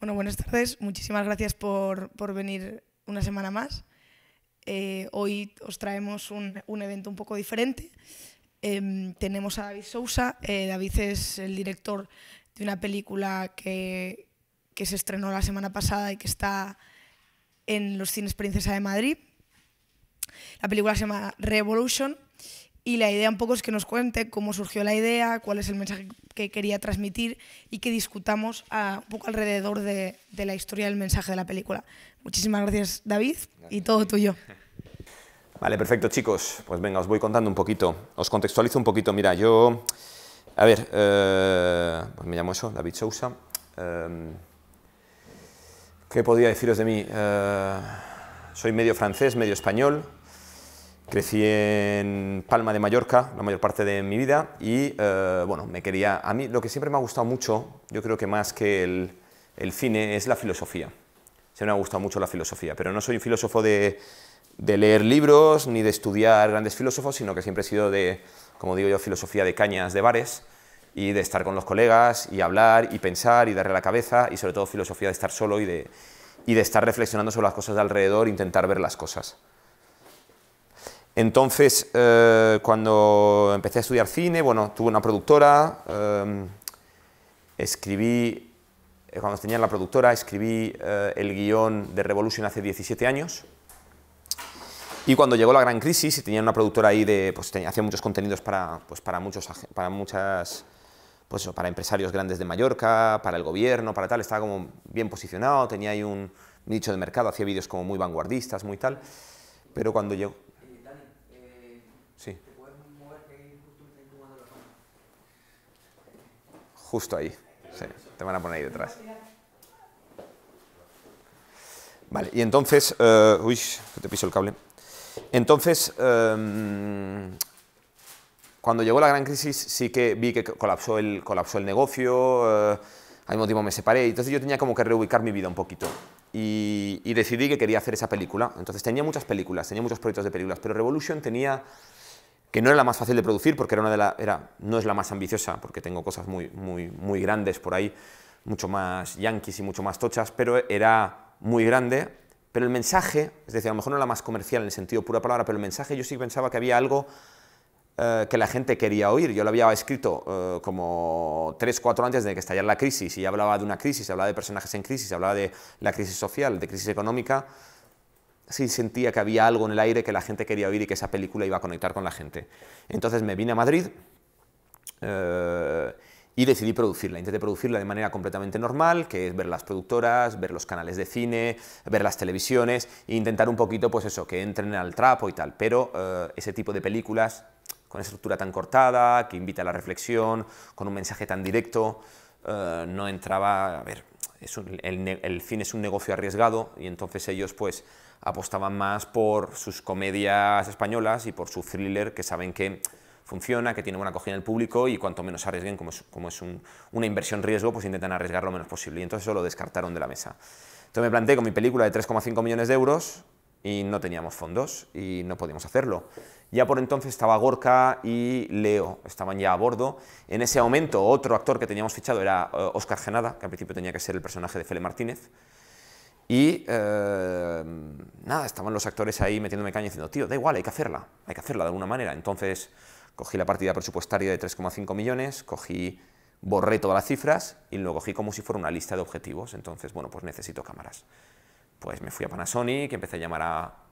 Bueno, buenas tardes. Muchísimas gracias por, venir una semana más. Eh, hoy os traemos un, evento un poco diferente. Em, tenemos a David Sousa. Eh, David es el director de una película que se estrenó la semana pasada y que está en los cines Princesa de Madrid. La película se llama Revolution y la idea un poco es que nos cuente cómo surgió la idea, cuál es el mensaje que quería transmitir y que discutamos un poco alrededor de, la historia del mensaje de la película. Muchísimas gracias David y todo tuyo. Vale, perfecto chicos. Pues venga, os voy contando un poquito. Os contextualizo un poquito. Mira, yo... A ver, eh, pues me llamo eso, David Sousa. Em, ¿Qué podía deciros de mí? Eh, soy medio francés, medio español. Crecí en Palma de Mallorca la mayor parte de mi vida y, eh, bueno, me quería... A mí lo que siempre me ha gustado mucho, yo creo que más que el, cine, es la filosofía. Se me ha gustado mucho la filosofía, pero no soy un filósofo de leer libros ni de estudiar grandes filósofos, sino que siempre he sido de, como digo yo, filosofía de cañas de bares y de estar con los colegas y hablar y pensar y darle la cabeza y sobre todo filosofía de estar solo y de, de estar reflexionando sobre las cosas de alrededor, intentar ver las cosas. Entonces, eh, cuando empecé a estudiar cine, bueno, tuve una productora, eh, escribí, eh, cuando tenía la productora, escribí el guión de Revolution hace 17 años. Y cuando llegó la gran crisis y tenía una productora ahí de, pues tenía, hacía muchos contenidos para, pues para, muchos, para muchas pues para empresarios grandes de Mallorca, para el gobierno, para tal, estaba como bien posicionado, tenía ahí un nicho de mercado, hacía vídeos como muy vanguardistas, muy tal, pero cuando llegó... Eh, eh, sí. ¿te puedes mover justo ahí, te van a poner ahí detrás. Vale, y entonces... Eh, uy, uy, te piso el cable. Entonces... Em, cuando llegó la gran crisis sí que vi que colapsó el, colapsó el negocio, eh, al mismo tiempo me separé, entonces yo tenía como que reubicar mi vida un poquito. Y, decidí que quería hacer esa película. Entonces tenía muchas películas, tenía muchos proyectos de películas, pero Revolution tenía que no era la más fácil de producir porque era una de la, era, no es la más ambiciosa, porque tengo cosas muy, muy, muy grandes por ahí, mucho más yanquis y mucho más tochas, pero era muy grande. Pero el mensaje, es decir, a lo mejor no era la más comercial en el sentido pura palabra, pero el mensaje yo sí pensaba que había algo eh, que la gente quería oír. Yo lo había escrito eh, como tres, cuatro antes de que estallara la crisis y hablaba de una crisis, hablaba de personajes en crisis, hablaba de la crisis social, de crisis económica. Sí sentía que había algo en el aire que la gente quería oír y que esa película iba a conectar con la gente. Entonces me vine a Madrid eh, y decidí producirla. Intenté producirla de manera completamente normal, que es ver las productoras, ver los canales de cine, ver las televisiones e intentar un poquito, pues eso, que entren al trapo y tal. Pero ese tipo de películas con esa estructura tan cortada, que invita a la reflexión, con un mensaje tan directo, eh, no entraba, a ver, el, el, cine es un negocio arriesgado y entonces ellos pues apostaban más por sus comedias españolas y por su thriller que saben que funciona, que tiene buena acogida en el público y cuanto menos arriesguen, como es, una inversión riesgo, pues intentan arriesgar lo menos posible. Y entonces eso lo descartaron de la mesa. Entonces me planteé con mi película de 3,5 millones de euros y no teníamos fondos y no podíamos hacerlo. Ya por entonces estaba Gorka y Leo, estaban ya a bordo. En ese momento, otro actor que teníamos fichado era Oscar eh, Genada, que al principio tenía que ser el personaje de Fele Martínez. Y eh, nada, estaban los actores ahí metiéndome caña diciendo, tío, da igual, hay que hacerla, hay que hacerla de alguna manera. Entonces cogí la partida presupuestaria de 3,5 millones, cogí, borré todas las cifras y lo cogí como si fuera una lista de objetivos. Entonces, bueno, pues necesito cámaras. Pues me fui a Panasonic, empecé a llamar a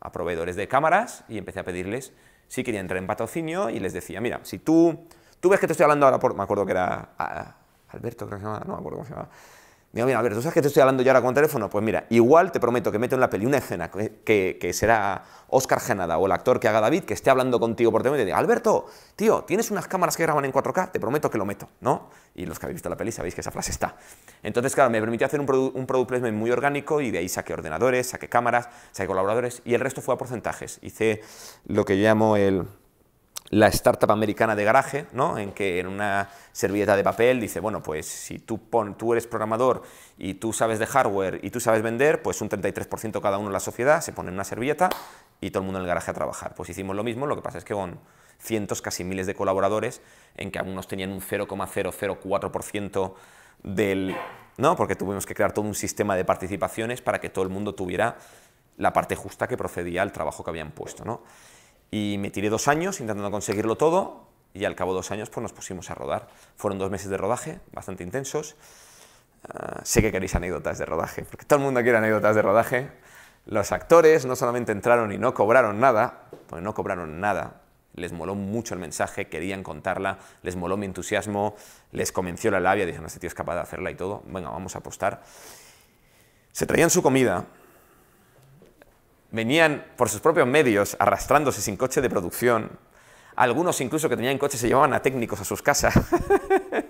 a proveedores de cámaras y empecé a pedirles si querían entrar en patrocinio y les decía, mira, si tú, tú ves que te estoy hablando ahora por, me acuerdo que era ah, ah, Alberto, creo que se llamaba, no me acuerdo cómo se llamaba, Mira, mira, Alberto, sabes que te estoy hablando yo ahora con teléfono? Pues mira, igual te prometo que meto en la peli una escena que, será Oscar Genada o el actor que haga David, que esté hablando contigo por teléfono y te diga, Alberto, tío, ¿tienes unas cámaras que graban en 4K? Te prometo que lo meto, ¿no? Y los que habéis visto la peli sabéis que esa frase está. Entonces, claro, me permitió hacer un, un product placement muy orgánico y de ahí saqué ordenadores, saqué cámaras, saqué colaboradores y el resto fue a porcentajes. Hice lo que yo llamo el la startup americana de garaje, ¿no? en que en una servilleta de papel dice, bueno, pues si tú, eres programador y tú sabes de hardware y tú sabes vender, pues un 33% cada uno en la sociedad se pone en una servilleta y todo el mundo en el garaje a trabajar. Pues hicimos lo mismo, lo que pasa es que con cientos, casi miles de colaboradores, en que algunos tenían un 0,004% del... ¿no? Porque tuvimos que crear todo un sistema de participaciones para que todo el mundo tuviera la parte justa que procedía al trabajo que habían puesto. ¿no? Y me tiré dos años intentando conseguirlo todo y al cabo de dos años pues, nos pusimos a rodar. Fueron dos meses de rodaje, bastante intensos. Ah, sé que queréis anécdotas de rodaje, porque todo el mundo quiere anécdotas de rodaje. Los actores no solamente entraron y no cobraron nada, porque no cobraron nada, les moló mucho el mensaje, querían contarla, les moló mi entusiasmo, les convenció la labia, dijeron, este tío es capaz de hacerla y todo, venga, vamos a apostar. Se traían su comida, venían por sus propios medios arrastrándose sin coche de producción. Algunos incluso que tenían coche se llevaban a técnicos a sus casas.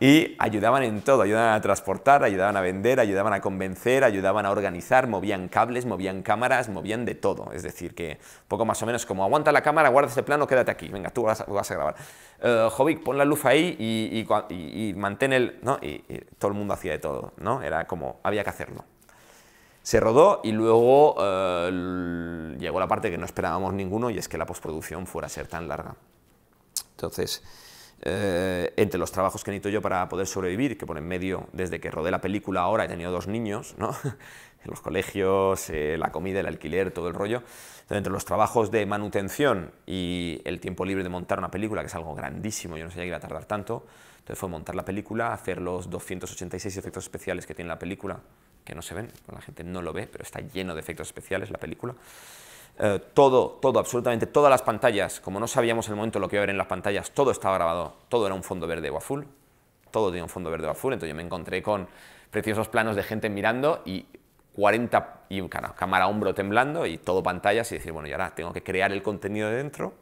y ayudaban en todo, ayudaban a transportar, ayudaban a vender, ayudaban a convencer, ayudaban a organizar, movían cables, movían cámaras, movían de todo. Es decir, que poco más o menos como aguanta la cámara, guarda ese plano, quédate aquí, venga, tú vas, a grabar. Eh, Jovic, pon la luz ahí y, mantén el... Y, todo el mundo hacía de todo, Era como había que hacerlo se rodó y luego eh, llegó la parte que no esperábamos ninguno y es que la postproducción fuera a ser tan larga. Entonces, eh, entre los trabajos que necesito yo para poder sobrevivir, que por en medio, desde que rodé la película ahora he tenido dos niños, ¿no? en los colegios, eh, la comida, el alquiler, todo el rollo. entre los trabajos de manutención y el tiempo libre de montar una película, que es algo grandísimo, yo no sabía que iba a tardar tanto, entonces fue montar la película, hacer los 286 efectos especiales que tiene la película, que no se ven, la gente no lo ve, pero está lleno de efectos especiales la película. Eh, todo, todo, absolutamente todas las pantallas, como no sabíamos en el momento lo que iba a haber en las pantallas, todo estaba grabado, todo era un fondo verde o azul, todo tenía un fondo verde o azul, entonces yo me encontré con preciosos planos de gente mirando y 40 y cámara a hombro temblando y todo pantallas y decir, bueno, y ahora tengo que crear el contenido de dentro,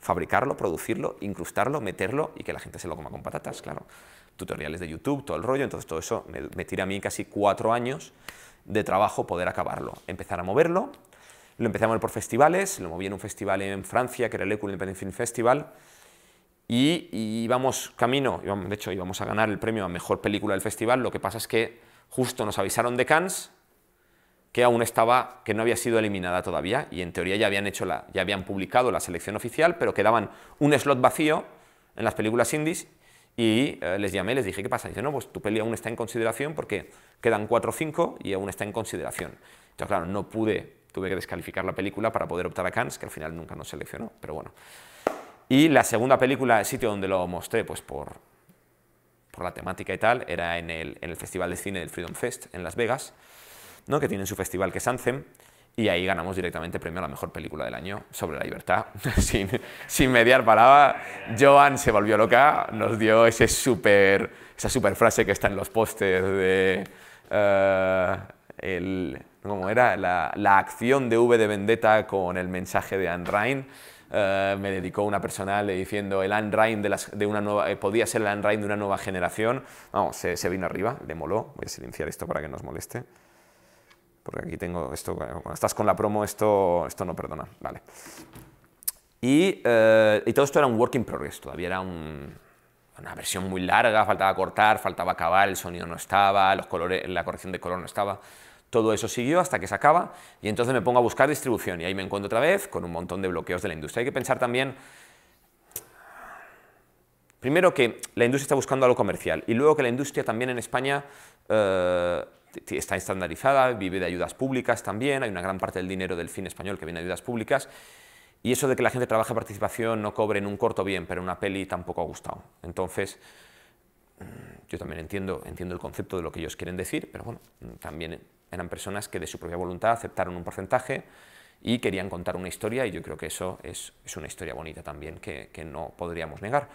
fabricarlo, producirlo, incrustarlo, meterlo y que la gente se lo coma con patatas, claro tutoriales de YouTube, todo el rollo, entonces todo eso me, tira a mí casi cuatro años de trabajo poder acabarlo, empezar a moverlo, lo empecé a mover por festivales, lo moví en un festival en Francia, que era el Eco Independent Film Festival, y, íbamos camino, de hecho íbamos a ganar el premio a Mejor Película del Festival, lo que pasa es que justo nos avisaron de Cannes que aún estaba, que no había sido eliminada todavía, y en teoría ya habían, hecho la, ya habían publicado la selección oficial, pero quedaban un slot vacío en las películas indies, y eh, les llamé les dije, ¿qué pasa? Y dice, no, pues tu peli aún está en consideración porque quedan 4 o 5 y aún está en consideración. Entonces, claro, no pude, tuve que descalificar la película para poder optar a Cannes, que al final nunca nos seleccionó, pero bueno. Y la segunda película, el sitio donde lo mostré, pues por, por la temática y tal, era en el, en el Festival de Cine del Freedom Fest, en Las Vegas, ¿no? que tienen su festival que es Anthem, y ahí ganamos directamente premio a la mejor película del año sobre la libertad. sin, mediar palabra, Joan se volvió loca, nos dio ese super, esa super frase que está en los pósters de... Eh, ¿Cómo era? La, acción de V de Vendetta con el mensaje de Anne Ryan. Eh, me dedicó una personal diciendo el Anne de, las, de una nueva, eh, podía ser el Anne Ryan de una nueva generación. Vamos, se, se vino arriba, le moló. Voy a silenciar esto para que no moleste porque aquí tengo esto, cuando estás con la promo esto, esto no perdona, vale. Y, eh, todo esto era un work in progress, todavía era una versión muy larga, faltaba cortar, faltaba acabar, el sonido no estaba, los colores, la corrección de color no estaba. Todo eso siguió hasta que se acaba y entonces me pongo a buscar distribución y ahí me encuentro otra vez con un montón de bloqueos de la industria. Hay que pensar también, primero que la industria está buscando algo comercial y luego que la industria también en España... Eh, está estandarizada, vive de ayudas públicas también, hay una gran parte del dinero del fin español que viene de ayudas públicas, y eso de que la gente trabaje participación no cobre en un corto bien, pero en una peli tampoco ha gustado. Entonces, mm, yo también entiendo, entiendo el concepto de lo que ellos quieren decir, pero bueno, también eran personas que de su propia voluntad aceptaron un porcentaje y querían contar una historia, y yo creo que eso es, es una historia bonita también que, que no podríamos negar.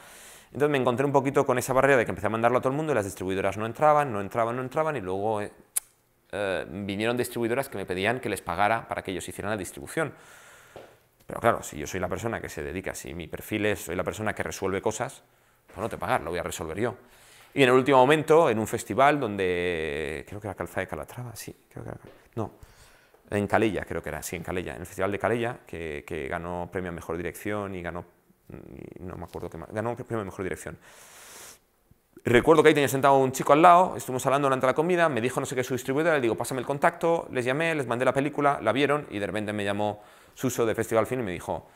Entonces me encontré un poquito con esa barrera de que empecé a mandarlo a todo el mundo y las distribuidoras no entraban, no entraban, no entraban, y luego eh, eh, vinieron distribuidoras que me pedían que les pagara para que ellos hicieran la distribución. Pero claro, si yo soy la persona que se dedica, si mi perfil es, soy la persona que resuelve cosas, pues no te pagar, lo voy a resolver yo. Y en el último momento, en un festival donde, creo que era Calzada de Calatrava, sí, creo que era, no, en Calella, creo que era, sí, en Calella, en el Festival de Calella, que, que ganó premio a Mejor Dirección y ganó, mm, no me acuerdo qué más, ganó premio a Mejor Dirección. Recuerdo que ahí tenía sentado un chico al lado, estuvimos hablando durante la comida, me dijo no sé qué su distribuidora, le digo, pásame el contacto, les llamé, les mandé la película, la vieron y de repente me llamó Suso de Festival Film y me dijo,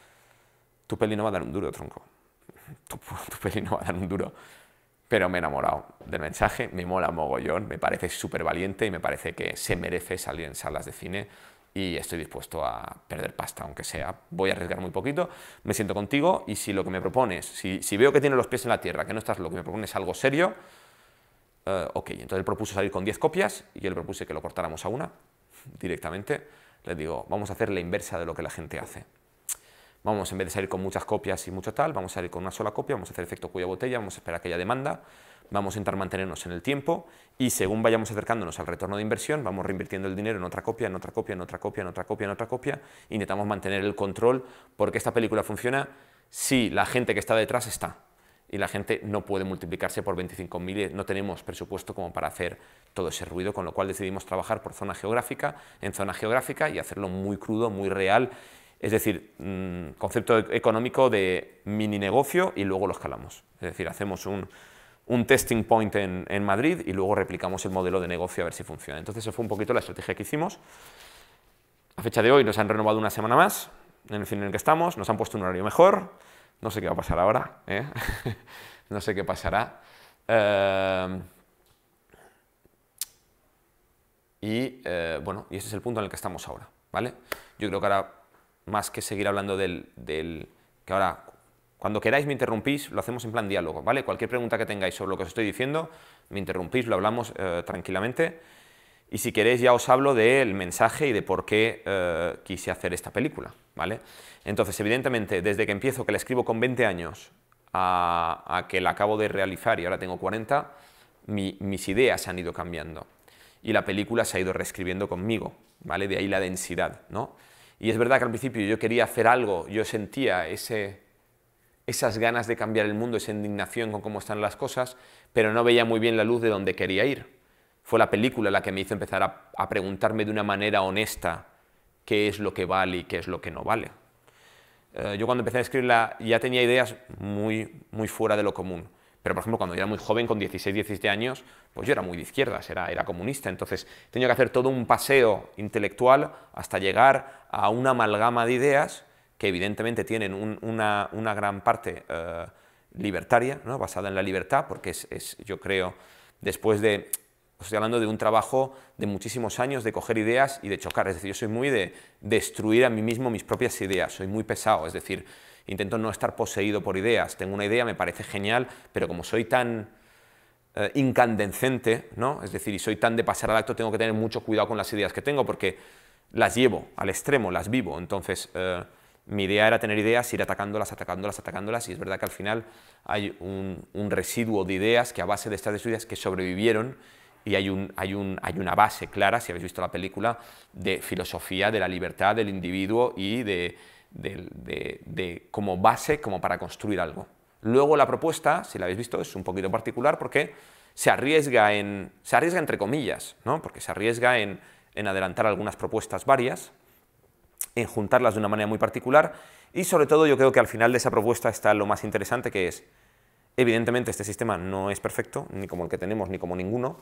tu peli no va a dar un duro, tronco. Tu, tu peli no va a dar un duro. Pero me he enamorado del mensaje, me mola mogollón, me parece súper valiente y me parece que se merece salir en salas de cine y estoy dispuesto a perder pasta, aunque sea, voy a arriesgar muy poquito, me siento contigo y si lo que me propones, si, si veo que tiene los pies en la tierra, que no estás lo que me propones algo serio, eh, ok, entonces él propuso salir con 10 copias y yo le propuse que lo cortáramos a una directamente, le digo, vamos a hacer la inversa de lo que la gente hace vamos, en vez de salir con muchas copias y mucho tal, vamos a salir con una sola copia, vamos a hacer efecto cuya botella, vamos a esperar aquella que haya demanda, vamos a intentar mantenernos en el tiempo y según vayamos acercándonos al retorno de inversión, vamos reinvirtiendo el dinero en otra copia, en otra copia, en otra copia, en otra copia, en otra copia, y intentamos mantener el control porque esta película funciona si la gente que está detrás está y la gente no puede multiplicarse por 25.000 no tenemos presupuesto como para hacer todo ese ruido, con lo cual decidimos trabajar por zona geográfica, en zona geográfica y hacerlo muy crudo, muy real es decir, mm, concepto e-, económico de mini negocio y luego lo escalamos. Es decir, hacemos un, testing point en, Madrid y luego replicamos el modelo de negocio a ver si funciona. Entonces, esa fue un poquito la estrategia que hicimos. A fecha de hoy nos han renovado una semana más, en el fin en el que estamos, nos han puesto un horario mejor, no sé qué va a pasar ahora, ¿eh? no sé qué pasará. Eh, y eh, bueno, y ese es el punto en el que estamos ahora, ¿vale? Yo creo que ahora más que seguir hablando del, que ahora, cuando queráis me interrumpís, lo hacemos en plan diálogo, ¿vale? Cualquier pregunta que tengáis sobre lo que os estoy diciendo, me interrumpís, lo hablamos eh, tranquilamente. Y si queréis ya os hablo del mensaje y de por qué eh, quise hacer esta película, ¿vale? Entonces, evidentemente, desde que empiezo, que la escribo con 20 años, a, que la acabo de realizar y ahora tengo 40, mis ideas han ido cambiando. Y la película se ha ido reescribiendo conmigo, ¿vale? De ahí la densidad, ¿no? Y es verdad que al principio yo quería hacer algo, yo sentía esas ganas de cambiar el mundo, esa indignación con cómo están las cosas, pero no veía muy bien la luz de dónde quería ir. Fue la película la que me hizo empezar a, preguntarme de una manera honesta qué es lo que vale y qué es lo que no vale. Eh, yo cuando empecé a escribirla ya tenía ideas muy, muy fuera de lo común. Pero, por ejemplo, cuando yo era muy joven, con 16, 17 años, pues yo era muy de izquierdas, era, era comunista. Entonces, tenía que hacer todo un paseo intelectual hasta llegar a una amalgama de ideas que evidentemente tienen una, gran parte eh, libertaria, ¿no? basada en la libertad, porque es, yo creo, después de, pues estoy hablando de un trabajo de muchísimos años de coger ideas y de chocar, es decir, yo soy muy de destruir a mí mismo mis propias ideas, soy muy pesado, es decir, Intento no estar poseído por ideas. Tengo una idea, me parece genial, pero como soy tan eh, incandescente, ¿no? es decir, y soy tan de pasar al acto, tengo que tener mucho cuidado con las ideas que tengo porque las llevo al extremo, las vivo. Entonces, eh, mi idea era tener ideas, ir atacándolas, atacándolas, atacándolas, y es verdad que al final hay un, residuo de ideas que a base de estas ideas que sobrevivieron y hay, un, hay, un, hay, una base clara, si habéis visto la película, de filosofía de la libertad del individuo y de de, como base como para construir algo. Luego la propuesta, si la habéis visto, es un poquito particular porque se arriesga, en, se arriesga entre comillas, ¿no? porque se arriesga en, en adelantar algunas propuestas varias, en juntarlas de una manera muy particular y sobre todo yo creo que al final de esa propuesta está lo más interesante que es, evidentemente este sistema no es perfecto, ni como el que tenemos, ni como ninguno,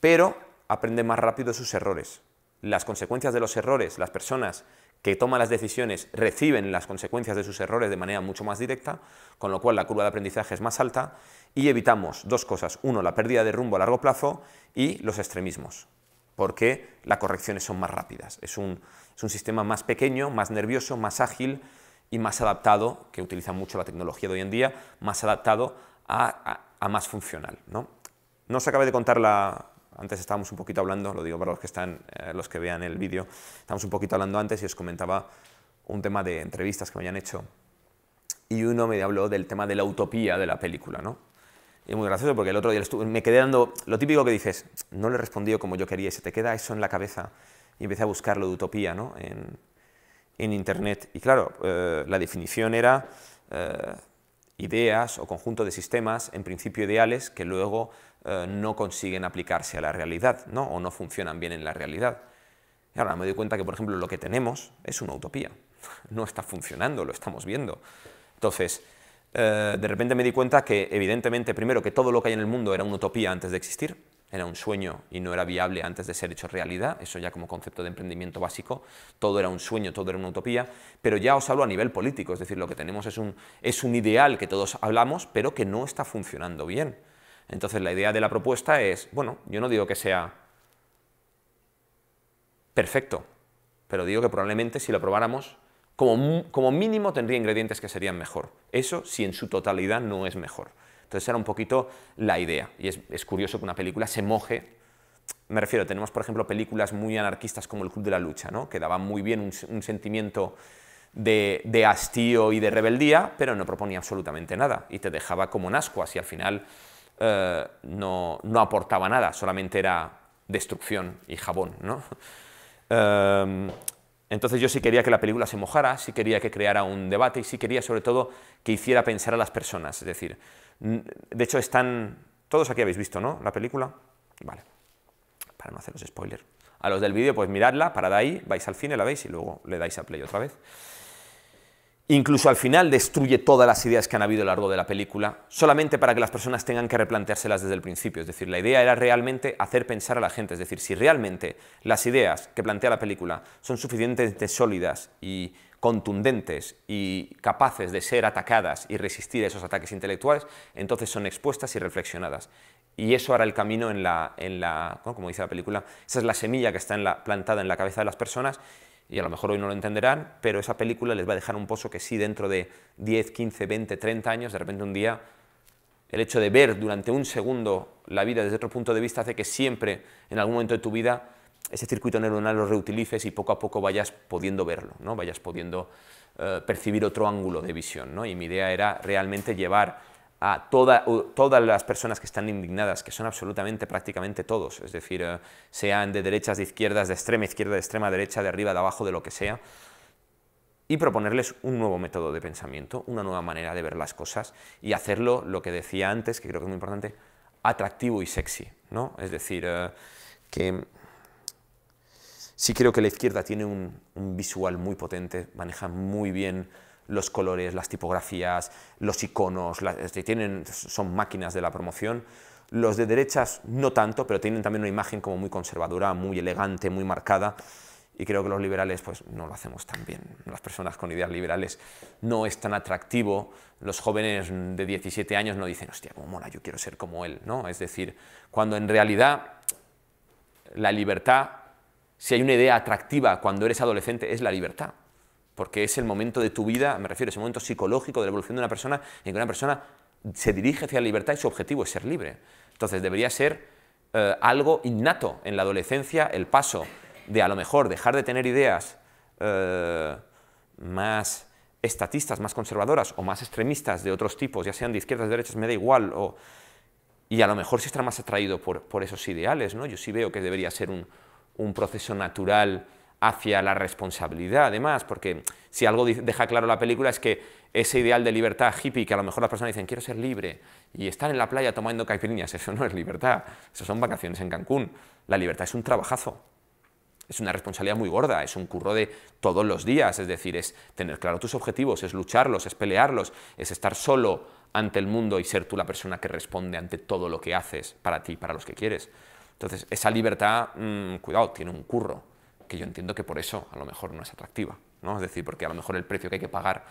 pero aprende más rápido sus errores. Las consecuencias de los errores, las personas que toma las decisiones reciben las consecuencias de sus errores de manera mucho más directa, con lo cual la curva de aprendizaje es más alta y evitamos dos cosas. Uno, la pérdida de rumbo a largo plazo y los extremismos, porque las correcciones son más rápidas. Es un, es un sistema más pequeño, más nervioso, más ágil y más adaptado, que utiliza mucho la tecnología de hoy en día, más adaptado a, más funcional. ¿no? no os de contar la, antes estábamos un poquito hablando, lo digo para los que están, eh, los que vean el mm. vídeo, estábamos un poquito hablando antes y os comentaba un tema de entrevistas que me habían hecho y uno me habló del tema de la utopía de la película, ¿no? Y es muy gracioso porque el otro día me quedé dando lo típico que dices, no le respondí como yo quería y se te queda eso en la cabeza y empecé a buscar lo de utopía, ¿no? En, internet y claro, eh, la definición era eh, ideas o conjunto de sistemas en principio ideales que luego eh, no consiguen aplicarse a la realidad, ¿no? o no funcionan bien en la realidad. Y ahora me doy cuenta que, por ejemplo, lo que tenemos es una utopía. No está funcionando, lo estamos viendo. Entonces, eh, de repente me di cuenta que, evidentemente, primero, que todo lo que hay en el mundo era una utopía antes de existir, era un sueño y no era viable antes de ser hecho realidad, eso ya como concepto de emprendimiento básico, todo era un sueño, todo era una utopía, pero ya os hablo a nivel político, es decir, lo que tenemos es un ideal que todos hablamos, pero que no está funcionando bien. Entonces la idea de la propuesta es, bueno, yo no digo que sea perfecto, pero digo que probablemente si lo probáramos, como, mínimo tendría ingredientes que serían mejor. Eso si en su totalidad no es mejor. Entonces era un poquito la idea. Y es, curioso que una película se moje me refiero, tenemos por ejemplo películas muy anarquistas como El Club de la Lucha, ¿no? que daba muy bien un, sentimiento de, de, hastío y de rebeldía, pero no proponía absolutamente nada y te dejaba como en asco, así al final eh, no, aportaba nada, solamente era destrucción y jabón. Em, entonces yo sí quería que la película se mojara, sí quería que creara un debate y sí quería sobre todo que hiciera pensar a las personas. Es decir, de hecho están... Todos aquí habéis visto, ¿no? La película. Vale. Para no haceros spoiler. A los del vídeo, pues miradla, parad ahí, vais al cine, la veis y luego le dais a play otra vez. Incluso al final destruye todas las ideas que han habido a lo largo de la película, solamente para que las personas tengan que replanteárselas desde el principio. Es decir, la idea era realmente hacer pensar a la gente. Es decir, si realmente las ideas que plantea la película son suficientemente sólidas y contundentes y capaces de ser atacadas y resistir esos ataques intelectuales, entonces son expuestas y reflexionadas. Y eso hará el camino en la, como dice la película, esa es la semilla que está plantada en la cabeza de las personas y a lo mejor hoy no lo entenderán, pero esa película les va a dejar un pozo que sí dentro de 10, 15, 20, 30 años, de repente un día, el hecho de ver durante un segundo la vida desde otro punto de vista hace que siempre, en algún momento de tu vida, ese circuito neuronal lo reutilices y poco a poco vayas pudiendo verlo, ¿no? vayas pudiendo eh, percibir otro ángulo de visión. Y mi idea era realmente llevar a todas las personas que están indignadas, que son absolutamente prácticamente todos, es decir, eh, sean de derechas, de izquierdas, de extrema izquierda, de extrema derecha, de arriba, de abajo, de lo que sea, y proponerles un nuevo método de pensamiento, una nueva manera de ver las cosas y hacerlo, lo que decía antes, que creo que es muy importante, atractivo y sexy, ¿no? Es decir, eh, que sí creo que la izquierda tiene un visual muy potente, maneja muy bien los colores, las tipografías, los iconos, este, tienen, son máquinas de la promoción. Los de derechas no tanto, pero tienen también una imagen como muy conservadora, muy elegante, muy marcada. Y creo que los liberales pues no lo hacemos tan bien. Las personas con ideas liberales no es tan atractivo. Los jóvenes de 17 años no dicen, hostia, cómo mola, yo quiero ser como él, ¿no? Es decir, cuando en realidad la libertad, si hay una idea atractiva cuando eres adolescente, es la libertad porque es el momento de tu vida, me refiero, es el momento psicológico de la evolución de una persona en que una persona se dirige hacia la libertad y su objetivo es ser libre. Entonces debería ser eh, algo innato en la adolescencia el paso de a lo mejor dejar de tener ideas eh, más estatistas, más conservadoras o más extremistas de otros tipos, ya sean de izquierdas, de derechas, me da igual, y a lo mejor si estar más atraído por, esos ideales, Yo sí veo que debería ser un proceso natural hacia la responsabilidad, además, porque si algo deja claro la película es que ese ideal de libertad hippie, que a lo mejor las personas dicen, quiero ser libre, y estar en la playa tomando caipirinhas, eso no es libertad, eso son vacaciones en Cancún. La libertad es un trabajazo, es una responsabilidad muy gorda, es un curro de todos los días, es decir, es tener claro tus objetivos, es lucharlos, es pelearlos, es estar solo ante el mundo y ser tú la persona que responde ante todo lo que haces para ti para los que quieres. Entonces, esa libertad, mm, cuidado, tiene un curro que yo entiendo que por eso a lo mejor no es atractiva, ¿no? Es decir, porque a lo mejor el precio que hay que pagar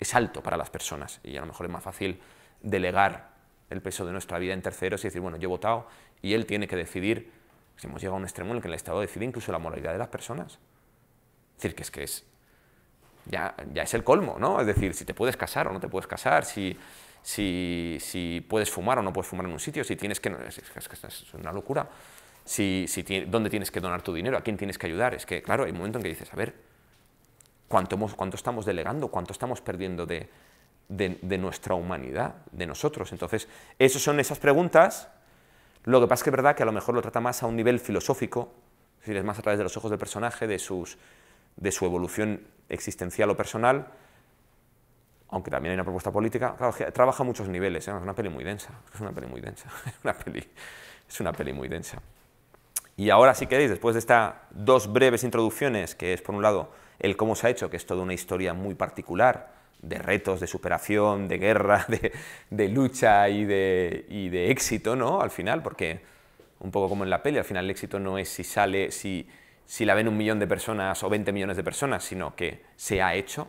es alto para las personas y a lo mejor es más fácil delegar el peso de nuestra vida en terceros y decir, bueno, yo he votado y él tiene que decidir, si hemos llegado a un extremo en el que el Estado decide incluso la moralidad de las personas. Es decir, que es que es, ya, ya es el colmo, ¿no? Es decir, si te puedes casar o no te puedes casar, si, si, si puedes fumar o no puedes fumar en un sitio, si tienes que... es, es una locura si, dónde tienes que donar tu dinero, a quién tienes que ayudar. Es que, claro, hay un momento en que dices, a ver, ¿cuánto, estamos delegando? ¿Cuánto estamos perdiendo de, nuestra humanidad, de nosotros? Entonces, esas son esas preguntas. Lo que pasa es que es verdad que a lo mejor lo trata más a un nivel filosófico, es decir, es más a través de los ojos del personaje, de, su evolución existencial o personal, aunque también hay una propuesta política, trabaja a muchos niveles, ¿eh? es una peli muy densa, es una peli muy densa, es una peli muy densa. Y ahora, si queréis, después de estas dos breves introducciones, que es por un lado el cómo se ha hecho, que es toda una historia muy particular, de retos, de superación, de guerra, de, lucha y de, éxito, ¿no? Al final, porque un poco como en la peli, al final el éxito no es si sale, si, si la ven un millón de personas o 20 millones de personas, sino que se ha hecho,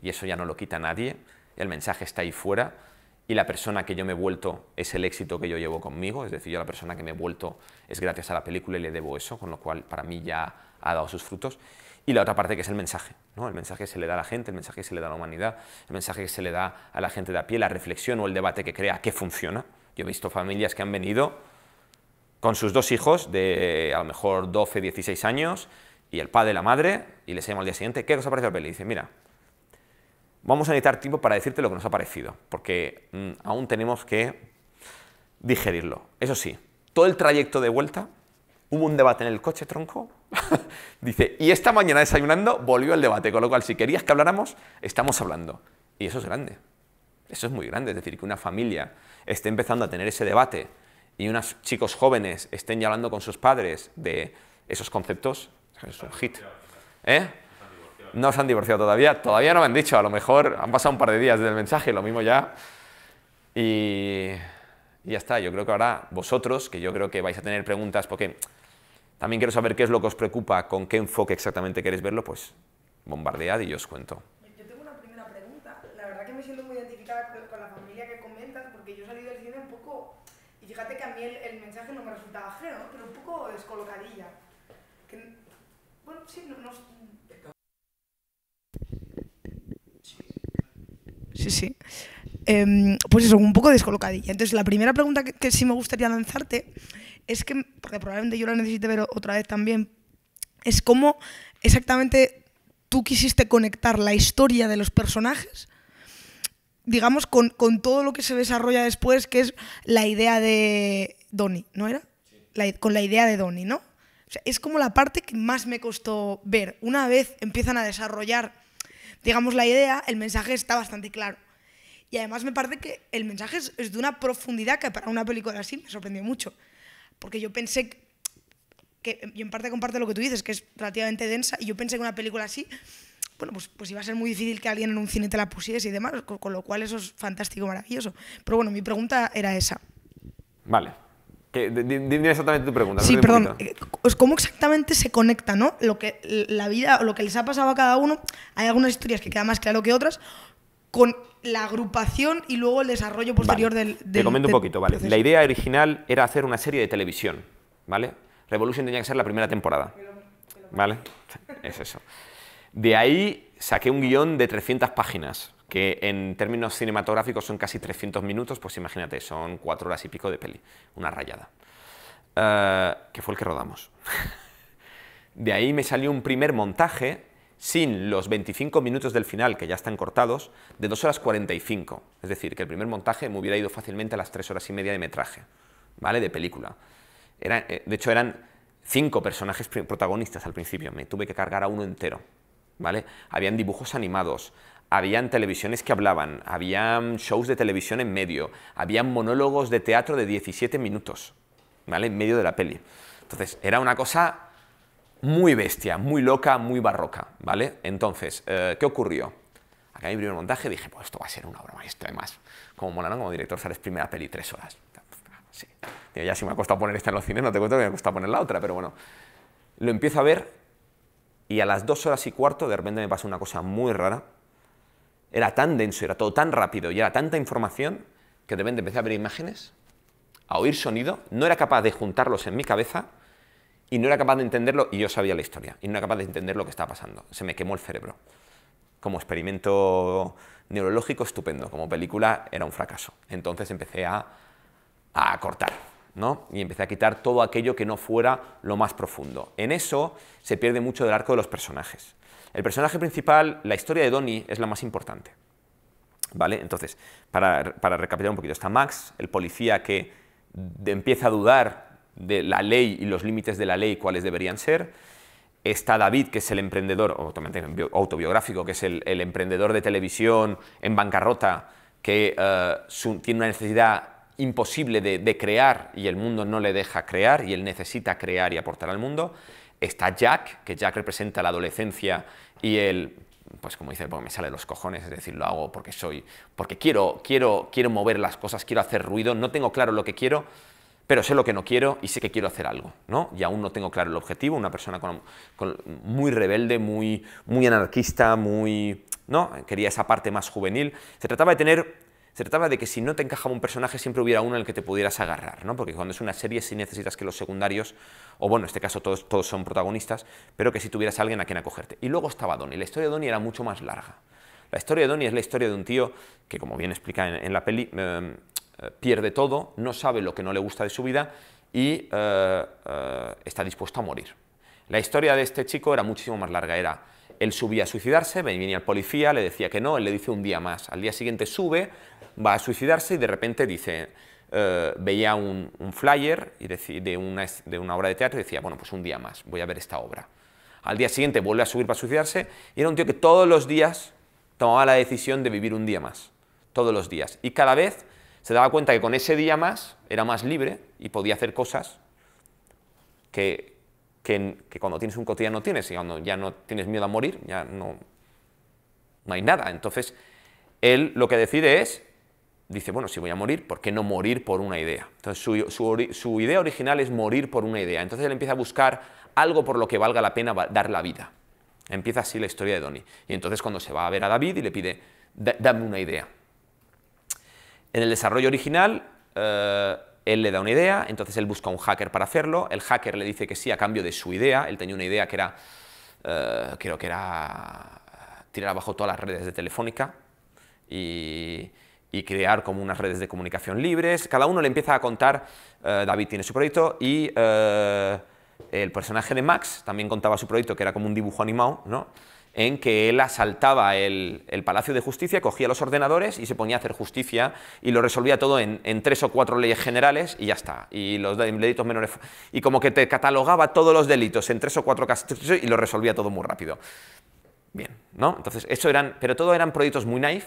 y eso ya no lo quita nadie, el mensaje está ahí fuera, y la persona que yo me he vuelto es el éxito que yo llevo conmigo, es decir, yo la persona que me he vuelto es gracias a la película y le debo eso, con lo cual para mí ya ha dado sus frutos. Y la otra parte que es el mensaje, ¿no? el mensaje se le da a la gente, el mensaje se le da a la humanidad, el mensaje que se le da a la gente de a pie, la reflexión o el debate que crea que funciona. Yo he visto familias que han venido con sus dos hijos de a lo mejor 12, 16 años y el padre y la madre y les llamo al día siguiente, ¿qué cosa ha parecido la peli? Y mira, vamos a necesitar tiempo para decirte lo que nos ha parecido, porque mm, aún tenemos que digerirlo. Eso sí, todo el trayecto de vuelta, hubo un debate en el coche, tronco. Dice, y esta mañana desayunando volvió el debate, con lo cual si querías que habláramos, estamos hablando. Y eso es grande. Eso es muy grande. Es decir, que una familia esté empezando a tener ese debate y unos chicos jóvenes estén ya hablando con sus padres de esos conceptos, es un hit. ¿Eh? no se han divorciado todavía, todavía no me han dicho, a lo mejor han pasado un par de días desde el mensaje, lo mismo ya. Y, ya está, yo creo que ahora vosotros, que yo creo que vais a tener preguntas, porque también quiero saber qué es lo que os preocupa, con qué enfoque exactamente queréis verlo, pues bombardead y yo os cuento. Yo tengo una primera pregunta. La verdad que me siento muy identificada con la familia que comentas, porque yo salí del cine un poco, y fíjate que a mí el, mensaje no me resultaba ajeno, pero un poco descolocadilla. bueno, sí, no, no, sí, em, pues eso, un poco descolocadilla. Entonces, la primera pregunta que, sí me gustaría lanzarte es que, porque probablemente yo la necesite ver otra vez también, es cómo exactamente tú quisiste conectar la historia de los personajes, digamos, con, todo lo que se desarrolla después, que es la idea de Donnie, ¿no era? con la idea de Donnie, ¿no? es como la parte que más me costó ver. Una vez empiezan a desarrollar digamos, la idea, el mensaje está bastante claro. Y además me parece que el mensaje es, de una profundidad que para una película así me sorprendió mucho. Porque yo pensé que, en parte comparto lo que tú dices, que es relativamente densa, y yo pensé que una película así, bueno, pues, pues iba a ser muy difícil que alguien en un cine te la pusiese y demás, con, con lo cual eso es fantástico, maravilloso. Pero bueno, mi pregunta era esa. Vale, dime exactamente tu pregunta. Sí, perdón. Eh, pues, cómo exactamente se conecta, ¿no? Lo que la vida, lo que les ha pasado a cada uno, hay algunas historias que queda más claro que otras, con la agrupación y luego el desarrollo posterior del, del, Te comento un poquito, vale. La idea original era hacer una serie de televisión, ¿vale? Revolution tenía que ser la primera temporada, ¿vale? Es eso. De ahí saqué un guión de 300 páginas que en términos cinematográficos son casi 300 minutos, pues imagínate, son cuatro horas y pico de peli, una rayada, eh, que fue el que rodamos. de ahí me salió un primer montaje sin los 25 minutos del final, que ya están cortados, de 2 horas 45. Es decir, que el primer montaje me hubiera ido fácilmente a las 3 horas y media de metraje, ¿vale? De película. Era, eh, de hecho, eran cinco personajes protagonistas al principio, me tuve que cargar a uno entero, ¿vale? Habían dibujos animados, habían televisiones que hablaban, habían mm, shows de televisión en medio, habían monólogos de teatro de 17 minutos, ¿vale? En medio de la peli. Entonces, era una cosa muy bestia, muy loca, muy barroca, ¿vale? Entonces, eh, ¿qué ocurrió? Acá mi primer montaje dije, pues esto va a ser una obra maestra, además. Como molaron, como director sales primera peli tres horas. Sí. Ya si me ha costado poner esta en los cines, no te cuento que me ha costado poner la otra, pero bueno. Lo empiezo a ver y a las dos horas y cuarto de repente me pasa una cosa muy rara era tan denso, era todo tan rápido y era tanta información que de repente empecé a ver imágenes, a oír sonido, no era capaz de juntarlos en mi cabeza y no era capaz de entenderlo y yo sabía la historia y no era capaz de entender lo que estaba pasando. Se me quemó el cerebro. Como experimento neurológico estupendo, como película era un fracaso. Entonces empecé a, cortar, ¿no? Y empecé a quitar todo aquello que no fuera lo más profundo. En eso se pierde mucho del arco de los personajes. El personaje principal, la historia de Donnie, es la más importante. ¿Vale? Entonces, para, recapitular un poquito, está Max, el policía que empieza a dudar de la ley y los límites de la ley cuáles deberían ser. Está David, que es el emprendedor, autobiográfico, que es el, emprendedor de televisión en bancarrota, que eh, tiene una necesidad imposible de, crear y el mundo no le deja crear y él necesita crear y aportar al mundo. Está Jack, que Jack representa la adolescencia y el pues como dice, me sale los cojones, es decir, lo hago porque soy, porque quiero, quiero, quiero mover las cosas, quiero hacer ruido, no tengo claro lo que quiero, pero sé lo que no quiero y sé que quiero hacer algo, ¿no? Y aún no tengo claro el objetivo, una persona muy rebelde, muy, muy anarquista, muy, ¿no? Quería esa parte más juvenil. Se trataba de tener se trataba de que si no te encajaba un personaje siempre hubiera uno en el que te pudieras agarrar, ¿no? Porque cuando es una serie si necesitas que los secundarios o bueno, en este caso todos, todos son protagonistas, pero que si tuvieras a alguien a quien acogerte. Y luego estaba Donnie, la historia de Donnie era mucho más larga. La historia de Donnie es la historia de un tío que, como bien explica en, la peli, em, eh, pierde todo, no sabe lo que no le gusta de su vida y eh, eh, está dispuesto a morir. La historia de este chico era muchísimo más larga, era él subía a suicidarse, venía al policía, le decía que no, él le dice un día más, al día siguiente sube, va a suicidarse y de repente dice, eh, veía un, flyer y de, una, de una obra de teatro y decía, bueno, pues un día más, voy a ver esta obra. Al día siguiente vuelve a subir para suicidarse y era un tío que todos los días tomaba la decisión de vivir un día más, todos los días. Y cada vez se daba cuenta que con ese día más era más libre y podía hacer cosas que, que, que, cuando tienes un cotidiano tienes, y cuando ya no tienes miedo a morir, ya no, no hay nada. Entonces, él lo que decide es dice, bueno, si voy a morir, ¿por qué no morir por una idea? Entonces su, su, idea original es morir por una idea. Entonces él empieza a buscar algo por lo que valga la pena dar la vida. Empieza así la historia de Donnie. Y entonces cuando se va a ver a David y le pide, dame una idea. En el desarrollo original, eh, él le da una idea, entonces él busca un hacker para hacerlo, el hacker le dice que sí a cambio de su idea, él tenía una idea que era, eh, creo que era tirar abajo todas las redes de Telefónica, y y crear como unas redes de comunicación libres. Cada uno le empieza a contar, eh, David tiene su proyecto y eh, el personaje de Max también contaba su proyecto, que era como un dibujo animado, en que él asaltaba el, Palacio de Justicia, cogía los ordenadores y se ponía a hacer justicia y lo resolvía todo en, tres o cuatro leyes generales y ya está. Y los delitos menores... Y como que te catalogaba todos los delitos en tres o cuatro casos y lo resolvía todo muy rápido. Bien, ¿no? Entonces, eso eran... Pero todo eran proyectos muy naif,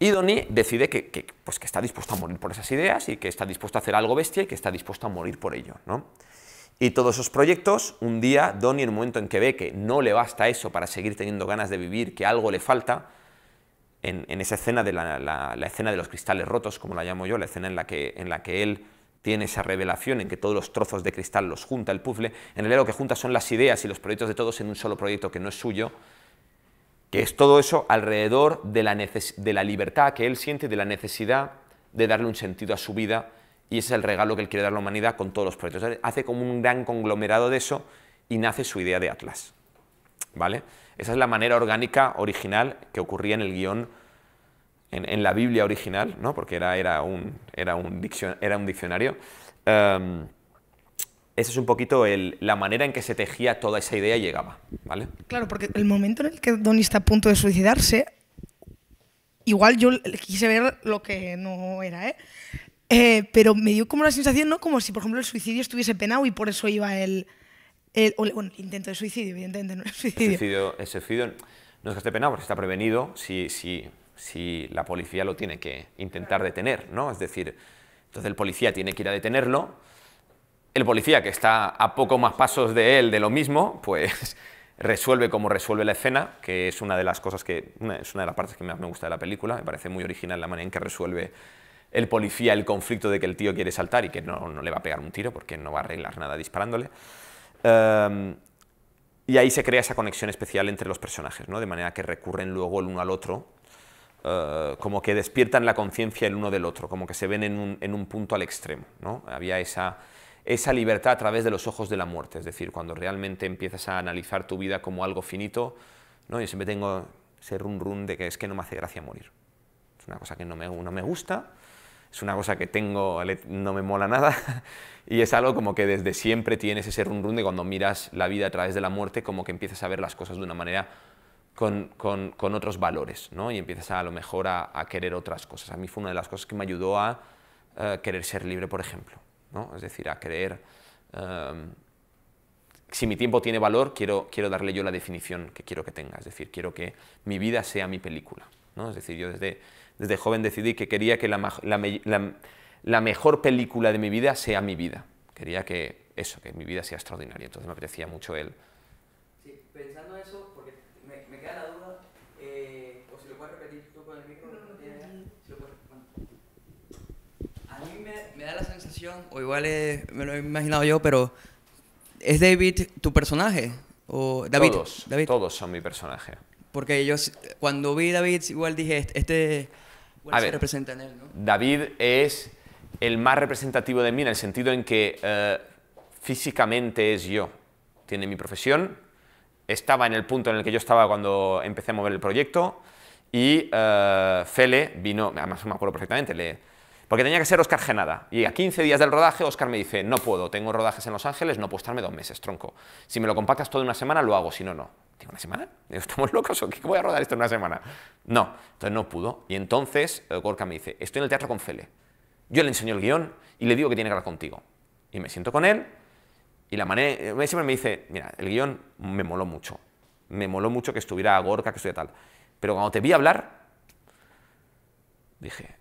y Donnie decide pues que, está dispuesto a morir por esas ideas y que está dispuesto a hacer algo bestia y que está dispuesto a morir por ello. Y todos esos proyectos, un día Donnie, en un momento en que ve que no le basta eso para seguir teniendo ganas de vivir, que algo le falta, en, esa escena de la, escena de los cristales rotos, como la llamo yo, la escena en la que, en la que él tiene esa revelación en que todos los trozos de cristal los junta el puzzle, en realidad lo que junta son las ideas y los proyectos de todos en un solo proyecto que no es suyo, que es todo eso alrededor de la, de la, libertad que él siente, de la necesidad de darle un sentido a su vida, y ese es el regalo que él quiere dar a la humanidad con todos los proyectos. Hace como un gran conglomerado de eso y nace su idea de Atlas. ¿Vale? Esa es la manera orgánica original que ocurría en el guión, en, la Biblia original, ¿no? porque era, era, un, era, un, era un diccionario. Em, esa es un poquito la manera en que se tejía toda esa idea y llegaba, ¿vale? Claro, porque el momento en el que Donnie está a punto de suicidarse, igual yo quise ver lo que no era, ¿eh? eh pero me dio como la sensación, ¿no? Como si, por ejemplo, el suicidio estuviese penado y por eso iba el... bueno, intento de suicidio, evidentemente, no es suicidio. El suicidio, no es que esté penado, porque está prevenido si, si, si la policía lo tiene que intentar detener, ¿no? Es decir, entonces el policía tiene que ir a detenerlo el policía, que está a poco más pasos de él de lo mismo, pues resuelve como resuelve la escena, que es una de las cosas que, es una de las partes que más me gusta de la película, me parece muy original la manera en que resuelve el policía el conflicto de que el tío quiere saltar y que no, le va a pegar un tiro porque no va a arreglar nada disparándole. Em, y ahí se crea esa conexión especial entre los personajes, ¿no? de manera que recurren luego el uno al otro, eh, como que despiertan la conciencia el uno del otro, como que se ven en un, en un punto al extremo. ¿no? Había esa, esa libertad a través de los ojos de la muerte, es decir, cuando realmente empiezas a analizar tu vida como algo finito, ¿no? yo siempre tengo ese run run de que es que no me hace gracia morir. Es una cosa que no me, no me gusta, es una cosa que tengo, no me mola nada, y es algo como que desde siempre tienes ese run run de cuando miras la vida a través de la muerte, como que empiezas a ver las cosas de una manera con, otros valores, ¿no? Y empiezas a, lo mejor a, querer otras cosas. A mí fue una de las cosas que me ayudó a eh, querer ser libre, por ejemplo. Es decir, a creer... Em, si mi tiempo tiene valor, quiero, quiero darle yo la definición que quiero que tenga. Es decir, quiero que mi vida sea mi película. ¿no? Es decir, yo desde, desde joven decidí que quería que la, mejor película de mi vida sea mi vida. Quería que eso, que mi vida sea extraordinaria. Entonces me apreciaba mucho él. o igual es, me lo he imaginado yo, pero ¿es David tu personaje? O David, todos, todos son mi personaje. Porque yo cuando vi David igual dije, este, este representa en él, ¿no? David es el más representativo de mí en el sentido en que eh, físicamente es yo. Tiene mi profesión, estaba en el punto en el que yo estaba cuando empecé a mover el proyecto y eh, Fele vino, además me acuerdo perfectamente, le, porque tenía que ser Oscar Genada. Y a 15 días del rodaje, Oscar me dice, no puedo, tengo rodajes en Los Ángeles, no puedo estarme dos meses, tronco. Si me lo compactas todo en una semana, lo hago, si no, no. ¿Tengo ¿una semana? ¿estamos locos o qué? ¿Voy a rodar esto en una semana? No, entonces no pudo. Y entonces eh, Gorka me dice, estoy en el teatro con Fele. Yo le enseño el guión y le digo que tiene que hablar contigo. Y me siento con él y la manera, eh, siempre me dice, mira, el guión me moló mucho. Me moló mucho que estuviera Gorka, que estuviera tal. Pero cuando te vi hablar, dije,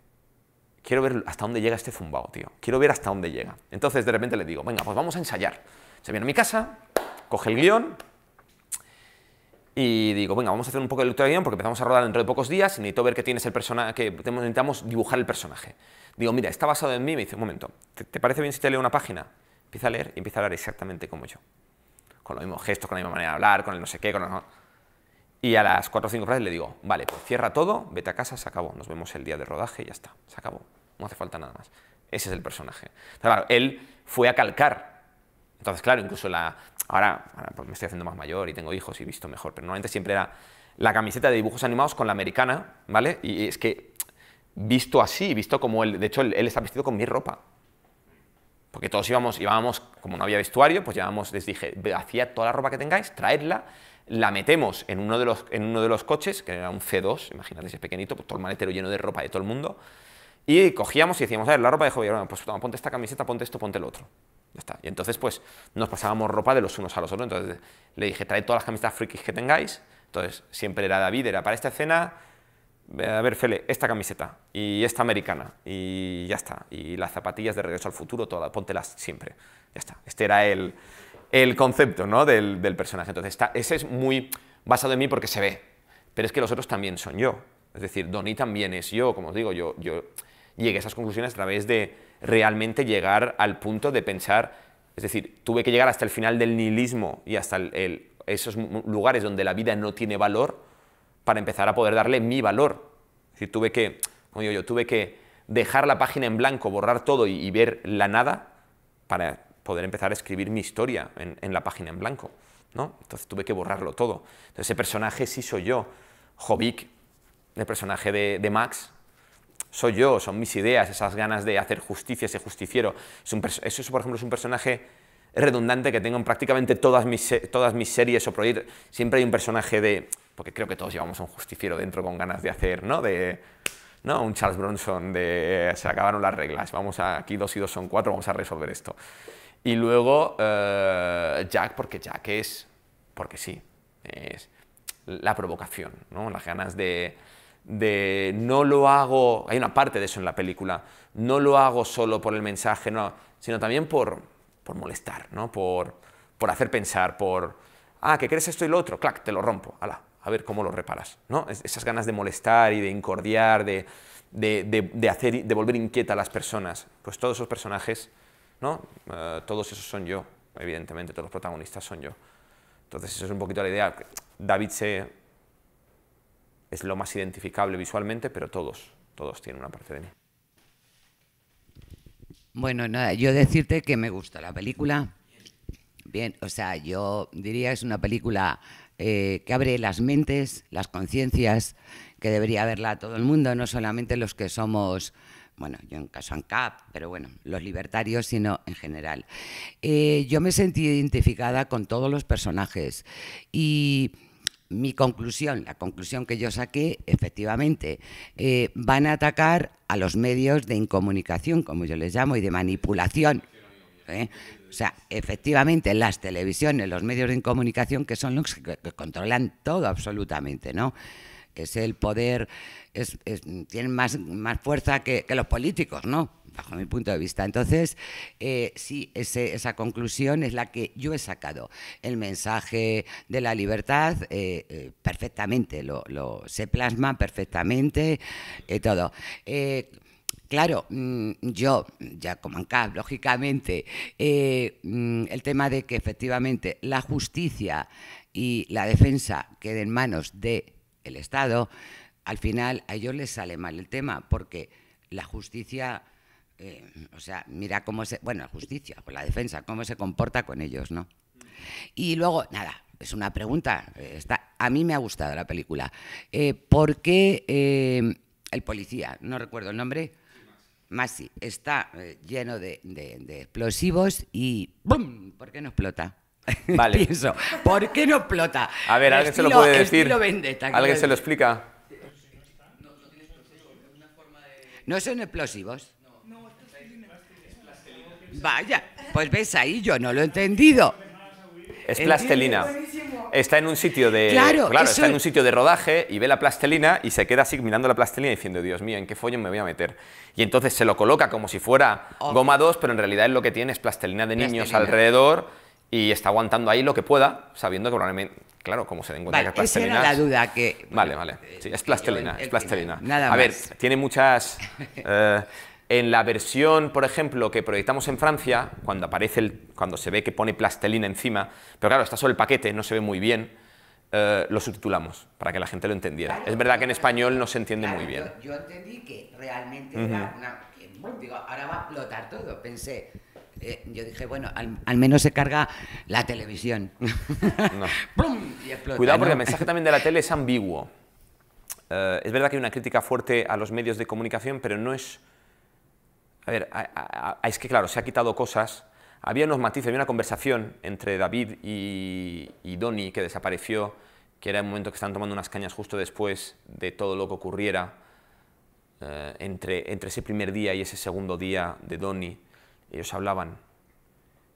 quiero ver hasta dónde llega este zumbado, tío. Quiero ver hasta dónde llega. Entonces de repente le digo, venga, pues vamos a ensayar. Se viene a mi casa, coge el guión y digo, venga, vamos a hacer un poco de lectura de guión porque empezamos a rodar dentro de pocos días y necesito ver que tienes el personaje, que necesitamos dibujar el personaje. Digo, mira, está basado en mí. Me dice, un momento, ¿te, parece bien si te leo una página? Empieza a leer y empieza a hablar exactamente como yo. Con los mismos gestos, con la misma manera de hablar, con el no sé qué, con el no... Y a las cuatro o cinco frases le digo, vale, pues cierra todo, vete a casa, se acabó, nos vemos el día de rodaje y ya está, se acabó no hace falta nada más. Ese es el personaje. Claro, él fue a calcar. Entonces, claro, incluso la... Ahora, pues me estoy haciendo más mayor y tengo hijos y visto mejor, pero normalmente siempre era la camiseta de dibujos animados con la americana, ¿vale? Y es que visto así, visto como él... De hecho, él, está vestido con mi ropa. Porque todos íbamos, íbamos, como no había vestuario, pues llevábamos, les dije, hacía toda la ropa que tengáis, traedla, la metemos en uno de los, en uno de los coches, que era un C2, imagínate ese pequeñito, pues todo el maletero lleno de ropa de todo el mundo, y cogíamos y decíamos, a ver, la ropa de Javier, bueno, pues ponte esta camiseta, ponte esto, ponte el otro. Ya está. Y entonces, pues, nos pasábamos ropa de los unos a los otros. Entonces, le dije, trae todas las camisetas frikis que tengáis. Entonces, siempre era David, era para esta escena, a ver, Fele, esta camiseta y esta americana y ya está. Y las zapatillas de Regreso al Futuro, todas, póntelas siempre. Ya está. Este era el, el concepto ¿no? del, del, personaje. Entonces, está, ese es muy basado en mí porque se ve. Pero es que los otros también son yo. Es decir, Donnie también es yo, como os digo, yo, yo llegué a esas conclusiones a través de realmente llegar al punto de pensar, es decir, tuve que llegar hasta el final del nihilismo y hasta esos lugares donde la vida no tiene valor para empezar a poder darle mi valor. Es decir, tuve que, como digo yo, tuve que dejar la página en blanco, borrar todo y, ver la nada para poder empezar a escribir mi historia en, la página en blanco. ¿no? Entonces tuve que borrarlo todo. ese personaje sí soy yo. Jobbik, el personaje de Max, soy yo, son mis ideas, esas ganas de hacer justicia, ese justiciero. Es eso, por ejemplo, es un personaje redundante que tengo en prácticamente todas mis, todas mis series o proyectos. Siempre hay un personaje de... Porque creo que todos llevamos a un justiciero dentro con ganas de hacer, ¿no? De, ¿no? Un Charles Bronson de... Se acabaron las reglas, vamos aquí dos y dos son cuatro, vamos a resolver esto. Y luego eh, Jack, porque Jack es... Porque sí, es la provocación, ¿no? Las ganas de de no lo hago, hay una parte de eso en la película, no lo hago solo por el mensaje, no, sino también por, por molestar, ¿no? por, por hacer pensar, por, ah, que crees esto y lo otro, clac, te lo rompo, a ver cómo lo reparas. ¿no? esas ganas de molestar y de incordiar, de, de, de, de, hacer, de volver inquieta a las personas, pues todos esos personajes, ¿no? Eh, todos esos son yo, evidentemente, todos los protagonistas son yo. Entonces, eso es un poquito la idea. David se es lo más identificable visualmente, pero todos, todos tienen una parte de mí. Bueno, nada, yo decirte que me gusta la película. Bien, o sea, yo diría que es una película eh, que abre las mentes, las conciencias, que debería verla todo el mundo, no solamente los que somos, bueno, yo en caso ANCAP, pero bueno, los libertarios, sino en general. Eh, yo me sentí identificada con todos los personajes y mi conclusión, la conclusión que yo saqué, efectivamente, eh, van a atacar a los medios de incomunicación, como yo les llamo, y de manipulación. ¿eh? O sea, efectivamente, las televisiones, los medios de incomunicación, que son los que, controlan todo absolutamente, ¿no? Es el poder, tienen más, más fuerza que los políticos, ¿no? bajo mi punto de vista. Entonces, eh, sí, esa conclusión es la que yo he sacado. El mensaje de la libertad eh, eh, perfectamente, lo, se plasma perfectamente todo. Claro, mm, yo, ya como ANCAP, lógicamente, mm, el tema de que efectivamente la justicia y la defensa queden en manos del Estado, al final a ellos les sale mal el tema, porque la justicia eh, o sea, mira cómo se, bueno, la justicia, pues la defensa, cómo se comporta con ellos, ¿no? Y luego, nada, es una pregunta, eh, está, a mí me ha gustado la película. porque eh, ¿Por el policía, no recuerdo el nombre, Masi, está lleno de, explosivos y ¡bum! ¿Por qué no explota? Pienso, ¿por qué no explota? A ver, alguien se lo puede decir. ¿Alguien se lo explica? no son explosivos. Vaya, pues ves ahí, yo no lo he entendido. Es plastelina. Está en un sitio de claro, está en un sitio de rodaje y ve la plastelina y se queda así mirando la plastelina diciendo, "Dios mío, ¿en qué follo me voy a meter?" Y entonces se lo coloca como si fuera goma 2, pero en realidad es lo que tiene es plastelina de niños alrededor y está aguantando ahí lo que pueda, sabiendo que probablemente Claro, como se den cuenta que es plastelina. la duda que. Vale, vale. Eh, es plastelina, es plastelina. Nada A ver, tiene muchas. Eh, en la versión, por ejemplo, que proyectamos en Francia, cuando aparece el, cuando se ve que pone plastelina encima, pero claro, está solo el paquete, no se ve muy bien, eh, lo subtitulamos para que la gente lo entendiera. es verdad que en español no se entiende muy bien. Yo, entendí que realmente era una, ahora va a explotar todo, pensé. Eh, yo dije, bueno, al, menos se carga la televisión. No. Y explota, Cuidado porque el mensaje también de la tele es ambiguo. Eh, es verdad que hay una crítica fuerte a los medios de comunicación, pero no es a ver, es que claro, se ha quitado cosas. Había unos matices, había una conversación entre David y, Donny que desapareció, que era el momento que estaban tomando unas cañas justo después de todo lo que ocurriera eh, entre, ese primer día y ese segundo día de Donny. Ellos hablaban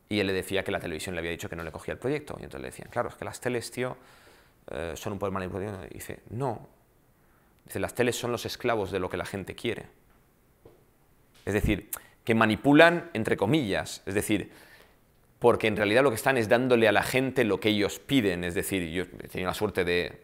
y él le decía que la televisión le había dicho que no le cogía el proyecto. Y entonces le decían, claro, es que las teles, tío, eh, son un poder manipulador, Y dice, no. Dice, las teles son los esclavos de lo que la gente quiere. Es decir, que manipulan entre comillas. Es decir, porque en realidad lo que están es dándole a la gente lo que ellos piden. Es decir, yo he tenido la suerte de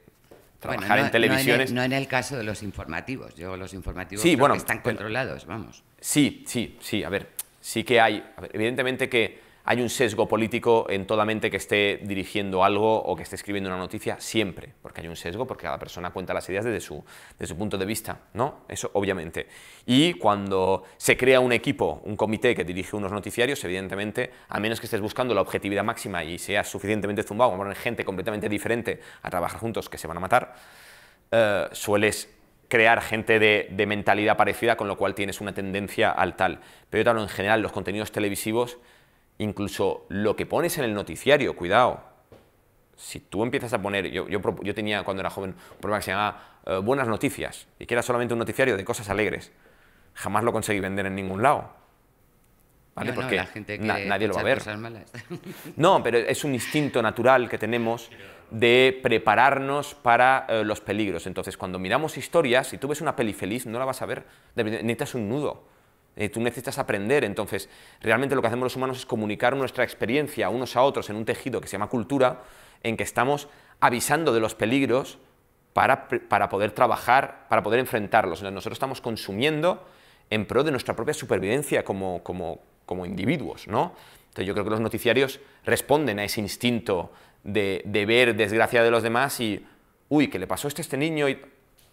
trabajar en televisiones. No en, el, caso de los informativos. Yo los informativos están controlados, vamos. Sí, sí, sí. A ver, sí que hay. evidentemente que hay un sesgo político en toda mente que esté dirigiendo algo o que esté escribiendo una noticia siempre, porque hay un sesgo, porque cada persona cuenta las ideas desde su, desde su punto de vista, ¿no? Eso obviamente. Y cuando se crea un equipo, un comité que dirige unos noticiarios, evidentemente, a menos que estés buscando la objetividad máxima y seas suficientemente zumbado, como gente completamente diferente a trabajar juntos que se van a matar, eh, sueles crear gente de, de mentalidad parecida, con lo cual tienes una tendencia al tal. Pero yo en general, los contenidos televisivos incluso lo que pones en el noticiario, cuidado. Si tú empiezas a poner, yo, tenía cuando era joven un programa que se llamaba eh, Buenas Noticias, y que era solamente un noticiario de cosas alegres. Jamás lo conseguí vender en ningún lado. ¿Vale? Porque nadie lo va a ver. no, pero es un instinto natural que tenemos de prepararnos para eh, los peligros. Entonces, cuando miramos historias, si tú ves una peli feliz, no la vas a ver. Necesitas un nudo eh, tú necesitas aprender. Entonces, realmente lo que hacemos los humanos es comunicar nuestra experiencia unos a otros en un tejido que se llama cultura, en que estamos avisando de los peligros para, para poder trabajar, para poder enfrentarlos. Nosotros estamos consumiendo en pro de nuestra propia supervivencia como, como, como individuos, ¿no? Entonces yo creo que los noticiarios responden a ese instinto de, de, ver desgracia de los demás y, uy, ¿qué le pasó a este, este niño? Y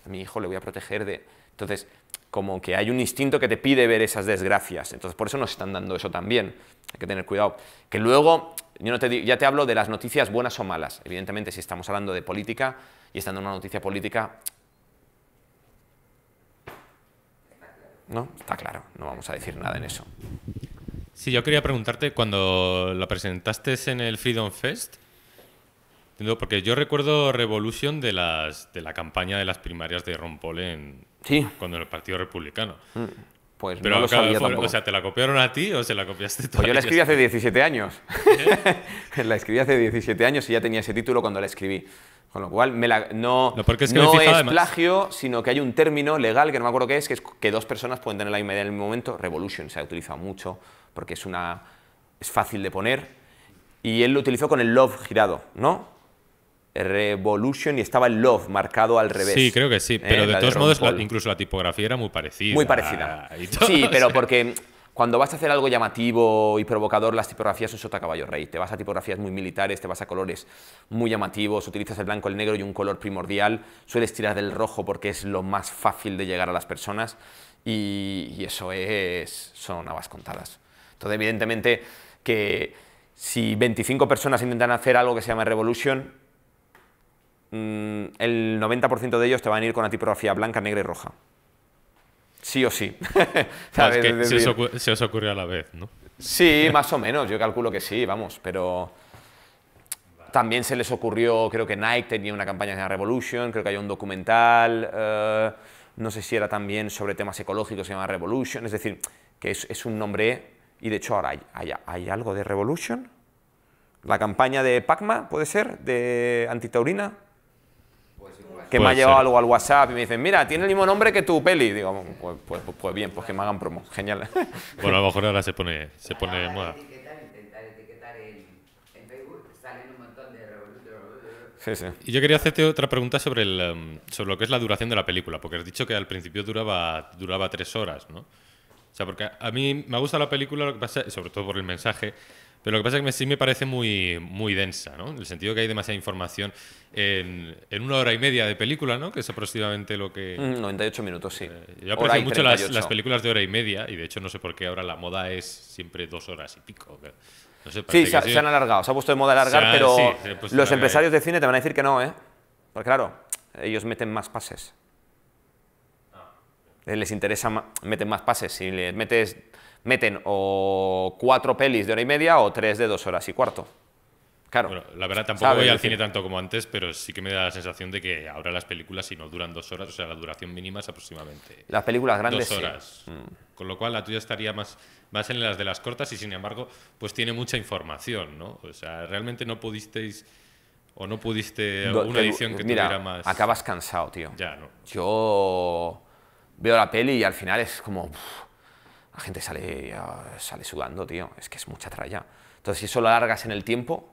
a mi hijo le voy a proteger de... Entonces, como que hay un instinto que te pide ver esas desgracias. Entonces, por eso nos están dando eso también. Hay que tener cuidado. Que luego, yo no te, ya te hablo de las noticias buenas o malas. Evidentemente, si estamos hablando de política y estando en una noticia política, ¿no? Está claro, no vamos a decir nada en eso. Sí, yo quería preguntarte, cuando la presentaste en el Freedom Fest, porque yo recuerdo Revolution de, las, de la campaña de las primarias de Ron Paul en, Sí. Cuando en el Partido Republicano. Mm. Pues pero no lo sabía O sea, ¿te la copiaron a ti o se la copiaste tú? Pues yo la escribí hace 17 años. la escribí hace 17 años y ya tenía ese título cuando la escribí. Con lo cual, no, es, plagio, sino que hay un término legal que no me acuerdo qué es, que es que dos personas pueden tener la misma idea en el mismo momento. Revolution se ha utilizado mucho porque es, una, es fácil de poner. Y él lo utilizó con el love girado, ¿no? Revolution y estaba el Love marcado al revés. Sí, creo que sí, ¿Eh? pero de todos modos incluso la tipografía era muy parecida. Muy parecida. sí, pero porque cuando vas a hacer algo llamativo y provocador, las tipografías son sota caballo rey. Te vas a tipografías muy militares, te vas a colores muy llamativos, utilizas el blanco, el negro y un color primordial, sueles tirar del rojo porque es lo más fácil de llegar a las personas y, eso es, son habas contadas. Entonces, evidentemente que si 25 personas intentan hacer algo que se llama Revolution, Mm, el 90% de ellos te van a ir con la tipografía blanca, negra y roja. Sí o sí. se, os ocurrió a la vez, ¿no? Sí, más o menos. Yo calculo que sí, vamos, pero... También se les ocurrió, creo que Nike tenía una campaña de Revolution, creo que hay un documental, eh, no sé si era también sobre temas ecológicos, se llama Revolution, es decir, que es, un nombre, y de hecho ahora hay, algo de Revolution. La campaña de Pacma, puede ser, de antitaurina que me ha llevado algo al WhatsApp y me dicen, mira, tiene el mismo nombre que tu peli. Digo, pues, pues, pues, pues bien, pues que me hagan promo. Genial. Bueno, a lo mejor ahora se pone, se pone de moda. Sí, sí. Y yo quería hacerte otra pregunta sobre, el, em, sobre lo que es la duración de la película, porque has dicho que al principio duraba, duraba tres horas, ¿no? O sea, porque a mí me gusta la película, lo que pasa, sobre todo por el mensaje, pero lo que pasa es que sí me parece muy, muy densa, ¿no? En el sentido que hay demasiada información en, una hora y media de película, ¿no? Que es aproximadamente lo que... 98 mm, minutos, sí. Eh, yo aprecio mucho las, películas de hora y media y de hecho no sé por qué ahora la moda es siempre dos horas y pico. No sí, se, han alargado, se ha puesto de moda alargar, pero los empresarios de cine te van a decir que no, ¿eh? Porque claro, ellos meten más pases ah. eh, les interesa, meten más pases. Si les metes meten o cuatro pelis de hora y media o tres de dos horas y cuarto. Claro. Bueno, la verdad tampoco voy al cine tanto como antes, pero sí que me da la sensación de que ahora las películas, si no duran dos horas, o sea, la duración mínima es aproximadamente. Las películas grandes. Dos horas. Mm. Con lo cual la tuya estaría más, más en las de las cortas y sin embargo, pues tiene mucha información, ¿no? O sea, realmente no pudisteis. ¿O no pudiste alguna edición que tuviera más...? acabas cansado, tío. Ya, no. Yo veo la peli y al final es como la gente sale, ah, sale sudando, tío. Es que es mucha tralla. Entonces, si eso lo alargas en el tiempo...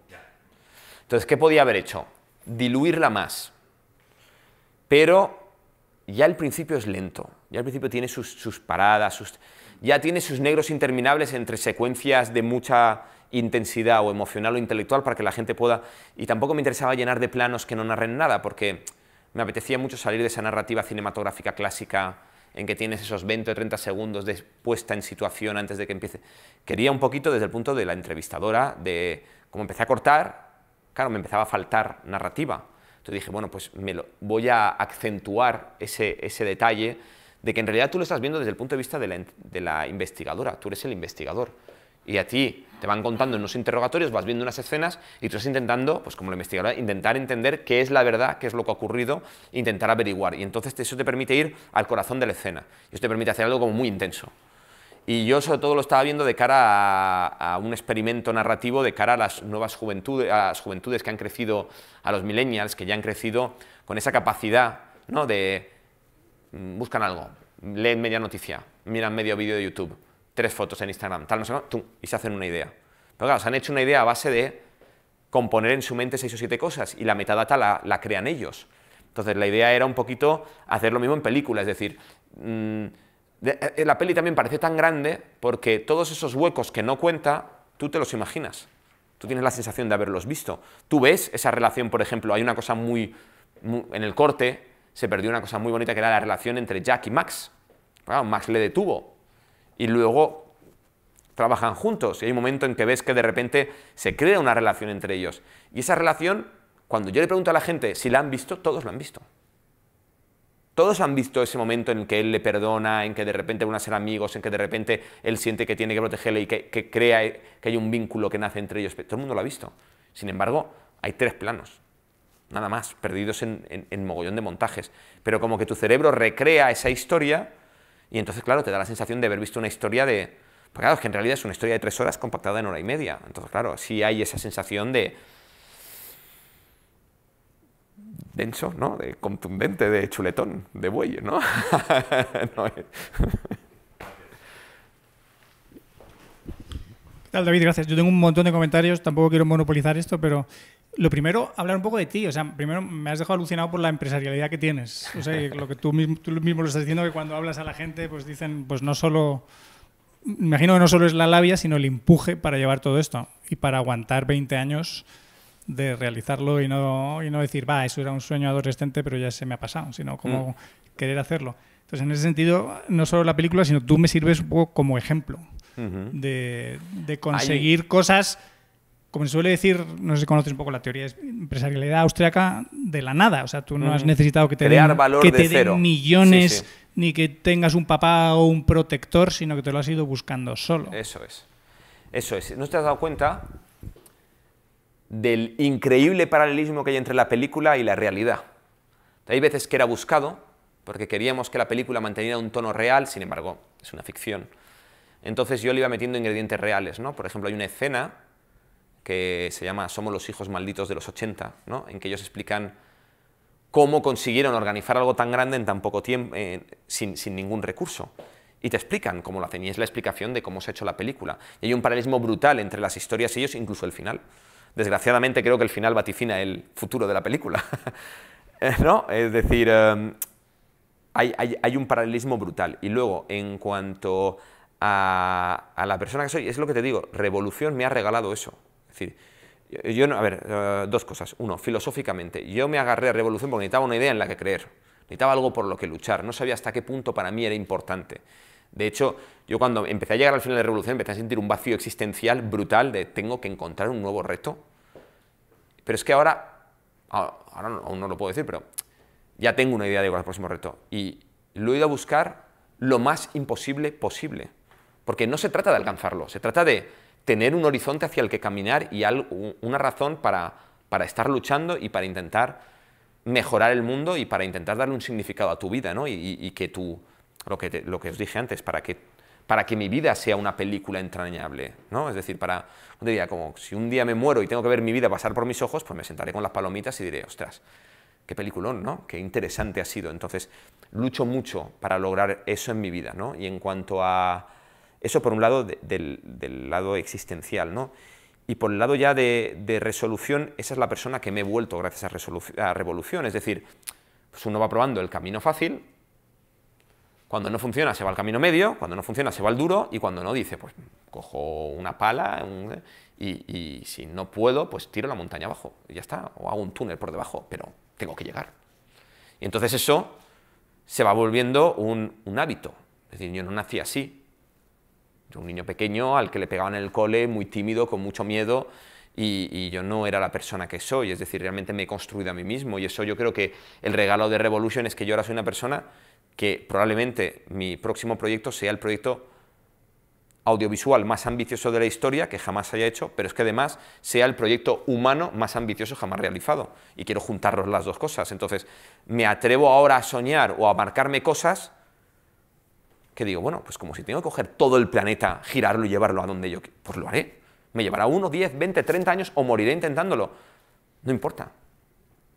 Entonces, ¿qué podía haber hecho? Diluirla más. Pero ya el principio es lento. Ya al principio tiene sus, paradas, ya tiene sus negros interminables entre secuencias de mucha intensidad o emocional o intelectual para que la gente pueda... Y tampoco me interesaba llenar de planos que no narren nada, porque me apetecía mucho salir de esa narrativa cinematográfica clásica en que tienes esos 20 o 30 segundos de puesta en situación antes de que empiece. Quería un poquito desde el punto de la entrevistadora, de cómo empecé a cortar, claro, me empezaba a faltar narrativa. Entonces dije, bueno, pues me lo, voy a acentuar ese, detalle de que en realidad tú lo estás viendo desde el punto de vista de la, de la investigadora, tú eres el investigador. Y a ti te van contando en unos interrogatorios, vas viendo unas escenas y tú estás intentando, pues como lo investigadora, intentar entender qué es la verdad, qué es lo que ha ocurrido, intentar averiguar. Y entonces eso te permite ir al corazón de la escena. Y eso te permite hacer algo como muy intenso. Y yo sobre todo lo estaba viendo de cara a, un experimento narrativo, de cara a las nuevas juventudes, a las juventudes que han crecido, a los millennials que ya han crecido con esa capacidad ¿no? de mm, buscan algo, leen media noticia, miran medio vídeo de YouTube tres fotos en Instagram, tal, no sé cómo, y se hacen una idea. Pero claro, se han hecho una idea a base de componer en su mente seis o siete cosas y la metadata la, crean ellos. Entonces la idea era un poquito hacer lo mismo en película, es decir, mm, eh, eh, la peli también parece tan grande porque todos esos huecos que no cuenta, tú te los imaginas. Tú tienes la sensación de haberlos visto. Tú ves esa relación, por ejemplo, hay una cosa muy, en el corte se perdió una cosa muy bonita que era la relación entre Jack y Max. Max le detuvo y luego trabajan juntos. Y hay un momento en que ves que de repente se crea una relación entre ellos. Y esa relación, cuando yo le pregunto a la gente si la han visto, todos la han visto. Todos han visto ese momento en que él le perdona, en que de repente van a ser amigos, en que de repente él siente que tiene que protegerle y que, crea que hay un vínculo que nace entre ellos. Todo el mundo lo ha visto. Sin embargo, hay tres planos, nada más, perdidos en mogollón de montajes. Pero como que tu cerebro recrea esa historia y entonces, claro, te da la sensación de haber visto una historia de... Pues claro, es que en realidad es una historia de tres horas compactada en hora y media. Entonces, claro, sí hay esa sensación de... denso, ¿no? De contundente, de chuletón, de buey, ¿no? no David, gracias. Yo tengo un montón de comentarios, tampoco quiero monopolizar esto, pero lo primero, hablar un poco de ti. O sea, primero me has dejado alucinado por la empresarialidad que tienes. O sea, lo que tú mismo, lo estás diciendo, que cuando hablas a la gente, pues dicen, pues no solo... imagino que no solo es la labia, sino el empuje para llevar todo esto y para aguantar 20 años de realizarlo y no, y no decir, va, eso era un sueño adolescente, pero ya se me ha pasado, sino como mm. querer hacerlo. Entonces, en ese sentido, no solo la película, sino tú me sirves un poco como ejemplo de, conseguir cosas, como se suele decir, no sé si conoces un poco la teoría empresarialidad austriaca, de la nada. O sea, tú no has necesitado que te Crear den, valor millones ni que tengas un papá o un protector, sino que te lo has ido buscando solo. Eso es. Eso es. ¿No te has dado cuenta del increíble paralelismo que hay entre la película y la realidad? Hay veces que era buscado, porque queríamos que la película manteniera un tono real, sin embargo, es una ficción. Entonces yo le iba metiendo ingredientes reales, ¿no? Por ejemplo, hay una escena que se llama Somos los hijos malditos de los 80, ¿no? En que ellos explican cómo consiguieron organizar algo tan grande en tan poco tiempo, eh, sin, ningún recurso. Y te explican cómo lo hacen, y es la explicación de cómo se ha hecho la película. Y hay un paralelismo brutal entre las historias y ellos, incluso el final. Desgraciadamente creo que el final vaticina el futuro de la película. Eh, ¿No? Es decir, em, hay un paralelismo brutal. Y luego, en cuanto a, la persona que soy. Es lo que te digo, revolución me ha regalado eso. Es decir, yo, a ver, eh, dos cosas. Uno, filosóficamente, yo me agarré a revolución porque necesitaba una idea en la que creer, necesitaba algo por lo que luchar, no sabía hasta qué punto para mí era importante. De hecho, yo cuando empecé a llegar al final de la revolución empecé a sentir un vacío existencial brutal de tengo que encontrar un nuevo reto. Pero es que ahora, ahora, no, aún no lo puedo decir, pero ya tengo una idea de cuál es el próximo reto. Y lo he ido a buscar lo más imposible posible. Porque no se trata de alcanzarlo, se trata de tener un horizonte hacia el que caminar y una razón para, para estar luchando y para intentar mejorar el mundo y para intentar darle un significado a tu vida, ¿no? Y, que tú, lo que, lo que os dije antes, para que, para que mi vida sea una película entrañable, ¿no? Es decir, para, diría, como si un día me muero y tengo que ver mi vida pasar por mis ojos, pues me sentaré con las palomitas y diré, ostras, qué peliculón, ¿no? Qué interesante ha sido. Entonces, lucho mucho para lograr eso en mi vida, ¿no? Y en cuanto a eso por un lado del, lado existencial, ¿no? Y por el lado ya de, resolución, esa es la persona que me he vuelto gracias a, a revolución. Es decir, pues uno va probando el camino fácil, cuando no funciona se va al camino medio, cuando no funciona se va al duro y cuando no dice, pues cojo una pala y, si no puedo, pues tiro la montaña abajo y ya está, o hago un túnel por debajo, pero tengo que llegar. Y entonces eso se va volviendo un, un hábito. Es decir, yo no nací así, un niño pequeño al que le pegaban en el cole, muy tímido, con mucho miedo, y, yo no era la persona que soy, es decir, realmente me he construido a mí mismo, y eso yo creo que el regalo de Revolution es que yo ahora soy una persona que probablemente mi próximo proyecto sea el proyecto audiovisual más ambicioso de la historia que jamás haya hecho, pero es que además sea el proyecto humano más ambicioso jamás realizado. Y quiero juntar las dos cosas. Entonces, me atrevo ahora a soñar o a marcarme cosas que digo, bueno, pues como si tengo que coger todo el planeta, girarlo y llevarlo a donde yo, pues lo haré. Me llevará uno diez 20, 30 años o moriré intentándolo. No importa.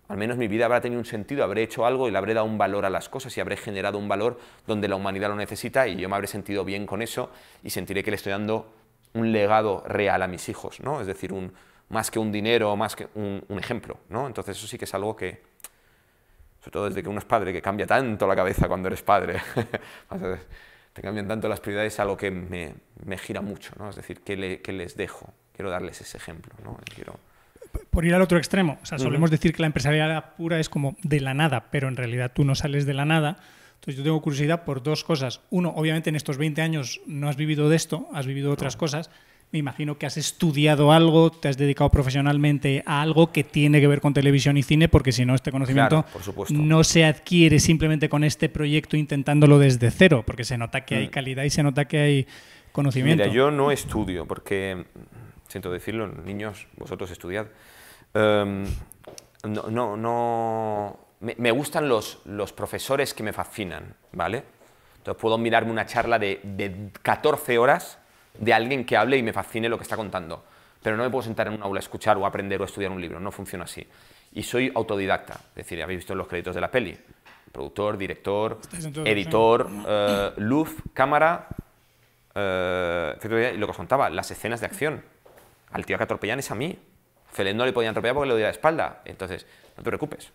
Al menos mi vida habrá tenido un sentido, habré hecho algo y le habré dado un valor a las cosas y habré generado un valor donde la humanidad lo necesita y yo me habré sentido bien con eso y sentiré que le estoy dando un legado real a mis hijos, ¿no? Es decir, un, más que un dinero, más que un, un ejemplo, ¿no? Entonces eso sí que es algo que, sobre todo desde que uno es padre, que cambia tanto la cabeza cuando eres padre, te cambian tanto las prioridades, a lo que me, me gira mucho, ¿no? es decir, ¿qué, les dejo? Quiero darles ese ejemplo. ¿no? Quiero... Por ir al otro extremo, o sea, solemos decir que la empresarial pura es como de la nada, pero en realidad tú no sales de la nada. Entonces yo tengo curiosidad por dos cosas. Uno, obviamente en estos 20 años no has vivido de esto, has vivido otras cosas. Me imagino que has estudiado algo, te has dedicado profesionalmente a algo que tiene que ver con televisión y cine, porque si no, este conocimiento no se adquiere simplemente con este proyecto intentándolo desde cero, porque se nota que hay mm. calidad y se nota que hay conocimiento. Mira, yo no estudio, porque, siento decirlo, niños, vosotros estudiad. Em, no, no, Me, gustan los, los profesores que me fascinan, ¿vale? Entonces puedo mirarme una charla de, de 14 horas de alguien que hable y me fascine lo que está contando. Pero no me puedo sentar en un aula a escuchar o aprender o estudiar un libro, no funciona así. Y soy autodidacta, es decir, habéis visto los créditos de la peli. Productor, director, editor, eh, luz, cámara, eh, lo que os contaba, las escenas de acción. Al tío que atropellan es a mí. Felén no le podía atropellar porque le doy la espalda. Entonces, no te preocupes,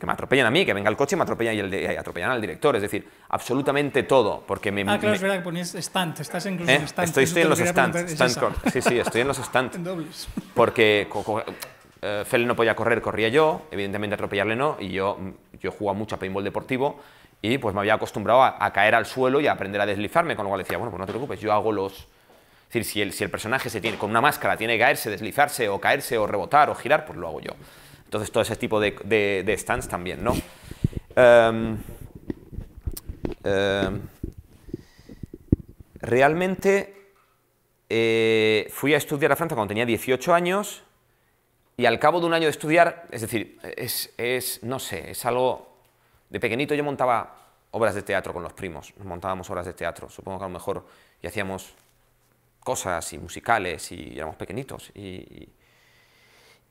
que me atropellan a mí, que venga el coche y me atropellan, y, el, atropellan al director. Es decir, absolutamente todo. Porque me, ah, claro, es verdad que ponías stand, estás incluso ¿Eh? en stand. Estoy, en los stands. Stand sí, sí, estoy en los stands. en dobles. Porque eh, Fell no podía correr, corría yo, evidentemente atropellarle no, y yo, yo jugaba mucho a paintball deportivo y pues me había acostumbrado a, caer al suelo y a aprender a deslizarme, con lo cual decía, bueno, pues no te preocupes, yo hago los... Es decir, si el, si el personaje se tiene, con una máscara tiene que caerse, deslizarse o caerse o rebotar o girar, pues lo hago yo. Entonces, todo ese tipo de, de, stands también, ¿no? Em, em, realmente eh, fui a estudiar a Francia cuando tenía 18 años y al cabo de un año de estudiar, es decir, es, no sé, es algo... De pequeñito yo montaba obras de teatro con los primos, nos montábamos obras de teatro, supongo que a lo mejor y hacíamos cosas y musicales y éramos pequeñitos y,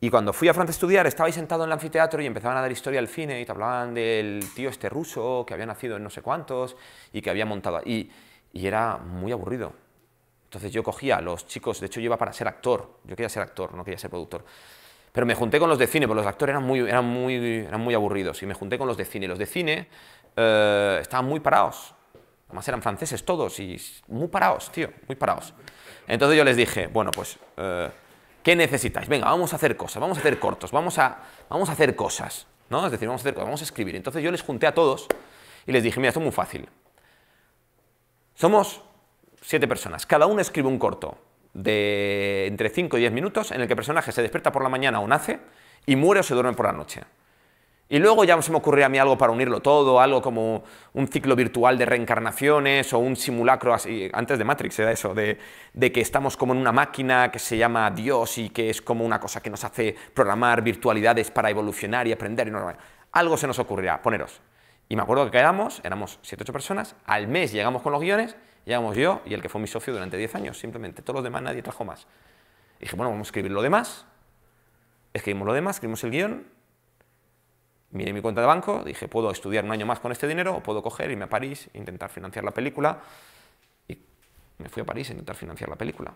y cuando fui a Francia a estudiar, estaba ahí sentado en el anfiteatro y empezaban a dar historia al cine y te hablaban del tío este ruso que había nacido en no sé cuántos y que había montado. Y, y era muy aburrido. Entonces yo cogía a los chicos, de hecho yo iba para ser actor, yo quería ser actor, no quería ser productor. Pero me junté con los de cine, porque los actores eran muy, eran muy, eran muy aburridos, y me junté con los de cine. Los de cine eh, estaban muy parados, además eran franceses todos, y muy parados, tío, muy parados. Entonces yo les dije, bueno, pues... Eh, ¿Qué necesitáis? Venga, vamos a hacer cosas, vamos a hacer cortos, vamos a, vamos a hacer cosas, ¿no? Es decir, vamos a hacer cosas, vamos a escribir. Entonces yo les junté a todos y les dije, mira, esto es muy fácil. Somos siete personas, cada uno escribe un corto de entre 5 y 10 minutos en el que el personaje se despierta por la mañana o nace y muere o se duerme por la noche. Y luego ya se me ocurría a mí algo para unirlo todo, algo como un ciclo virtual de reencarnaciones o un simulacro así, antes de Matrix era eso, de, que estamos como en una máquina que se llama Dios y que es como una cosa que nos hace programar virtualidades para evolucionar y aprender. Y no, algo se nos ocurría poneros. Y me acuerdo que quedamos, éramos 7 8 personas, al mes llegamos con los guiones, llegamos yo y el que fue mi socio durante 10 años, simplemente, todos los demás nadie trajo más. Y dije, bueno, vamos a escribir lo demás, escribimos lo demás, escribimos el guión, miré mi cuenta de banco, dije, puedo estudiar un año más con este dinero o puedo coger, irme a París, intentar financiar la película. Y me fui a París a intentar financiar la película.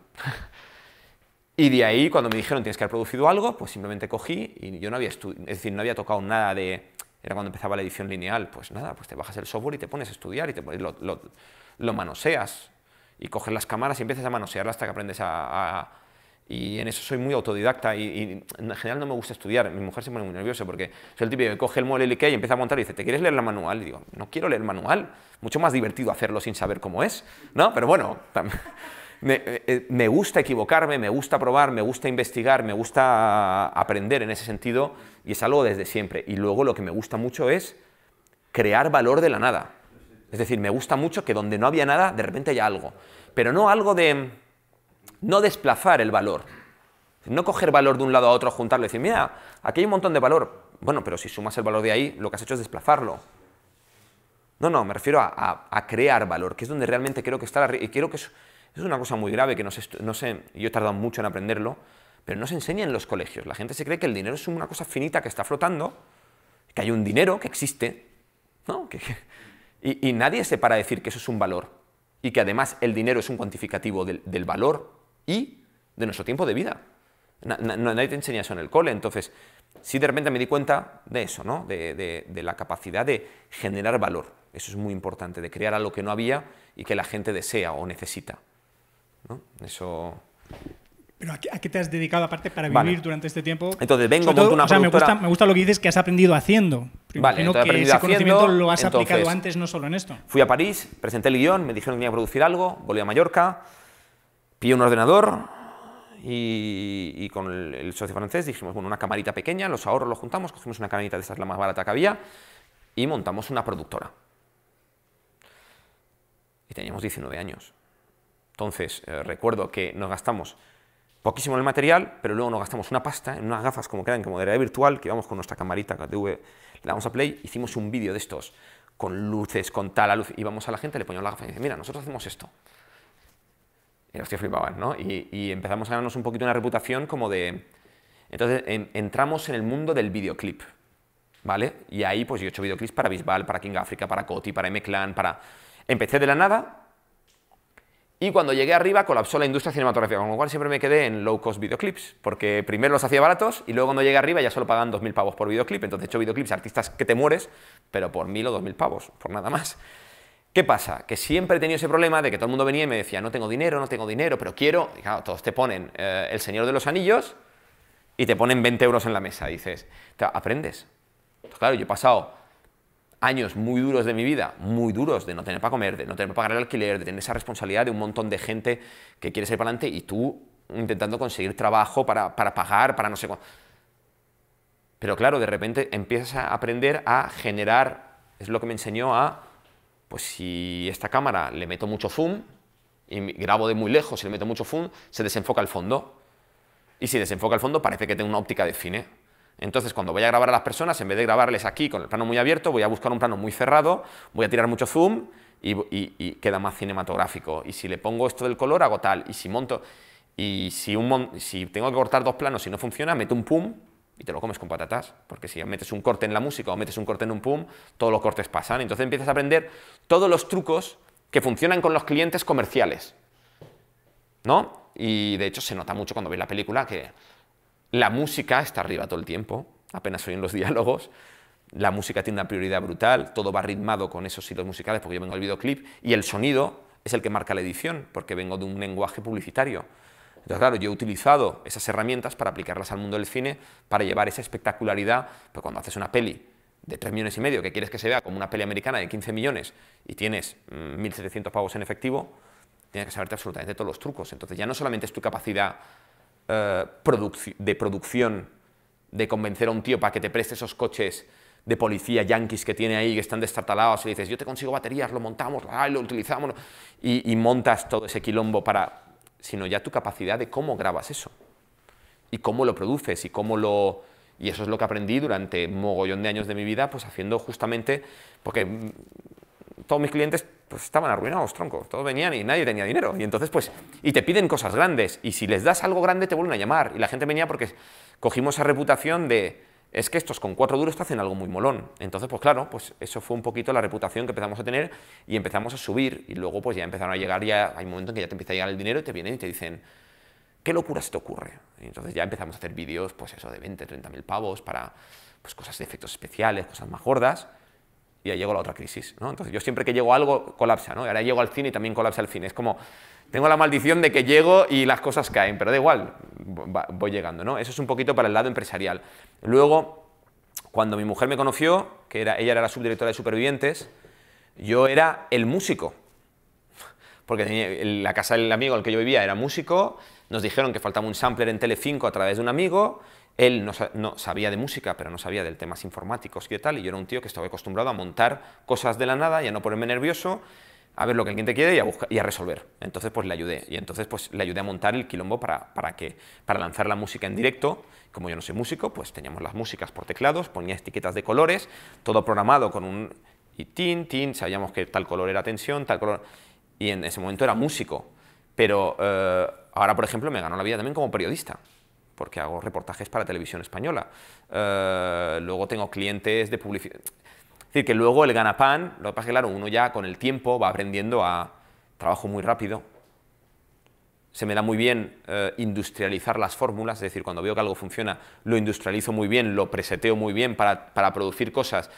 y de ahí, cuando me dijeron, tienes que haber producido algo, pues simplemente cogí y yo no había, es decir, no había tocado nada de... Era cuando empezaba la edición lineal, pues nada, pues te bajas el software y te pones a estudiar y te lo, lo, manoseas y coges las cámaras y empiezas a manosearlas hasta que aprendes a y en eso soy muy autodidacta y, en general no me gusta estudiar. Mi mujer se pone muy nerviosa porque soy el tipo que coge el y y y empieza a montar y dice, ¿te quieres leer el manual? Y digo, no quiero leer manual, mucho más divertido hacerlo sin saber cómo es, ¿no? Pero bueno, me, eh, eh, me, gusta equivocarme, me gusta probar, me gusta investigar, me gusta aprender en ese sentido y es algo desde siempre. Y luego lo que me gusta mucho es crear valor de la nada. Es decir, me gusta mucho que donde no había nada, de repente haya algo. Pero no algo de no desplazar el valor. No coger valor de un lado a otro, juntarlo y decir, mira, aquí hay un montón de valor. Bueno, pero si sumas el valor de ahí, lo que has hecho es desplazarlo. No, no, me refiero a, crear valor, que es donde realmente creo que está la... Y creo que es, una cosa muy grave que no sé, no sé, yo he tardado mucho en aprenderlo, pero no se enseña en los colegios. La gente se cree que el dinero es una cosa finita que está flotando, que hay un dinero que existe, ¿no? y, nadie se para decir que eso es un valor y que además el dinero es un cuantificativo del valor y de nuestro tiempo de vida. no nadie te enseñaba eso en el cole. Entonces, sí de repente me di cuenta de eso, ¿no? de, de, la capacidad de generar valor. Eso es muy importante, de crear algo que no había y que la gente desea o necesita. ¿no? Eso... Pero ¿a qué, te has dedicado aparte para vivir durante este tiempo? Entonces vengo, con una o me, gusta, lo que dices que has aprendido haciendo. Vale, que ese conocimiento lo has aplicado antes, no solo en esto. Fui a París, presenté el guión, me dijeron que tenía que producir algo, volví a Mallorca, pillé un ordenador y, con el, socio francés dijimos, bueno, una camarita pequeña, los ahorros los juntamos, cogimos una camarita de esas, la más barata que había, y montamos una productora. Y teníamos 19 años. Entonces, eh, recuerdo que nos gastamos poquísimo en el material, pero luego nos gastamos una pasta en unas gafas como quedan como de realidad virtual, que vamos con nuestra camarita que la damos a play, hicimos un vídeo de estos, con luces, con tal, a luz, vamos a la gente, le poníamos la gafa y dice, mira, nosotros hacemos esto. Y tíos flipaban, ¿no? Y, empezamos a ganarnos un poquito una reputación como de... Entonces entramos en el mundo del videoclip, ¿vale? Y ahí pues yo he hecho videoclips para Bisbal, para King Africa, para Coty, para M-Clan, para... Empecé de la nada y cuando llegué arriba colapsó la industria cinematográfica, con lo cual siempre me quedé en low cost videoclips, porque primero los hacía baratos y luego cuando llegué arriba ya solo pagaban 2.000 pavos por videoclip, entonces he hecho videoclips artistas que te mueres, pero por 1.000 o 2.000 pavos, por nada más. ¿Qué pasa? Que siempre he tenido ese problema de que todo el mundo venía y me decía, no tengo dinero, no tengo dinero, pero quiero. Y claro, todos te ponen eh, el Señor de los Anillos y te ponen 20 euros en la mesa. dices, aprendes. Pues claro, yo he pasado años muy duros de mi vida, muy duros, de no tener para comer, de no tener para pagar el alquiler, de tener esa responsabilidad de un montón de gente que quiere ser para adelante y tú intentando conseguir trabajo para, para pagar, para no sé cuánto. Pero claro, de repente empiezas a aprender a generar, es lo que me enseñó a pues si esta cámara le meto mucho zoom, y grabo de muy lejos y le meto mucho zoom, se desenfoca el fondo. Y si desenfoca el fondo parece que tengo una óptica de cine. Entonces, cuando voy a grabar a las personas, en vez de grabarles aquí con el plano muy abierto, voy a buscar un plano muy cerrado, voy a tirar mucho zoom y, queda más cinematográfico. Y si le pongo esto del color, hago tal. Y si monto... Y si, si tengo que cortar dos planos y no funciona, meto un pum y te lo comes con patatas, porque si metes un corte en la música o metes un corte en un pum, todos los cortes pasan, entonces empiezas a aprender todos los trucos que funcionan con los clientes comerciales, ¿no? Y de hecho se nota mucho cuando ves la película que la música está arriba todo el tiempo, apenas oyen los diálogos, la música tiene una prioridad brutal, todo va ritmado con esos hilos musicales, porque yo vengo del videoclip, y el sonido es el que marca la edición, porque vengo de un lenguaje publicitario. Entonces, claro, yo he utilizado esas herramientas para aplicarlas al mundo del cine, para llevar esa espectacularidad, pero pues, cuando haces una peli de 3 millones y medio, que quieres que se vea como una peli americana de 15 millones y tienes 1.700 mm, pavos en efectivo, tienes que saberte absolutamente todos los trucos. Entonces ya no solamente es tu capacidad eh, de producción, de convencer a un tío para que te preste esos coches de policía yanquis que tiene ahí, que están destartalados, y le dices, yo te consigo baterías, lo montamos, lo utilizamos, y montas todo ese quilombo para sino ya tu capacidad de cómo grabas eso y cómo lo produces y cómo lo... Y eso es lo que aprendí durante mogollón de años de mi vida, pues haciendo justamente, porque todos mis clientes pues, estaban arruinados, troncos, todos venían y nadie tenía dinero. Y entonces, pues, y te piden cosas grandes, y si les das algo grande te vuelven a llamar. Y la gente venía porque cogimos esa reputación de, es que estos con cuatro duros te hacen algo muy molón. Entonces, pues claro, pues eso fue un poquito la reputación que empezamos a tener y empezamos a subir y luego pues ya empezaron a llegar, ya hay un momento en que ya te empieza a llegar el dinero y te vienen y te dicen, ¿qué locura se te ocurre? Y entonces ya empezamos a hacer vídeos, pues eso, de 20, 30 mil pavos para pues, cosas de efectos especiales, cosas más gordas y ahí llegó la otra crisis. ¿no? Entonces yo siempre que llego algo colapsa, ¿no? Y ahora llego al cine y también colapsa el cine. Es como, tengo la maldición de que llego y las cosas caen, pero da igual, voy llegando. ¿no? Eso es un poquito para el lado empresarial. Luego, cuando mi mujer me conoció, que era, ella era la subdirectora de Supervivientes, yo era el músico. Porque la casa del amigo al que yo vivía era músico, nos dijeron que faltaba un sampler en Telecinco a través de un amigo, él no, sabía de música, pero no sabía de temas informáticos y tal, y yo era un tío que estaba acostumbrado a montar cosas de la nada y a no ponerme nervioso, a ver lo que el cliente quiere y a, resolver. Entonces, pues le ayudé. Y entonces, pues le ayudé a montar el quilombo para, que, para lanzar la música en directo. Como yo no soy músico, pues teníamos las músicas por teclados, ponía etiquetas de colores, todo programado con un... Y tin, tin, sabíamos que tal color era tensión, tal color... Y en ese momento era músico. Pero eh, ahora, por ejemplo, me ganó la vida también como periodista porque hago reportajes para televisión española. Eh, luego tengo clientes de publicidad. Es decir, que luego el ganapán, lo que pasa es que claro, uno ya con el tiempo va aprendiendo a trabajo muy rápido. Se me da muy bien eh, industrializar las fórmulas, es decir, cuando veo que algo funciona, lo industrializo muy bien, lo preseteo muy bien para, para producir cosas.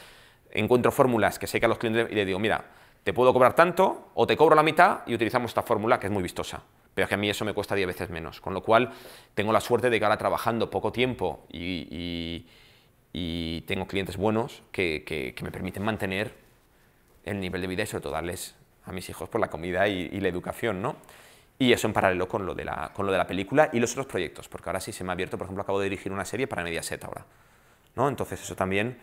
Encuentro fórmulas que sé que a los clientes y les digo, mira, te puedo cobrar tanto o te cobro la mitad y utilizamos esta fórmula que es muy vistosa pero que a mí eso me cuesta 10 veces menos. Con lo cual, tengo la suerte de que ahora trabajando poco tiempo y, tengo clientes buenos que, me permiten mantener el nivel de vida y sobre todo darles a mis hijos por la comida y, la educación, ¿no? Y eso en paralelo con lo, de la, con lo de la película y los otros proyectos, porque ahora sí se me ha abierto, por ejemplo, acabo de dirigir una serie para Mediaset ahora, ¿no? Entonces eso también...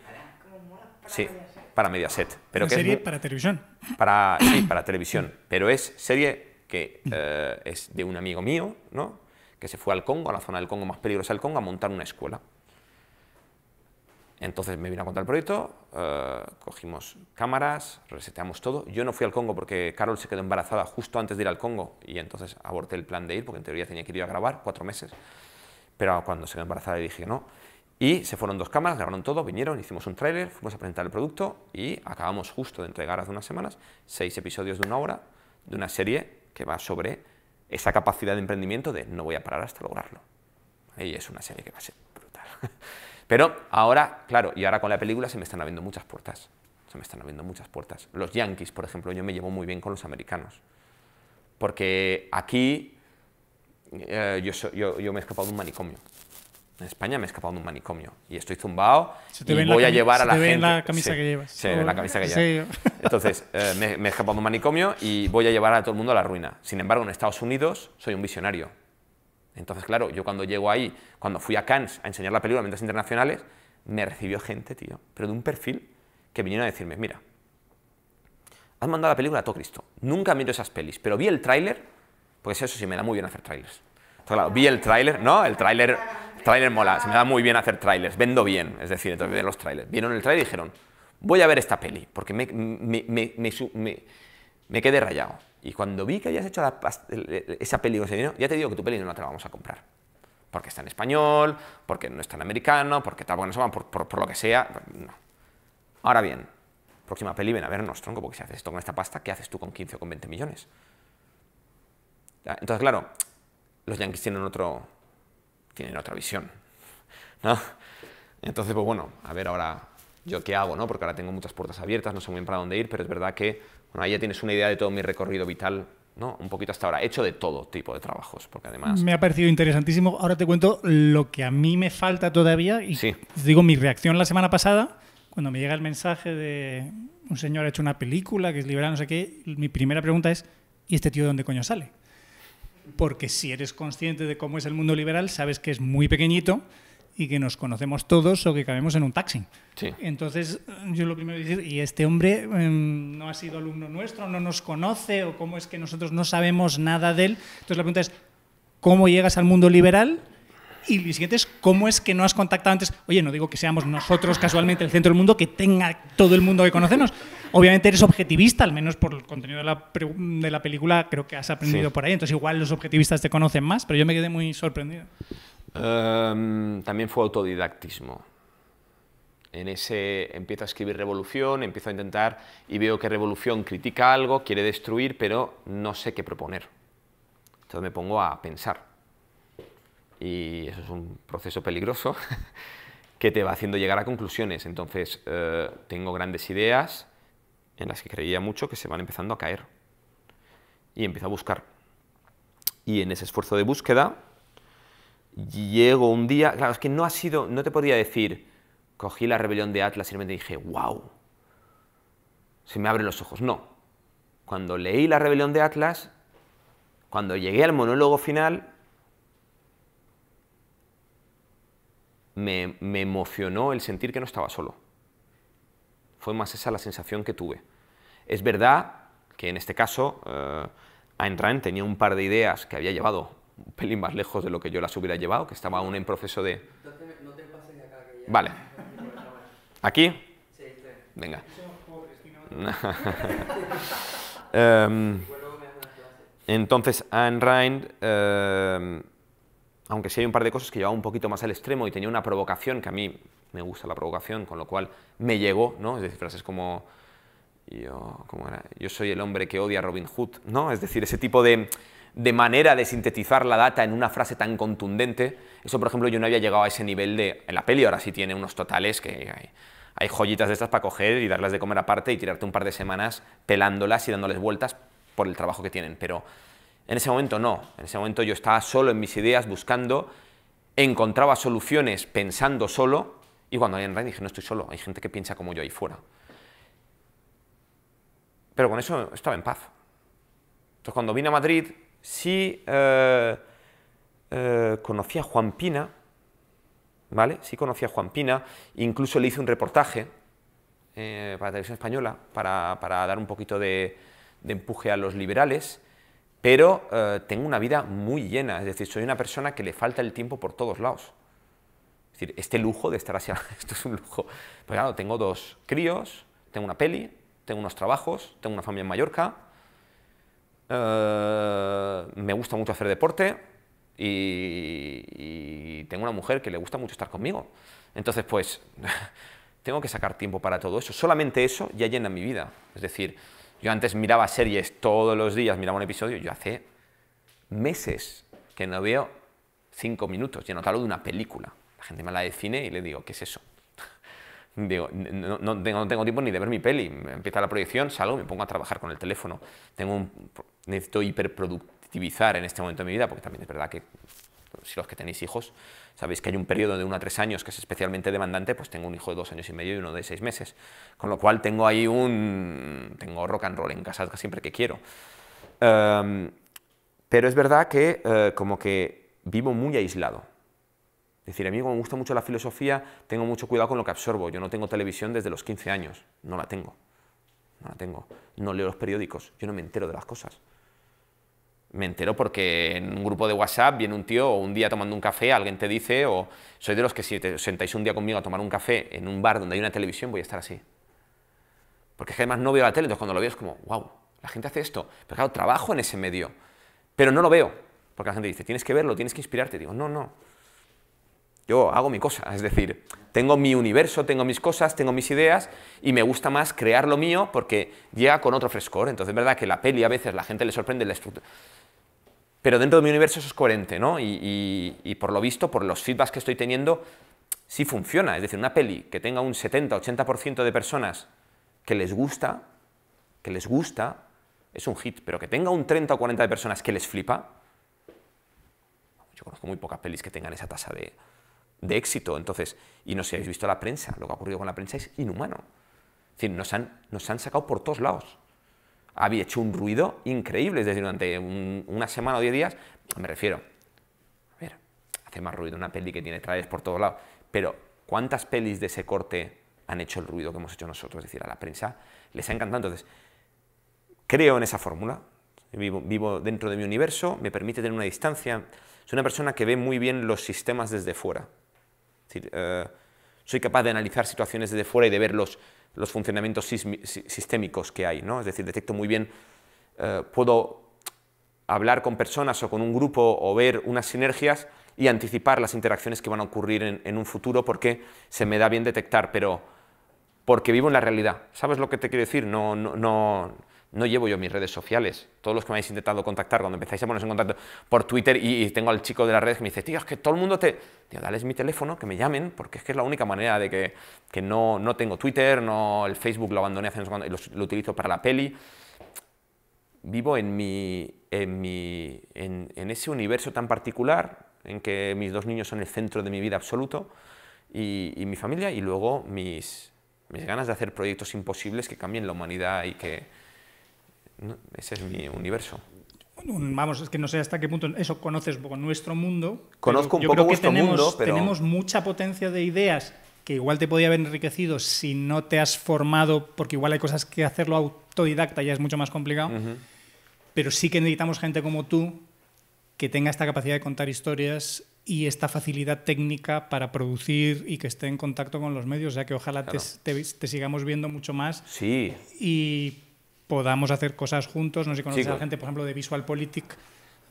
Sí, para Mediaset. Pero una serie para televisión. Para, sí, para televisión, pero es serie que eh, es de un amigo mío, ¿no? que se fue al Congo, a la zona del Congo más peligrosa del Congo, a montar una escuela. Entonces me vino a contar el proyecto, eh, cogimos cámaras, reseteamos todo. Yo no fui al Congo porque Carol se quedó embarazada justo antes de ir al Congo y entonces aborté el plan de ir porque en teoría tenía que ir a grabar cuatro meses. Pero cuando se quedó embarazada dije no. Y se fueron dos cámaras, grabaron todo, vinieron, hicimos un tráiler, fuimos a presentar el producto y acabamos justo de entregar hace unas semanas seis episodios de una hora de una serie que va sobre esa capacidad de emprendimiento de no voy a parar hasta lograrlo. Y es una serie que va a ser brutal. Pero ahora, claro, y ahora con la película se me están abriendo muchas puertas. Se me están abriendo muchas puertas. Los Yankees, por ejemplo, yo me llevo muy bien con los americanos. Porque aquí eh, yo me he escapado de un manicomio. En España me he escapado de un manicomio y estoy zumbado y voy a llevar a la se te Ve en la camisa que llevas. Sí, en la oh, camisa que llevas. Entonces, eh, me, he escapado de un manicomio y voy a llevar a todo el mundo a la ruina. Sin embargo, en Estados Unidos soy un visionario. Entonces, claro, yo cuando llego ahí, cuando fui a Cannes a enseñar la película a mentes internacionales, me recibió gente, tío, pero de un perfil que vinieron a decirme, mira, has mandado la película a todo Cristo. Nunca miro esas pelis, pero vi el tráiler, porque eso sí, me da muy bien hacer tráilers. Entonces, claro, vi el tráiler, ¿no? El tráiler Trailer mola, se me da muy bien hacer trailers, vendo bien, es decir, entonces los trailers. Vieron el trailer y dijeron, voy a ver esta peli, porque me, quedé rayado. Y cuando vi que habías hecho esa peli con ese ya te digo que tu peli no la te la vamos a comprar. Porque está en español, porque no está en americano, porque está, nos por, lo que sea. Ahora bien, próxima peli, ven a vernos, tronco, porque si haces esto con esta pasta, ¿qué haces tú con 15 o con 20 millones? Entonces, claro, los yankees tienen otro, tienen otra visión. ¿no? Entonces, pues bueno, a ver ahora yo qué hago, ¿no? Porque ahora tengo muchas puertas abiertas, no sé muy bien para dónde ir, pero es verdad que, bueno, ahí ya tienes una idea de todo mi recorrido vital, ¿no? Un poquito hasta ahora. hecho de todo tipo de trabajos, porque además... Me ha parecido interesantísimo. Ahora te cuento lo que a mí me falta todavía y sí. digo mi reacción la semana pasada, cuando me llega el mensaje de un señor ha hecho una película que es liberal, no sé qué, mi primera pregunta es, ¿y este tío de dónde coño sale? porque si eres consciente de cómo es el mundo liberal, sabes que es muy pequeñito y que nos conocemos todos o que cabemos en un taxi. Entonces, yo lo primero que decir, y este hombre em, no ha sido alumno nuestro, no nos conoce, o cómo es que nosotros no sabemos nada de él. Entonces la pregunta es, ¿cómo llegas al mundo liberal? Y lo siguiente es, ¿cómo es que no has contactado antes? Oye, no digo que seamos nosotros casualmente el centro del mundo, que tenga todo el mundo que conocernos. Obviamente eres objetivista, al menos por el contenido de la, película creo que has aprendido por ahí. Entonces igual los objetivistas te conocen más, pero yo me quedé muy sorprendido. Em, también fue autodidactismo. En ese empiezo a escribir Revolución, empiezo a intentar y veo que Revolución critica algo, quiere destruir, pero no sé qué proponer. Entonces me pongo a pensar y eso es un proceso peligroso que te va haciendo llegar a conclusiones. Entonces, eh, tengo grandes ideas en las que creía mucho que se van empezando a caer. Y empiezo a buscar. Y en ese esfuerzo de búsqueda, llego un día, claro, es que no ha sido, no te podía decir, cogí la rebelión de Atlas y me dije, wow, se me abren los ojos. No. Cuando leí la rebelión de Atlas, cuando llegué al monólogo final, me, emocionó el sentir que no estaba solo. Fue más esa la sensación que tuve. Es verdad que en este caso Anne eh, Ayn tenía un par de ideas que había llevado un pelín más lejos de lo que yo las hubiera llevado, que estaba aún en proceso de... no te pases de acá. Vale. ¿Aquí? Sí, sí. Venga. Em, entonces, Ayn Rand... Em, aunque sí hay un par de cosas que llevaba un poquito más al extremo y tenía una provocación, que a mí me gusta la provocación, con lo cual me llegó, ¿no? Es decir, frases como yo, soy el hombre que odia a Robin Hood, ¿no? Es decir, ese tipo de, manera de sintetizar la data en una frase tan contundente, eso, por ejemplo, yo no había llegado a ese nivel de... En la peli ahora sí tiene unos totales que hay, hay joyitas de estas para coger y darlas de comer aparte y tirarte un par de semanas pelándolas y dándoles vueltas por el trabajo que tienen, pero en ese momento no, en ese momento yo estaba solo en mis ideas buscando, encontraba soluciones pensando solo y cuando en red dije, no estoy solo, hay gente que piensa como yo ahí fuera. Pero con eso estaba en paz. Entonces cuando vine a Madrid, sí conocía eh, eh, conocí a Juan Pina, ¿vale? Sí conocí a Juan Pina, incluso le hice un reportaje eh, para la televisión española para, dar un poquito de empuje a los liberales pero eh, tengo una vida muy llena, es decir, soy una persona que le falta el tiempo por todos lados. Es decir, este lujo de estar así, esto es un lujo. Pues claro, tengo dos críos, tengo una peli, tengo unos trabajos, tengo una familia en Mallorca, eh, me gusta mucho hacer deporte y tengo una mujer que le gusta mucho estar conmigo. Entonces, pues, tengo que sacar tiempo para todo eso. Solamente eso ya llena mi vida. Es decir, yo antes miraba series todos los días, miraba un episodio, yo hace meses que no veo cinco minutos, yo no de una película. La gente me la define y le digo, ¿qué es eso? digo, no, tengo, tiempo ni de ver mi peli, empieza la proyección, salgo, me pongo a trabajar con el teléfono. Tengo un, necesito hiperproductivizar en este momento de mi vida, porque también es verdad que si los que tenéis hijos, sabéis que hay un periodo de uno a tres años que es especialmente demandante, pues tengo un hijo de dos años y medio y uno de seis meses. Con lo cual tengo ahí un... tengo rock and roll en casa siempre que quiero. Em, pero es verdad que eh, como que vivo muy aislado. Es decir, a mí me gusta mucho la filosofía, tengo mucho cuidado con lo que absorbo. Yo no tengo televisión desde los 15 años, no la tengo. No la tengo. No leo los periódicos, yo no me entero de las cosas me entero porque en un grupo de WhatsApp viene un tío o un día tomando un café, alguien te dice, o soy de los que si te sentáis un día conmigo a tomar un café en un bar donde hay una televisión, voy a estar así. Porque es que además no veo la tele, entonces cuando lo veo es como, wow, la gente hace esto. Pero claro, trabajo en ese medio, pero no lo veo. Porque la gente dice, tienes que verlo, tienes que inspirarte. Digo, no, no. Yo hago mi cosa, es decir, tengo mi universo, tengo mis cosas, tengo mis ideas y me gusta más crear lo mío porque llega con otro frescor. Entonces, es verdad que la peli a veces la gente le sorprende la estructura pero dentro de mi universo eso es coherente, ¿no? Y, por lo visto, por los feedbacks que estoy teniendo, sí funciona. Es decir, una peli que tenga un 70-80% de personas que les gusta, que les gusta, es un hit, pero que tenga un 30 o 40 de personas que les flipa, yo conozco muy pocas pelis que tengan esa tasa de, éxito. Entonces, y no sé si habéis visto la prensa, lo que ha ocurrido con la prensa es inhumano. Es decir, nos han, nos han sacado por todos lados había hecho un ruido increíble, es decir, durante una semana o diez días, me refiero, a ver, hace más ruido una peli que tiene trailers por todos lados, pero ¿cuántas pelis de ese corte han hecho el ruido que hemos hecho nosotros? Es decir, a la prensa les ha encantado. Entonces, creo en esa fórmula, vivo, dentro de mi universo, me permite tener una distancia, soy una persona que ve muy bien los sistemas desde fuera. Es decir, eh, soy capaz de analizar situaciones desde fuera y de verlos los funcionamientos sistémicos que hay. ¿no? Es decir, detecto muy bien, eh, puedo hablar con personas o con un grupo o ver unas sinergias y anticipar las interacciones que van a ocurrir en, un futuro porque se me da bien detectar, pero porque vivo en la realidad. ¿Sabes lo que te quiero decir? No, no, no, no llevo yo mis redes sociales. Todos los que me habéis intentado contactar, cuando empezáis a poneros en contacto por Twitter y, tengo al chico de las redes que me dice, tío, es que todo el mundo te... Tío, dale mi teléfono, que me llamen, porque es que es la única manera de que, no, tengo Twitter, no el Facebook lo abandoné hace cuando, lo, lo, utilizo para la peli. Vivo en, mi, en, mi, en, ese universo tan particular, en que mis dos niños son el centro de mi vida absoluto, y, y mi familia, y luego mis, mis ganas de hacer proyectos imposibles que cambien la humanidad y que ese es mi universo. Vamos, es que no sé hasta qué punto eso conoces nuestro mundo. Conozco un yo poco creo que tenemos, mundo, pero... tenemos mucha potencia de ideas que igual te podía haber enriquecido si no te has formado, porque igual hay cosas que hacerlo autodidacta ya es mucho más complicado. Pero sí que necesitamos gente como tú que tenga esta capacidad de contar historias y esta facilidad técnica para producir y que esté en contacto con los medios. O sea que ojalá te, te, sigamos viendo mucho más. Sí. Y podamos hacer cosas juntos. No sé si conoces a la gente, por ejemplo, de Visual Politic.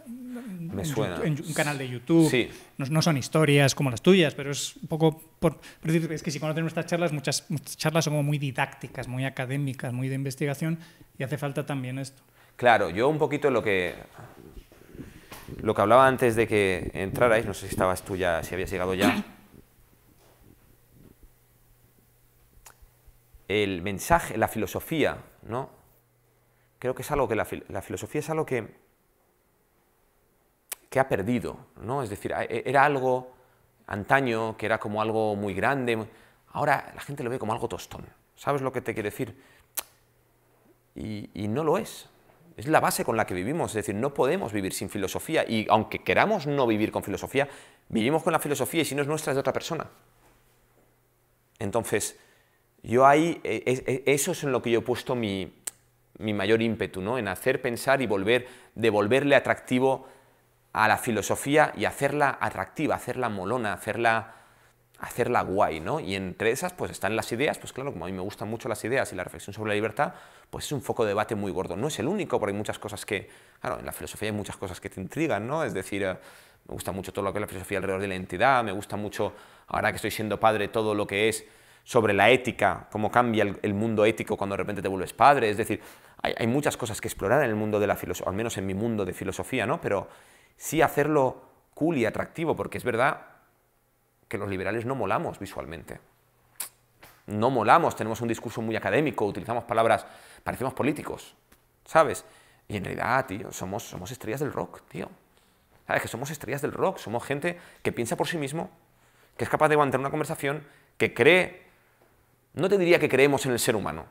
En, un canal de YouTube. No, son historias como las tuyas, pero es un poco. Por, es que si conocen nuestras charlas, muchas, charlas son como muy didácticas, muy académicas, muy de investigación, y hace falta también esto. Claro, yo un poquito lo que. Lo que hablaba antes de que entrarais, no sé si estabas tú ya, si habías llegado ya. El mensaje, la filosofía, ¿no? creo que es algo que la, filosofía es algo que, que ha perdido, ¿no? Es decir, e-, era algo antaño que era como algo muy grande, ahora la gente lo ve como algo tostón, ¿sabes lo que te quiero decir? Y, y no lo es, es la base con la que vivimos, es decir, no podemos vivir sin filosofía y aunque queramos no vivir con filosofía, vivimos con la filosofía y si no es nuestra es de otra persona. Entonces, yo ahí, e-, e-, eso es en lo que yo he puesto mi, mi mayor ímpetu, ¿no? en hacer pensar y volver, devolverle atractivo a la filosofía y hacerla atractiva, hacerla molona, hacerla, hacerla guay. ¿no? Y entre esas pues están las ideas, pues claro, como a mí me gustan mucho las ideas y la reflexión sobre la libertad, pues es un foco de debate muy gordo. No es el único, porque hay muchas cosas que, claro, en la filosofía hay muchas cosas que te intrigan, ¿no? es decir... Eh, me gusta mucho todo lo que es la filosofía alrededor de la entidad, me gusta mucho, ahora que estoy siendo padre, todo lo que es sobre la ética, cómo cambia el, mundo ético cuando de repente te vuelves padre. Es decir, hay, muchas cosas que explorar en el mundo de la filosofía, al menos en mi mundo de filosofía, ¿no? Pero sí hacerlo cool y atractivo, porque es verdad que los liberales no molamos visualmente. No molamos, tenemos un discurso muy académico, utilizamos palabras, parecemos políticos, ¿sabes? Y en realidad, tío, somos, somos estrellas del rock, tío. ¿Sabes? Que somos estrellas del rock, somos gente que piensa por sí mismo, que es capaz de aguantar una conversación, que cree no te diría que creemos en el ser humano,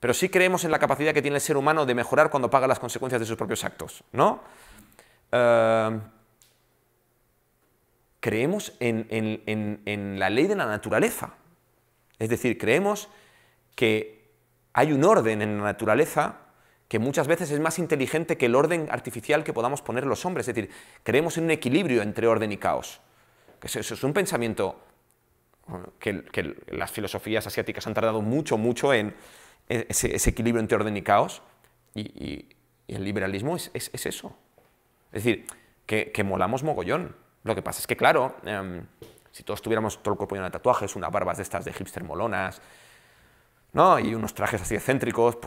pero sí creemos en la capacidad que tiene el ser humano de mejorar cuando paga las consecuencias de sus propios actos, ¿no? Em, creemos en, en la ley de la naturaleza. Es decir, creemos que hay un orden en la naturaleza que muchas veces es más inteligente que el orden artificial que podamos poner los hombres. Es decir, creemos en un equilibrio entre orden y caos. Eso es un pensamiento que, las filosofías asiáticas han tardado mucho, mucho en ese, equilibrio entre orden y caos, y, el liberalismo es, eso. Es decir, que, molamos mogollón. Lo que pasa es que, claro, em, si todos tuviéramos todo el cuerpo lleno de tatuajes, unas barbas de estas de hipster molonas, ¿no? y unos trajes así excéntricos,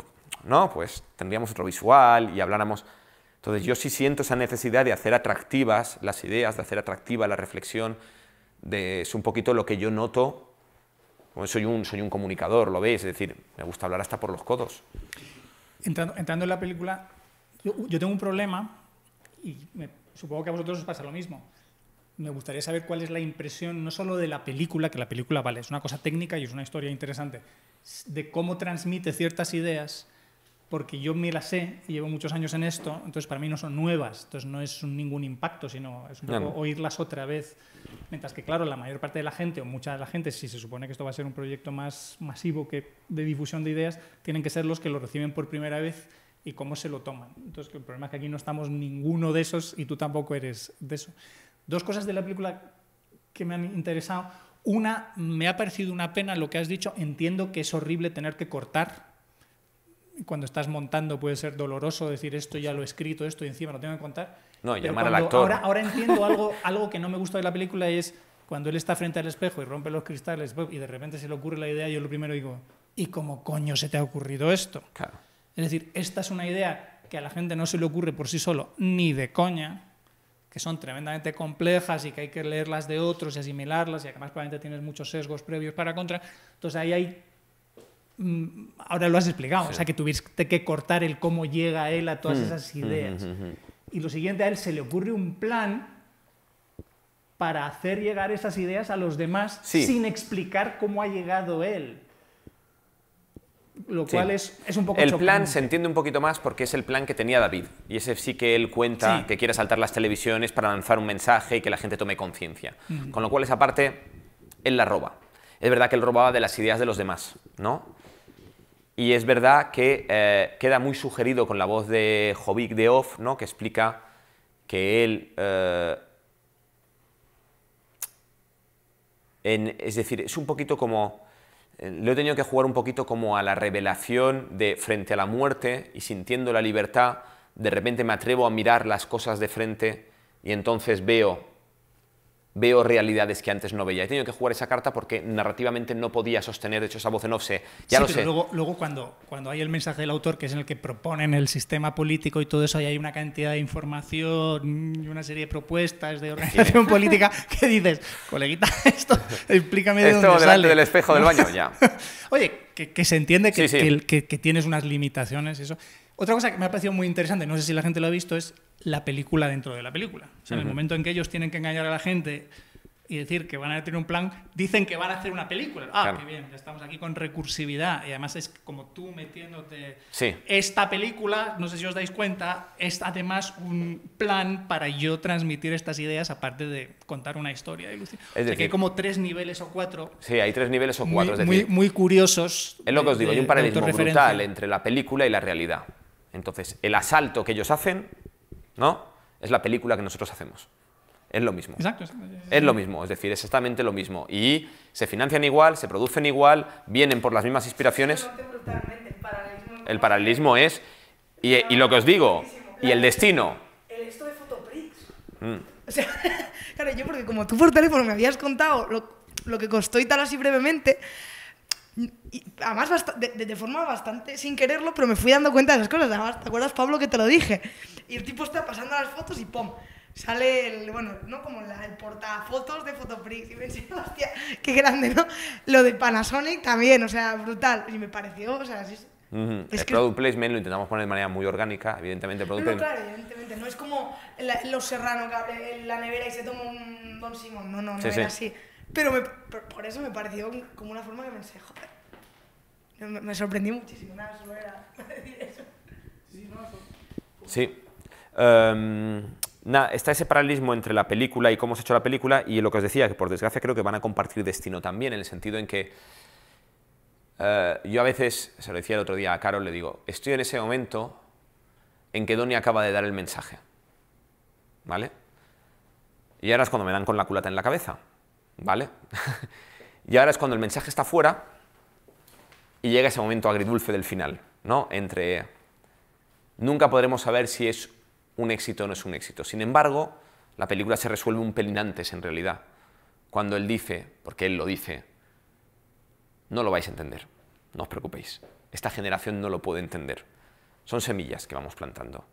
¿no? pues tendríamos otro visual y habláramos... Entonces yo sí siento esa necesidad de hacer atractivas las ideas, de hacer atractiva la reflexión, es un poquito lo que yo noto. Soy un, comunicador, lo veis, es decir, me gusta hablar hasta por los codos. Entrando, en la película, yo, tengo un problema y supongo que a vosotros os pasa lo mismo. Me gustaría saber cuál es la impresión, no solo de la película, que la película vale, es una cosa técnica y es una historia interesante, de cómo transmite ciertas ideas porque yo me las sé y llevo muchos años en esto, entonces para mí no son nuevas, entonces no es ningún impacto, sino es un poco oírlas otra vez. Mientras que, claro, la mayor parte de la gente, o mucha de la gente, si se supone que esto va a ser un proyecto más masivo que de difusión de ideas, tienen que ser los que lo reciben por primera vez y cómo se lo toman. Entonces, el problema es que aquí no estamos ninguno de esos y tú tampoco eres de eso. Dos cosas de la película que me han interesado. Una, me ha parecido una pena lo que has dicho. Entiendo que es horrible tener que cortar cuando estás montando puede ser doloroso decir esto ya lo he escrito, esto y encima lo tengo que contar. No, llamar al actor. Ahora, ahora entiendo algo, algo que no me gusta de la película y es cuando él está frente al espejo y rompe los cristales y de repente se le ocurre la idea, yo lo primero digo, ¿y cómo coño se te ha ocurrido esto? Claro. Es decir, esta es una idea que a la gente no se le ocurre por sí solo, ni de coña, que son tremendamente complejas y que hay que leerlas de otros y asimilarlas y además probablemente tienes muchos sesgos previos para contra. Entonces ahí hay Mm, ahora lo has explicado, o sea, que tuviste que cortar el cómo llega él a todas mm, esas mm, ideas. Y lo siguiente, a él se le ocurre un plan para hacer llegar esas ideas a los demás sin explicar cómo ha llegado él. Lo cual es, un poco... El plan se entiende un poquito más porque es el plan que tenía David. Y ese sí que él cuenta que quiere saltar las televisiones para lanzar un mensaje y que la gente tome conciencia. Con lo cual esa parte, él la roba. Es verdad que él robaba de las ideas de los demás, ¿no? Y es verdad que eh, queda muy sugerido con la voz de Jovic de Off, ¿no? que explica que él... Eh, es decir, es un poquito como... Eh, lo he tenido que jugar un poquito como a la revelación de frente a la muerte y sintiendo la libertad, de repente me atrevo a mirar las cosas de frente y entonces veo veo realidades que antes no veía. He tenido que jugar esa carta porque narrativamente no podía sostener, de hecho, esa voz en off ya lo sé. Luego, luego cuando, cuando hay el mensaje del autor, que es en el que proponen el sistema político y todo eso, y hay una cantidad de información y una serie de propuestas de organización política que dices, coleguita, esto explícame de dónde sale. del espejo del baño, ya. Oye, que, se entiende que, que, tienes unas limitaciones y eso. Otra cosa que me ha parecido muy interesante, no sé si la gente lo ha visto, es la película dentro de la película. O sea, en el momento en que ellos tienen que engañar a la gente y decir que van a tener un plan, dicen que van a hacer una película. Ah, qué bien, ya estamos aquí con recursividad. Y además es como tú metiéndote. Sí. Esta película, no sé si os dais cuenta, es además un plan para yo transmitir estas ideas, aparte de contar una historia. Es decir, o sea, que hay como tres niveles o cuatro. Sí, hay tres niveles o cuatro. Muy, muy, curiosos. Es lo que os digo, hay un paralelismo brutal entre la película y la realidad. Entonces, el asalto que ellos hacen, ¿no? Es la película que nosotros hacemos. Es lo mismo. Exacto, Es lo mismo, es decir, exactamente lo mismo. Y se financian igual, se producen igual, vienen por las mismas inspiraciones. El paralelismo es... Y, y lo que os digo, y el destino. El esto de Fotoprix. Mm. O sea, claro, yo porque como tú por teléfono me habías contado lo, lo que costó y tal así brevemente, y además, de, forma bastante sin quererlo, pero me fui dando cuenta de esas cosas. ¿te acuerdas, Pablo, que te lo dije? Y el tipo está pasando las fotos y ¡pum! Sale el, bueno, ¿no? Como el portafotos de Fotoprix. Y pensé, hostia, qué grande, ¿no? Lo de Panasonic también, o sea, brutal. Y me pareció, o sea, sí, el product placement lo intentamos poner de manera muy orgánica, evidentemente. Product no, claro, evidentemente. No es como los serrano que la nevera y se toma un Don Simón. No, no, no es así. Pero me, por eso me pareció como una forma que pensé, me, sorprendí muchísimo. Nada, eso. Sí, no, em, está ese paralelismo entre la película y cómo se ha hecho la película y lo que os decía, que por desgracia creo que van a compartir destino también, en el sentido en que eh, yo a veces, se lo decía el otro día a Carol, le digo, estoy en ese momento en que Donnie acaba de dar el mensaje. ¿Vale? Y ahora es cuando me dan con la culata en la cabeza. ¿Vale? y ahora es cuando el mensaje está fuera y llega ese momento agridulce del final, ¿no? Entre nunca podremos saber si es un éxito o no es un éxito. Sin embargo, la película se resuelve un pelín antes en realidad, cuando él dice, porque él lo dice, no lo vais a entender, no os preocupéis, esta generación no lo puede entender. Son semillas que vamos plantando.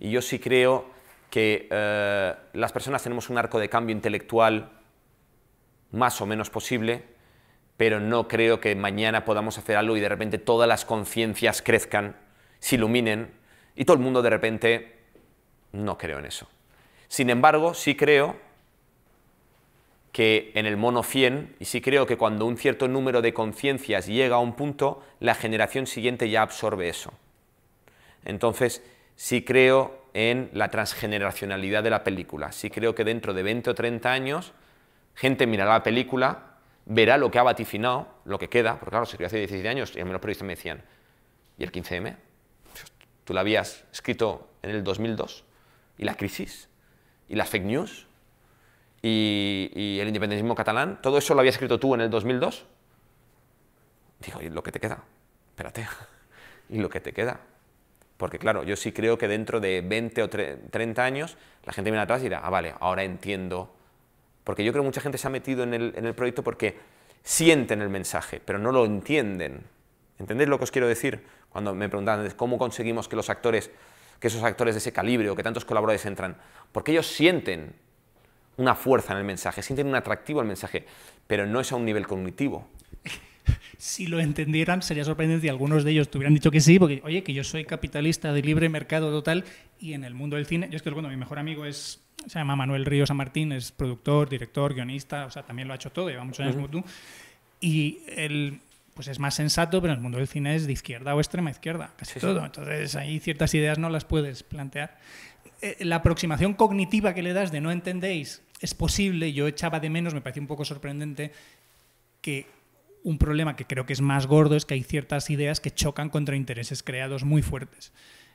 Y yo sí creo que eh, las personas tenemos un arco de cambio intelectual más o menos posible, pero no creo que mañana podamos hacer algo y de repente todas las conciencias crezcan, se iluminen y todo el mundo de repente no creo en eso. Sin embargo, sí creo que en el mono 100, y sí creo que cuando un cierto número de conciencias llega a un punto, la generación siguiente ya absorbe eso. Entonces, sí creo en la transgeneracionalidad de la película, sí creo que dentro de 20 o 30 años gente mirará la película, verá lo que ha vaticinado, lo que queda, porque claro, se escribió hace 17 años y al menos periodistas me decían, ¿y el 15M? Tú lo habías escrito en el 2002, y la crisis, y las fake news, y, el independentismo catalán, todo eso lo habías escrito tú en el 2002. Digo, ¿y lo que te queda? Espérate, ¿y lo que te queda? Porque claro, yo sí creo que dentro de 20 o 30 años la gente mira atrás y dirá, ah, vale, ahora entiendo porque yo creo que mucha gente se ha metido en el, proyecto porque sienten el mensaje, pero no lo entienden. ¿Entendéis lo que os quiero decir? Cuando me preguntaban cómo conseguimos que los actores, que esos actores de ese calibre o que tantos colaboradores entran, porque ellos sienten una fuerza en el mensaje, sienten un atractivo al mensaje, pero no es a un nivel cognitivo. Si lo entendieran, sería sorprendente si algunos de ellos te hubieran dicho que sí, porque, oye, que yo soy capitalista de libre mercado total y en el mundo del cine, yo es que, bueno, mi mejor amigo es se llama Manuel Ríos San Martín, es productor, director, guionista, o sea, también lo ha hecho todo, lleva muchos años tú. Y él pues es más sensato, pero en el mundo del cine es de izquierda o extrema izquierda, casi todo. Entonces ahí ciertas ideas no las puedes plantear. Eh, la aproximación cognitiva que le das de no entendéis es posible, yo echaba de menos, me pareció un poco sorprendente que un problema que creo que es más gordo es que hay ciertas ideas que chocan contra intereses creados muy fuertes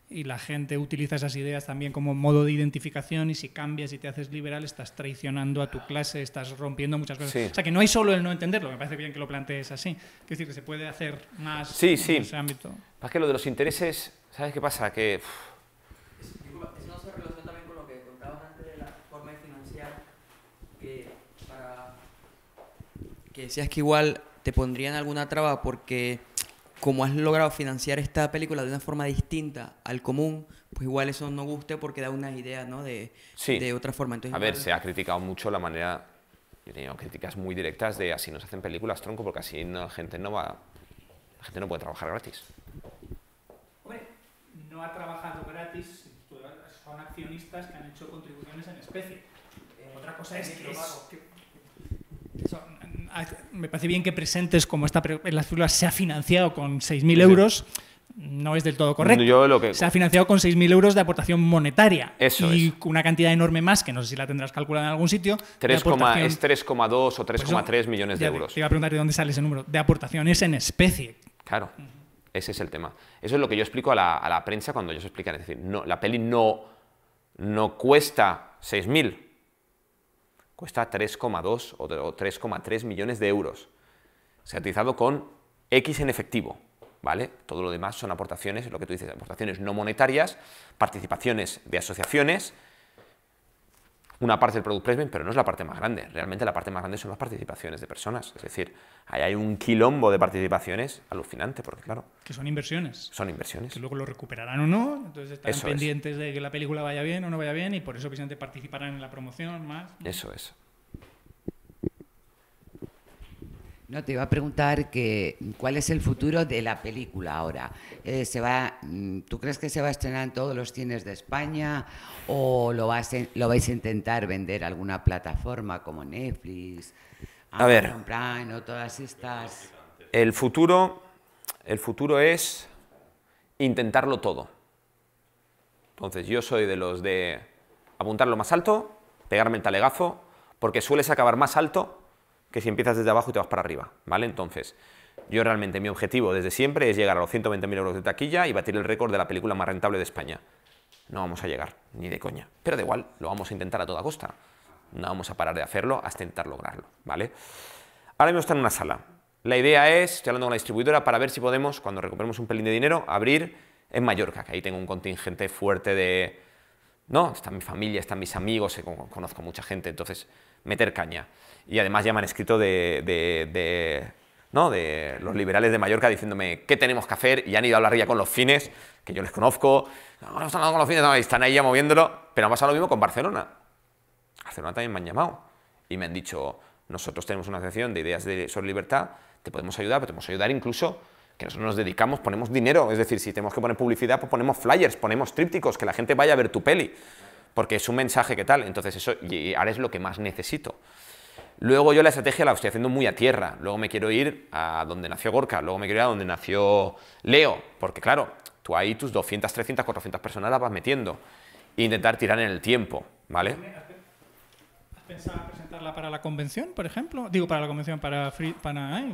y la gente utiliza esas ideas también como modo de identificación y si cambias y te haces liberal estás traicionando a tu clase, estás rompiendo muchas cosas. O sea, que no hay solo el no entenderlo, me parece bien que lo plantees así. Es decir, que se puede hacer más en ese ámbito. Es que lo de los intereses, ¿sabes qué pasa? Que... no se también con lo que contabas antes de la forma de que decías que igual te pondrían alguna traba porque como has logrado financiar esta película de una forma distinta al común, pues igual eso no guste porque da una idea ¿no? De, de otra forma. Entonces, a ver, se ha criticado mucho la manera, yo he tenido críticas muy directas de así nos hacen películas, tronco, porque así no, la gente no va, la gente no puede trabajar gratis. Hombre, no ha trabajado gratis, son accionistas que han hecho contribuciones en especie. Eh, otra cosa es que, que me parece bien que presentes como esta, en se ha financiado con 6.000 euros. no es del todo correcto. Se ha financiado con 6.000 euros de aportación monetaria. y una cantidad enorme más, que no sé si la tendrás calculada en algún sitio. Es 3,2 o 3,3 pues millones de euros. Te iba a preguntar de dónde sale ese número. De aportaciones en especie. Claro, ese es el tema. Eso es lo que yo explico a la, prensa cuando ellos explican. Es decir, no, la peli no, no cuesta 6.000 cuesta 3,2 o 3,3 millones de euros. Se ha utilizado con X en efectivo, ¿vale? Todo lo demás son aportaciones, lo que tú dices, aportaciones no monetarias, participaciones de asociaciones, una parte del product placement, pero no es la parte más grande. Realmente la parte más grande son las participaciones de personas. Es decir, ahí hay un quilombo de participaciones alucinante, porque claro. Que son inversiones. Son inversiones. Que luego lo recuperarán o no, entonces están pendientes de que la película vaya bien o no vaya bien y por eso precisamente participarán en la promoción más. Eso es. No, te iba a preguntar que cuál es el futuro de la película ahora. Eh, se va, mm, ¿Tú crees que se va a estrenar en todos los cines de España o lo, vas lo vais a intentar vender alguna plataforma como Netflix, a ver, todas estas? El futuro, el futuro es intentarlo todo. Entonces yo soy de los de apuntar lo más alto, pegarme el talegazo, porque sueles acabar más alto que si empiezas desde abajo y te vas para arriba, ¿vale? Entonces, yo realmente mi objetivo desde siempre es llegar a los 120.000 euros de taquilla y batir el récord de la película más rentable de España. No vamos a llegar, ni de coña. Pero da igual, lo vamos a intentar a toda costa. No vamos a parar de hacerlo hasta intentar lograrlo, ¿vale? Ahora mismo está en una sala. La idea es, estoy hablando con la distribuidora para ver si podemos, cuando recuperemos un pelín de dinero, abrir en Mallorca, que ahí tengo un contingente fuerte de... No, está mi familia, están mis amigos, eh, conozco mucha gente, entonces meter caña y además ya me han escrito de, de, ¿no? de los liberales de Mallorca diciéndome qué tenemos que hacer y han ido a hablar ya con los fines, que yo les conozco, no, están hablando con los fines, están ahí ya moviéndolo, pero ha pasado lo mismo con Barcelona. Barcelona también me han llamado y me han dicho, nosotros tenemos una asociación de ideas de, sobre libertad, te podemos ayudar, pero te podemos ayudar incluso que nosotros nos dedicamos, ponemos dinero, es decir, si tenemos que poner publicidad, pues ponemos flyers, ponemos trípticos, que la gente vaya a ver tu peli, porque es un mensaje que tal, entonces eso, y ahora es lo que más necesito. Luego yo la estrategia la estoy haciendo muy a tierra. Luego me quiero ir a donde nació Gorka, luego me quiero ir a donde nació Leo, porque claro, tú ahí tus 200, 300, 400 personas la vas metiendo e intentar tirar en el tiempo, ¿vale? ¿Has pensado presentarla para la convención, por ejemplo? Digo, para la convención, para, free,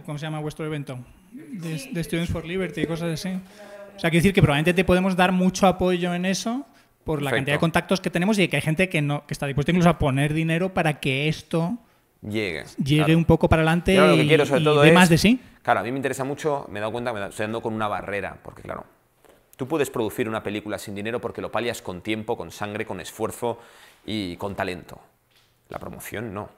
¿cómo se llama vuestro evento? De, Students for Liberty y cosas así. O sea, quiero decir que probablemente te podemos dar mucho apoyo en eso por la cantidad de contactos que tenemos y que hay gente que, no, que está dispuesta incluso a poner dinero para que esto llegue. Llegue un poco para adelante y, más de sí. Claro, a mí me interesa mucho, me he dado cuenta, me estoy dando con una barrera, porque claro, tú puedes producir una película sin dinero porque lo palias con tiempo, con sangre, con esfuerzo y con talento. La promoción no.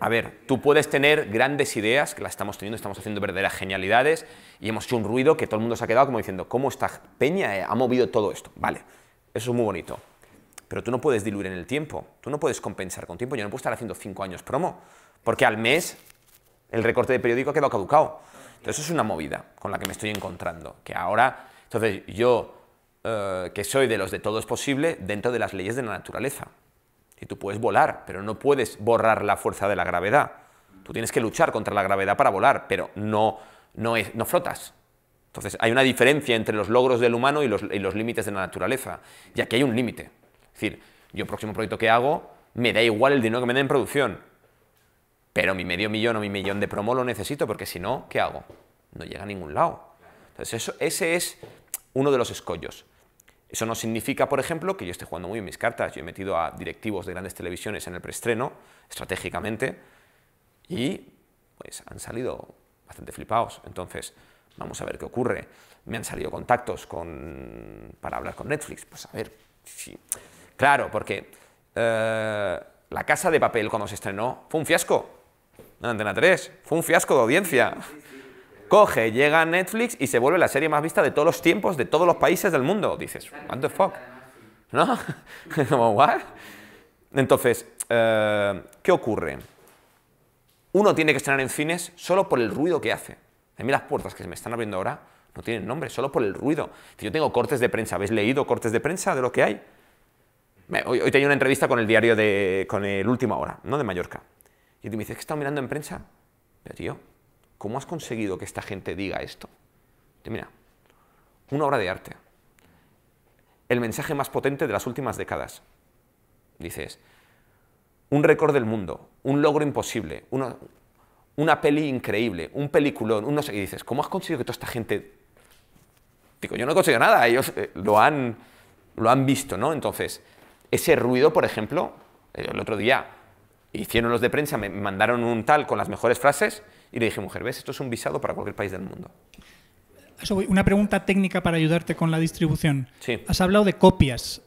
A ver, tú puedes tener grandes ideas, que las estamos teniendo, estamos haciendo verdaderas genialidades, y hemos hecho un ruido que todo el mundo se ha quedado como diciendo, ¿cómo esta peña eh, ha movido todo esto? Vale, eso es muy bonito. Pero tú no puedes diluir en el tiempo, tú no puedes compensar con tiempo. Yo no puedo estar haciendo cinco años promo, porque al mes el recorte de periódico ha quedado caducado. Entonces es una movida con la que me estoy encontrando, que ahora, entonces yo, eh, que soy de los de todo es posible, dentro de las leyes de la naturaleza. Y tú puedes volar, pero no puedes borrar la fuerza de la gravedad. Tú tienes que luchar contra la gravedad para volar, pero no, no, no flotas. Entonces hay una diferencia entre los logros del humano y los, y los límites de la naturaleza. Y aquí hay un límite decir, yo próximo proyecto que hago, me da igual el dinero que me den en producción, pero mi medio millón o mi millón de promo lo necesito, porque si no, ¿qué hago? No llega a ningún lado. Entonces, eso, ese es uno de los escollos. Eso no significa, por ejemplo, que yo esté jugando muy en mis cartas. Yo he metido a directivos de grandes televisiones en el preestreno, estratégicamente, y pues han salido bastante flipados. Entonces, vamos a ver qué ocurre. Me han salido contactos con... para hablar con Netflix. Pues a ver, si Claro, porque eh, La Casa de Papel cuando se estrenó fue un fiasco. En Antena 3, fue un fiasco de audiencia. Coge, llega a Netflix y se vuelve la serie más vista de todos los tiempos, de todos los países del mundo. Dices, what the fuck? ¿No? Como, what? Entonces, eh, ¿qué ocurre? Uno tiene que estrenar en cines solo por el ruido que hace. A mí las puertas que se me están abriendo ahora no tienen nombre, solo por el ruido. Yo tengo cortes de prensa, ¿habéis leído cortes de prensa de lo que hay? Hoy, hoy, tenía una entrevista con el diario de. con el Última Hora, ¿no? De Mallorca. Y me dice, ¿es que está mirando en prensa? Pero tío, ¿cómo has conseguido que esta gente diga esto? Y mira, una obra de arte. El mensaje más potente de las últimas décadas. Dices, un récord del mundo, un logro imposible, una, una peli increíble, un peliculón, un no sé. Y dices, ¿cómo has conseguido que toda esta gente. Digo, yo no he conseguido nada, ellos eh, lo, han, lo han visto, ¿no? Entonces ese ruido, por ejemplo, eh, el otro día hicieron los de prensa, me mandaron un tal con las mejores frases y le dije, mujer, ves, esto es un visado para cualquier país del mundo. Una pregunta técnica para ayudarte con la distribución. Sí. Has hablado de copias.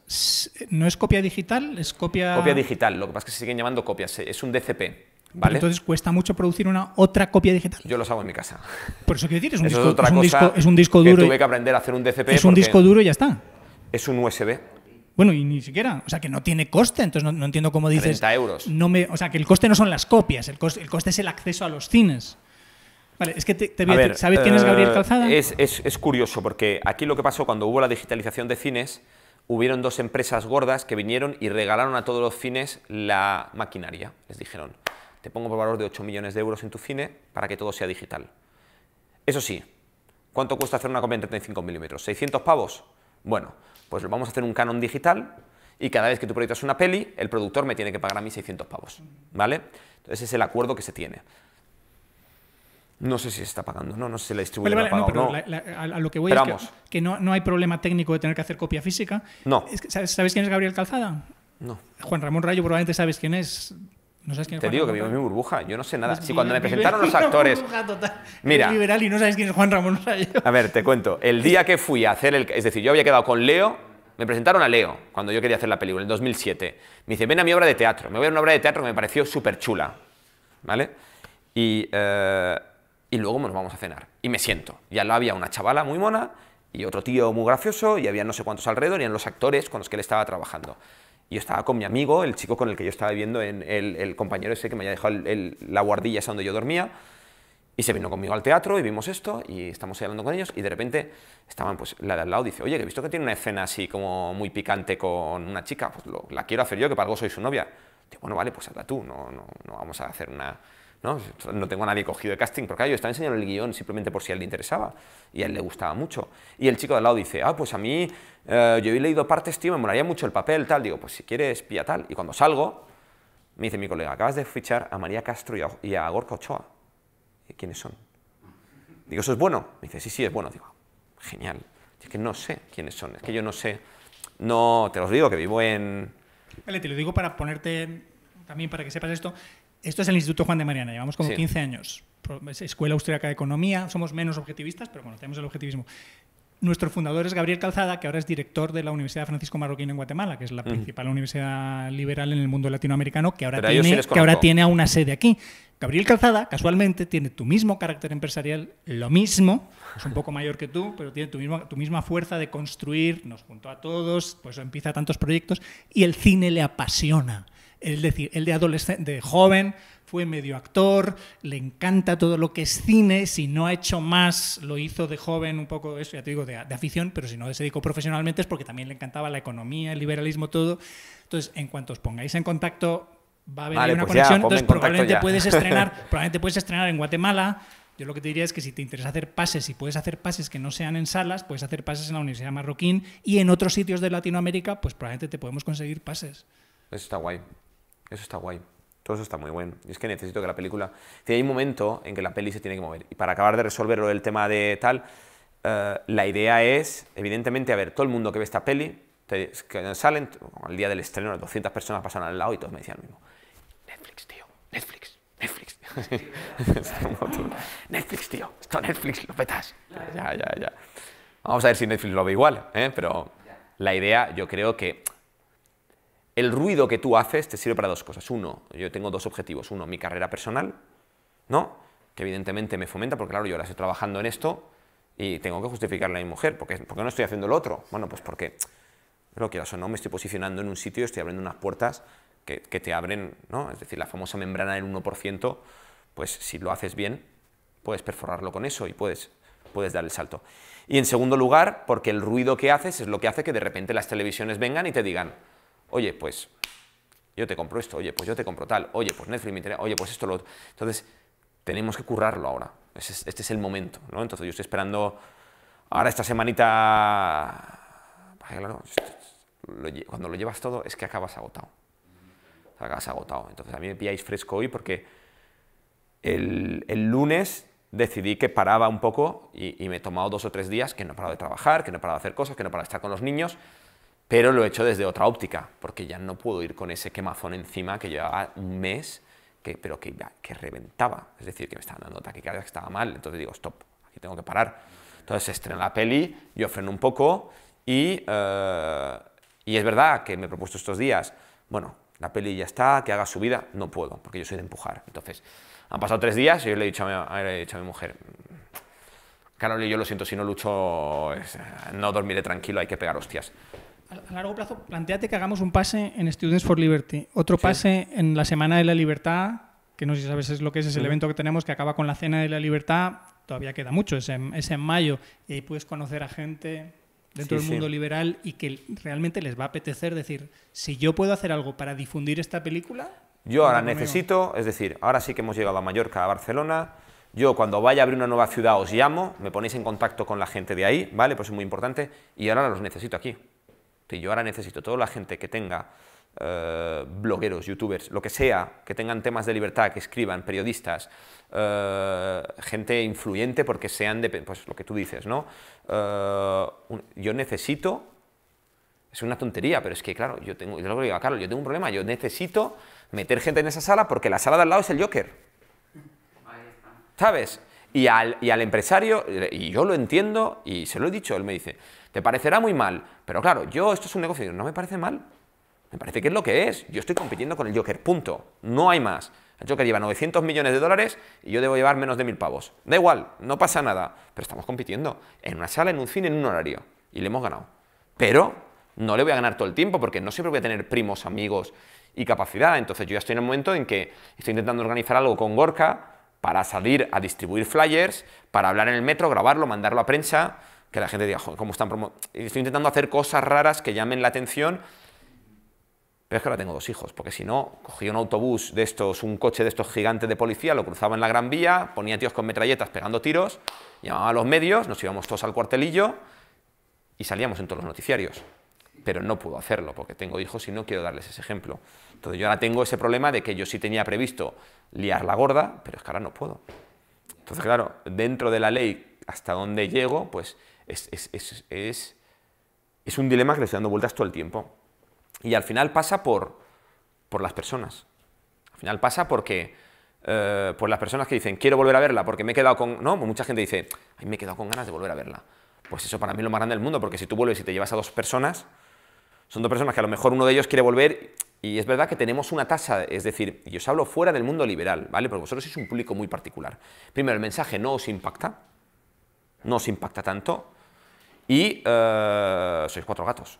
¿No es copia digital? ¿Es copia...? Copia digital. Lo que pasa es que se siguen llamando copias. Eh, es un DCP. ¿Vale? Entonces cuesta mucho producir una otra copia digital. Yo los hago en mi casa. Por eso que es un, es, un disco, es un disco duro. tuve que aprender a hacer un DCP. Es un disco duro y ya está. Es un USB. Bueno, y ni siquiera, o sea, que no tiene coste, entonces no, entiendo cómo dices... 30 euros. No me, o sea, que el coste no son las copias, el coste, es el acceso a los cines. Vale, es que te, voy a, quién es Gabriel eh, Calzada? Es, es, es, curioso, porque aquí lo que pasó cuando hubo la digitalización de cines, hubieron dos empresas gordas que vinieron y regalaron a todos los cines la maquinaria. Les dijeron, te pongo por valor de 8 millones de euros en tu cine para que todo sea digital. Eso sí, ¿cuánto cuesta hacer una copia en 35 milímetros? ¿600 pavos? Bueno, pues vamos a hacer un canon digital y cada vez que tú proyectas una peli, el productor me tiene que pagar a mí 600 pavos, ¿vale? Entonces ese es el acuerdo que se tiene. No sé si se está pagando, no, no sé si la distribuidora no, a lo que voy es que, no, no, hay problema técnico de tener que hacer copia física. No. ¿sabes, ¿Sabes quién es Gabriel Calzada? No. Juan Ramón Rayo probablemente sabes quién es. Te digo que vivo en mi burbuja, yo no sé nada. Si cuando me presentaron los actores. Mira. Liberal y no sabes quién es Juan Ramón A ver, te cuento. El día que fui a hacer el. Es decir, yo había quedado con Leo, me presentaron a Leo cuando yo quería hacer la película, en 2007. Me dice, ven a mi obra de teatro. Me voy a una obra de teatro que me pareció súper chula. ¿Vale? Eh, y, luego nos vamos a cenar. Y me siento. Ya lo había una chavala muy mona y otro tío muy gracioso y había no sé cuántos alrededor y eran los actores con los que él estaba trabajando yo estaba con mi amigo, el chico con el que yo estaba viviendo, en el, compañero ese que me había dejado la guardilla esa donde yo dormía, y se vino conmigo al teatro y vimos esto, y estamos hablando con ellos, y de repente estaban, pues la de al lado dice, oye, que he visto que tiene una escena así como muy picante con una chica, pues la quiero hacer yo, que para algo soy su novia. Digo, bueno, vale, pues hazla tú, no, no, no vamos a hacer una ¿no? tengo a nadie cogido de casting, porque claro, yo estaba enseñando el guión simplemente por si a él le interesaba, y a él le gustaba mucho. Y el chico de al lado dice, ah, pues a mí, eh, yo he leído partes, tío, me molaría mucho el papel, tal, digo, pues si quieres, pía tal. Y cuando salgo, me dice mi colega, acabas de fichar a María Castro y a, Gorka Ochoa. ¿Quiénes son? Digo, ¿eso es bueno? Me dice, sí, sí, es bueno. Digo, genial. Es que no sé quiénes son, es que yo no sé, no, te los digo, que vivo en... Vale, te lo digo para ponerte también para que sepas esto, esto es el Instituto Juan de Mariana, llevamos como 15 años. Escuela Austriaca de Economía, somos menos objetivistas, pero bueno, tenemos el objetivismo. Nuestro fundador es Gabriel Calzada, que ahora es director de la Universidad Francisco Marroquín en Guatemala, que es la principal universidad liberal en el mundo latinoamericano, que ahora, tiene, que ahora tiene una sede aquí. Gabriel Calzada, casualmente, tiene tu mismo carácter empresarial, lo mismo, es un poco mayor que tú, pero tiene tu, tu misma fuerza de construir, nos juntó a todos, pues empieza tantos proyectos, y el cine le apasiona. Es decir, el de adolescente, de joven, fue medio actor, le encanta todo lo que es cine, si no ha hecho más, lo hizo de joven un poco, eso ya te digo, de, afición, pero si no se dedicó profesionalmente es porque también le encantaba la economía, el liberalismo, todo. Entonces, en cuanto os pongáis en contacto, va a haber una pues conexión, entonces probablemente puedes estrenar, en Guatemala, yo lo que te diría es que si te interesa hacer pases, y puedes hacer pases que no sean en salas, puedes hacer pases en la Universidad Marroquín y en otros sitios de Latinoamérica, pues probablemente te podemos conseguir pases. está guay. Eso está guay. Todo eso está muy bueno. Y es que necesito que la película... hay un momento en que la peli se tiene que mover. Y para acabar de resolverlo el tema de tal, eh, la idea es, evidentemente, a ver, todo el mundo que ve esta peli, que salen, el día del estreno, 200 personas pasan al lado y todos me decían lo mismo. Netflix, tío, Netflix, Netflix. Netflix, tío, esto Netflix, lo petas. Ya, ya, ya. Vamos a ver si Netflix lo ve igual, ¿eh? pero la idea, yo creo que el ruido que tú haces te sirve para dos cosas. Uno, yo tengo dos objetivos. Uno, mi carrera personal, ¿no? Que evidentemente me fomenta, porque claro, yo ahora estoy trabajando en esto y tengo que justificarle a mi mujer. ¿Por qué, no estoy haciendo lo otro? Bueno, pues porque, lo que o no, me estoy posicionando en un sitio estoy abriendo unas puertas que, te abren, ¿no? Es decir, la famosa membrana del 1%, pues si lo haces bien, puedes perforarlo con eso y puedes, puedes dar el salto. Y en segundo lugar, porque el ruido que haces es lo que hace que de repente las televisiones vengan y te digan, Oye, pues yo te compro esto, oye, pues yo te compro tal, oye, pues Netflix me interesa, oye, pues esto lo otro. Entonces, tenemos que currarlo ahora. Este es, el momento, ¿no? Entonces, yo estoy esperando ahora esta semanita... cuando lo llevas todo es que acabas agotado. Acabas agotado. Entonces, a mí me pilláis fresco hoy porque el, lunes decidí que paraba un poco y, y, me he tomado dos o tres días que no he parado de trabajar, que no he parado de hacer cosas, que no he parado de estar con los niños pero lo he hecho desde otra óptica, porque ya no puedo ir con ese quemazón encima que llevaba un mes, que, pero que, que reventaba, es decir, que me estaban dando taquicardias, que estaba mal, entonces digo, stop, aquí tengo que parar. Entonces se estrena la peli, yo freno un poco y, eh, y es verdad que me he propuesto estos días, bueno, la peli ya está, que haga su vida, no puedo, porque yo soy de empujar. Entonces, han pasado tres días y yo le he dicho a mi, mi mujer, Carol, yo lo siento, si no lucho, no dormiré tranquilo, hay que pegar hostias a largo plazo, planteate que hagamos un pase en Students for Liberty, otro pase en la Semana de la Libertad, que no sé si sabes es lo que es, es el evento que tenemos que acaba con la Cena de la Libertad, todavía queda mucho, es en, mayo, y ahí puedes conocer a gente dentro del mundo liberal y que realmente les va a apetecer decir, si yo puedo hacer algo para difundir esta película... Yo ahora necesito, es decir, ahora sí que hemos llegado a Mallorca, a Barcelona, yo cuando vaya a abrir una nueva ciudad os llamo, me ponéis en contacto con la gente de ahí, ¿vale? Pues es muy importante, y ahora los necesito aquí yo ahora necesito toda la gente que tenga eh, blogueros, youtubers, lo que sea, que tengan temas de libertad, que escriban, periodistas, eh, gente influyente porque sean, de, pues lo que tú dices, ¿no? Eh, yo necesito, es una tontería, pero es que claro, yo tengo, yo digo yo tengo un problema, yo necesito meter gente en esa sala porque la sala de al lado es el Joker. ¿Sabes? Y y al empresario, y yo lo entiendo, y se lo he dicho, él me dice, te parecerá muy mal, pero claro, yo esto es un negocio, no me parece mal. Me parece que es lo que es. Yo estoy compitiendo con el Joker, punto. No hay más. El Joker lleva 900 millones de dólares y yo debo llevar menos de mil pavos. Da igual, no pasa nada, pero estamos compitiendo en una sala, en un cine, en un horario y le hemos ganado. Pero no le voy a ganar todo el tiempo porque no siempre voy a tener primos, amigos y capacidad. Entonces yo ya estoy en el momento en que estoy intentando organizar algo con Gorka para salir a distribuir flyers, para hablar en el metro, grabarlo, mandarlo a prensa que la gente diga, Joder, ¿cómo están promoviendo? Estoy intentando hacer cosas raras que llamen la atención, pero es que ahora tengo dos hijos, porque si no, cogía un autobús de estos, un coche de estos gigantes de policía, lo cruzaba en la Gran Vía, ponía tíos con metralletas pegando tiros, llamaba a los medios, nos íbamos todos al cuartelillo y salíamos en todos los noticiarios. Pero no puedo hacerlo porque tengo hijos y no quiero darles ese ejemplo. Entonces yo ahora tengo ese problema de que yo sí tenía previsto liar la gorda, pero es que ahora no puedo. Entonces, claro, dentro de la ley, hasta dónde llego, pues es, es, es, es un dilema que le estoy dando vueltas todo el tiempo. Y al final pasa por, por las personas. Al final pasa porque eh, por las personas que dicen, quiero volver a verla porque me he quedado con... No, mucha gente dice, me he quedado con ganas de volver a verla. Pues eso para mí es lo más grande del mundo, porque si tú vuelves y te llevas a dos personas, son dos personas que a lo mejor uno de ellos quiere volver y es verdad que tenemos una tasa, es decir, yo os hablo fuera del mundo liberal, ¿vale? Porque vosotros sois un público muy particular. Primero, el mensaje no os impacta, no os impacta tanto, y eh, sois cuatro gatos.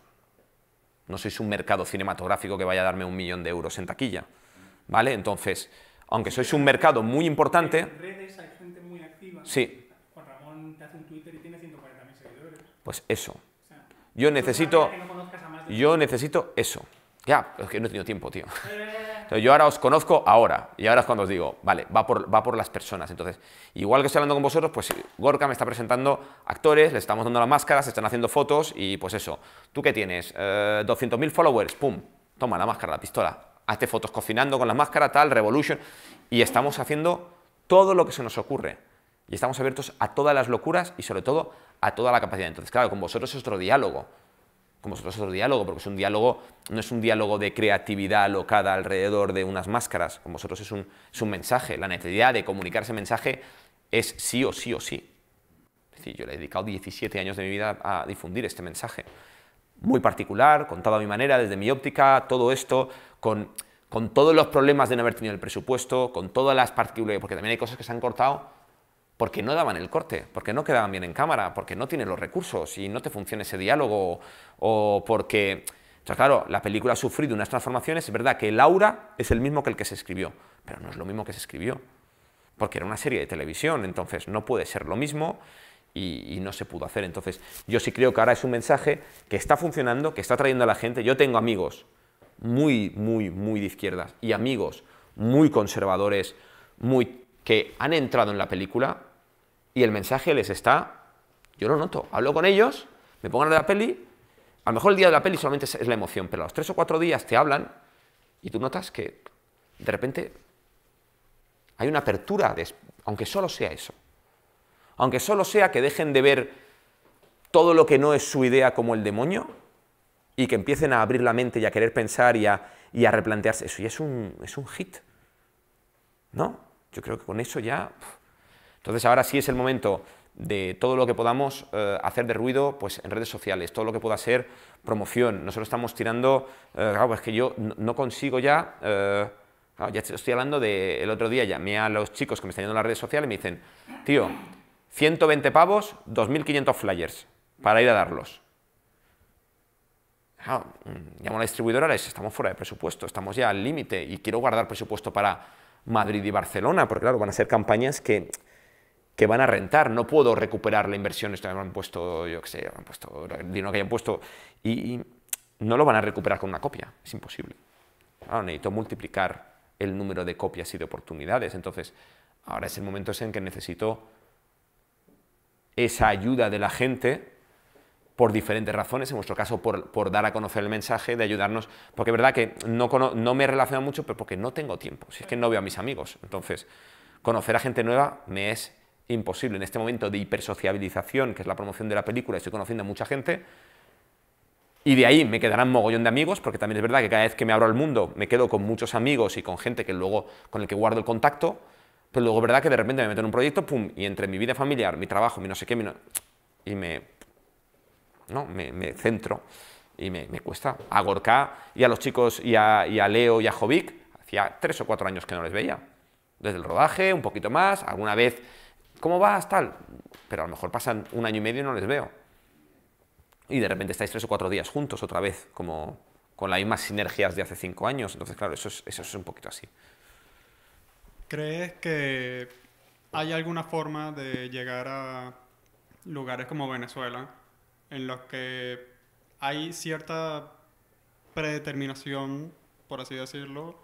No sois un mercado cinematográfico que vaya a darme un millón de euros en taquilla. ¿Vale? Entonces, aunque sois un mercado muy importante... En redes hay gente muy activa. Sí. Juan Ramón te hace un Twitter y tiene 140.000 seguidores. Pues eso. yo necesito... yo necesito eso. Ya, es que no he tenido tiempo, tío. Eh, yo ahora os conozco ahora, y ahora es cuando os digo, vale, va por, las personas. Entonces, igual que estoy hablando con vosotros, pues Gorka me está presentando actores, le estamos dando las máscaras, se están haciendo fotos, y pues eso. ¿Tú qué tienes? 200.000 eh, followers, pum, toma la máscara, la pistola, hazte fotos cocinando con la máscara, tal, revolution, y estamos haciendo todo lo que se nos ocurre. Y estamos abiertos a todas las locuras y sobre todo a toda la capacidad. Entonces, claro, con vosotros es otro diálogo con vosotros es otro diálogo, porque es un diálogo, no es un diálogo de creatividad alocada alrededor de unas máscaras, con vosotros es un, es un mensaje, la necesidad de comunicar ese mensaje es sí o sí o sí. Es decir, yo le he dedicado 17 años de mi vida a difundir este mensaje, muy particular, contado a mi manera, desde mi óptica, todo esto, con, con todos los problemas de no haber tenido el presupuesto, con todas las particularidades, porque también hay cosas que se han cortado porque no daban el corte, porque no quedaban bien en cámara, porque no tienen los recursos y no te funciona ese diálogo, o porque... O claro, la película ha sufrido unas transformaciones, es verdad que el aura es el mismo que el que se escribió, pero no es lo mismo que se escribió, porque era una serie de televisión, entonces no puede ser lo mismo y, no se pudo hacer. Entonces yo sí creo que ahora es un mensaje que está funcionando, que está trayendo a la gente. Yo tengo amigos muy, muy, muy de izquierdas y amigos muy conservadores, muy que han entrado en la película y el mensaje les está, yo lo noto, hablo con ellos, me pongan de la peli, a lo mejor el día de la peli solamente es la emoción, pero a los tres o cuatro días te hablan y tú notas que de repente hay una apertura, aunque solo sea eso, aunque solo sea que dejen de ver todo lo que no es su idea como el demonio y que empiecen a abrir la mente y a querer pensar y a, replantearse, eso ya es un, es un hit, ¿no? Yo creo que con eso ya... Entonces ahora sí es el momento de todo lo que podamos eh, hacer de ruido pues, en redes sociales, todo lo que pueda ser promoción. Nosotros estamos tirando, eh, claro, es que yo no consigo ya, eh, ya estoy hablando del otro día, llamé a los chicos que me están yendo a las redes sociales y me dicen, tío, 120 pavos, 2.500 flyers para ir a darlos. Mm, llamo a la distribuidora, les estamos fuera de presupuesto, estamos ya al límite y quiero guardar presupuesto para Madrid y Barcelona, porque claro, van a ser campañas que que van a rentar, no puedo recuperar la inversión, esto han puesto, yo qué sé, han puesto el dinero que hayan puesto, y, no lo van a recuperar con una copia, es imposible. Ahora necesito multiplicar el número de copias y de oportunidades, entonces ahora es el momento en que necesito esa ayuda de la gente por diferentes razones, en nuestro caso por, por dar a conocer el mensaje, de ayudarnos, porque es verdad que no, no me relaciona mucho, pero porque no tengo tiempo, si es que no veo a mis amigos, entonces conocer a gente nueva me es imposible en este momento de hipersociabilización, que es la promoción de la película, estoy conociendo a mucha gente, y de ahí me quedarán mogollón de amigos, porque también es verdad que cada vez que me abro al mundo me quedo con muchos amigos y con gente que luego, con el que guardo el contacto, pero luego es verdad que de repente me meto en un proyecto, pum, y entre mi vida familiar, mi trabajo, mi no sé qué, y me, no, me, centro y me, cuesta. A Gorka y a los chicos y a, y a Leo y a Jovic, hacía tres o cuatro años que no les veía. Desde el rodaje, un poquito más, alguna vez ¿Cómo vas? Tal. Pero a lo mejor pasan un año y medio y no les veo. Y de repente estáis tres o cuatro días juntos otra vez, como con las mismas sinergias de hace cinco años. Entonces, claro, eso es, eso es un poquito así. ¿Crees que hay alguna forma de llegar a lugares como Venezuela en los que hay cierta predeterminación, por así decirlo,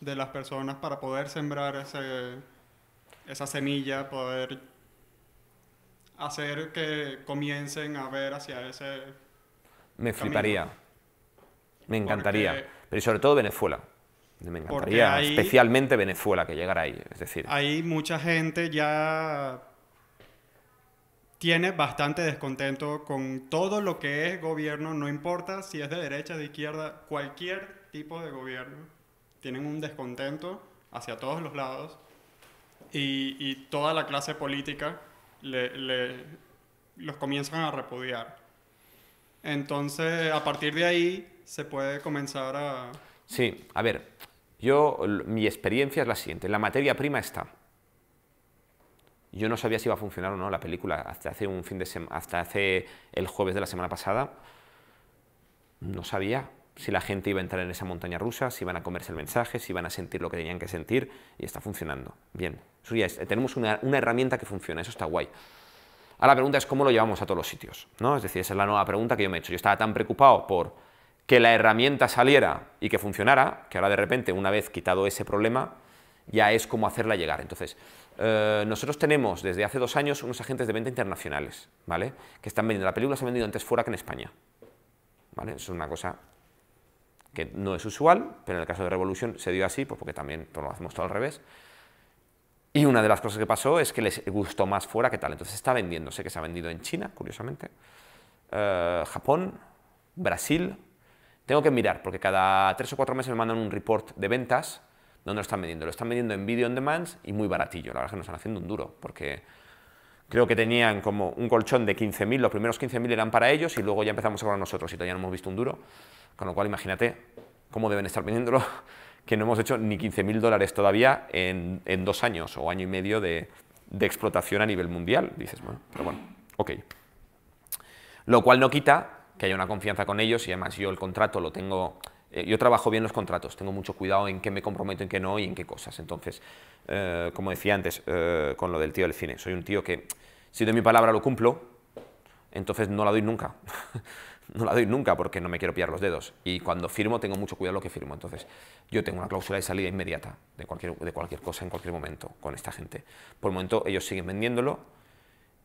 de las personas para poder sembrar ese esa semilla, poder hacer que comiencen a ver hacia ese. Me camino. Me encantaría. Pero sobre todo Venezuela. Me encantaría, especialmente Venezuela, que llegara ahí. Es decir, hay mucha gente ya tiene bastante descontento con todo lo que es gobierno, no importa si es de derecha, de izquierda, cualquier tipo de gobierno. Tienen un descontento hacia todos los lados y, toda la clase política los comienzan a repudiar. Entonces, a partir de ahí se puede comenzar a... Sí, a ver, mi experiencia es la siguiente, la materia prima está. Yo no sabía si iba a funcionar o no la película hasta hace un fin de hasta hace el jueves de la semana pasada. No sabía, si la gente iba a entrar en esa montaña rusa, si iban a comerse el mensaje, si iban a sentir lo que tenían que sentir, y está funcionando. Bien, eh, tenemos una, herramienta que funciona, eso está guay. Ahora la pregunta es cómo lo llevamos a todos los sitios, ¿no? Es decir, esa es la nueva pregunta que yo me he hecho. Yo estaba tan preocupado por que la herramienta saliera y que funcionara, que ahora de repente, una vez quitado ese problema, ya es cómo hacerla llegar. Entonces, eh, nosotros tenemos desde hace dos años unos agentes de venta internacionales, ¿vale? Que están vendiendo, la película se ha vendido antes fuera que en España, ¿vale? Eso es una cosa que no es usual, pero en el caso de revolución se dio así, pues porque también todo lo hacemos todo al revés. Y una de las cosas que pasó es que les gustó más fuera que tal. Entonces está vendiéndose, que se ha vendido en China, curiosamente, eh, Japón, Brasil. Tengo que mirar, porque cada tres o cuatro meses me mandan un report de ventas donde lo están vendiendo. Lo están vendiendo en video on demand y muy baratillo. La verdad es que nos están haciendo un duro, porque creo que tenían como un colchón de 15.000. Los primeros 15.000 eran para ellos y luego ya empezamos a cobrar nosotros y todavía no hemos visto un duro. Con lo cual, imagínate cómo deben estar vendiéndolo, que no hemos hecho ni 15.000 dólares todavía en, dos años o año y medio de, explotación a nivel mundial. Dices, bueno, pero bueno, ok. Lo cual no quita que haya una confianza con ellos y además yo el contrato lo tengo eh, yo trabajo bien los contratos, tengo mucho cuidado en qué me comprometo, en qué no y en qué cosas. Entonces, eh, como decía antes eh, con lo del tío del cine, soy un tío que si doy mi palabra lo cumplo, entonces no la doy nunca. no la doy nunca porque no me quiero pillar los dedos. Y cuando firmo tengo mucho cuidado lo que firmo. Entonces, yo tengo una cláusula de salida inmediata de cualquier, de cualquier cosa en cualquier momento con esta gente. Por el momento ellos siguen vendiéndolo,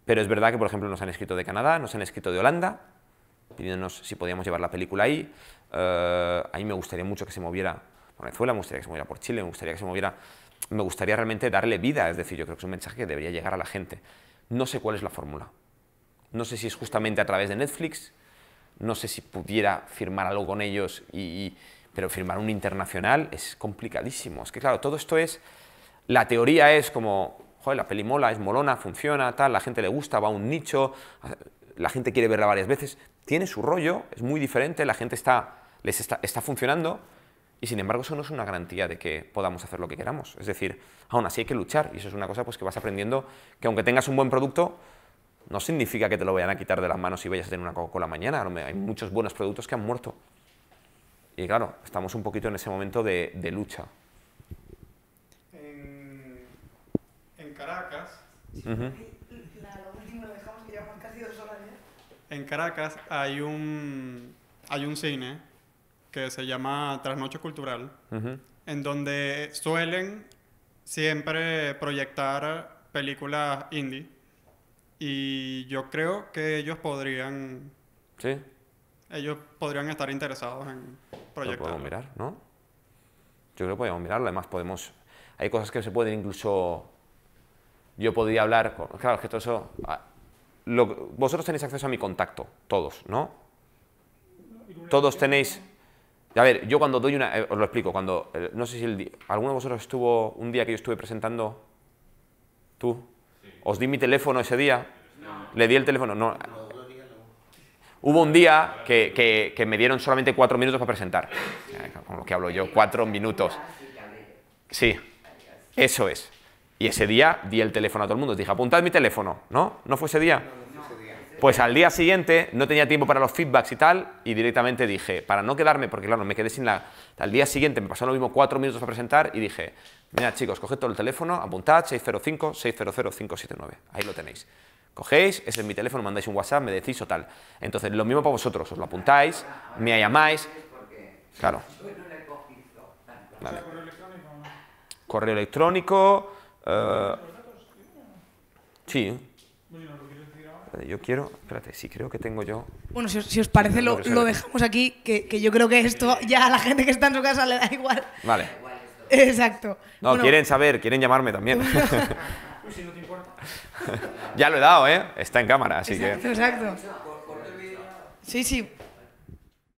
pero es verdad que, por ejemplo, nos han escrito de Canadá, nos han escrito de Holanda, pidiéndonos si podíamos llevar la película ahí. ahí eh, a mí me gustaría mucho que se moviera por Venezuela, me gustaría que se moviera por Chile, me gustaría que se moviera... Me gustaría realmente darle vida, es decir, yo creo que es un mensaje que debería llegar a la gente. No sé cuál es la fórmula. No sé si es justamente a través de Netflix, no sé si pudiera firmar algo con ellos, y, pero firmar un internacional es complicadísimo. Es que claro, todo esto es, la teoría es como, joder, la peli mola, es molona, funciona, tal, la gente le gusta, va a un nicho, la gente quiere verla varias veces, tiene su rollo, es muy diferente, la gente está, les está, funcionando, y sin embargo, eso no es una garantía de que podamos hacer lo que queramos. Es decir, aún así hay que luchar y eso es una cosa pues, que vas aprendiendo que aunque tengas un buen producto, no significa que te lo vayan a quitar de las manos y vayas a tener una Coca-Cola mañana. Hay muchos buenos productos que han muerto. Y claro, estamos un poquito en ese momento de, lucha. En, Caracas. En Caracas hay un, hay un cine que se llama Trasnoche Cultural, en donde suelen siempre proyectar películas indie y yo creo que ellos podrían. Ellos podrían estar interesados en proyectar. podemos mirar, ¿no? Yo creo que podemos mirarlo. Además, podemos. Hay cosas que se pueden incluso. Yo podría hablar. Con... Claro, es que todo eso. Ah, vosotros tenéis acceso a mi contacto, todos, ¿no? Todos tenéis. A ver, yo cuando doy una. Eh, os lo explico. Cuando. Eh, no sé si alguno de vosotros estuvo. Un día que yo estuve presentando. ¿Tú? os di mi teléfono ese día, le di el teléfono, no. Hubo un día que, me dieron solamente cuatro minutos para presentar. Con lo que hablo yo, cuatro minutos. Sí, eso es. Y ese día di el teléfono a todo el mundo. Dije, apuntad mi teléfono. ¿No? ¿No fue ese día? Pues al día siguiente no tenía tiempo para los feedbacks y tal, y directamente dije, para no quedarme, porque claro, me quedé sin la... Al día siguiente me pasaron lo mismo cuatro minutos para presentar y dije, Mira, chicos, coged todo el teléfono, apuntad 605-600-579. Ahí lo tenéis. Cogéis, ese es mi teléfono, mandáis un WhatsApp, me decís o tal. Entonces, lo mismo para vosotros, os lo apuntáis, me llamáis. Claro. Vale. Correo electrónico. Eh, sí. Yo quiero, espérate, si creo que tengo yo. Bueno, si os, parece, lo, dejamos aquí, que yo creo que esto ya a la gente que está en su casa le da igual. Vale. Exacto. No, quieren saber, quieren llamarme también. Pues si no te importa. ya lo he dado, ¿eh? Está en cámara, así que. Exacto. Sí, sí.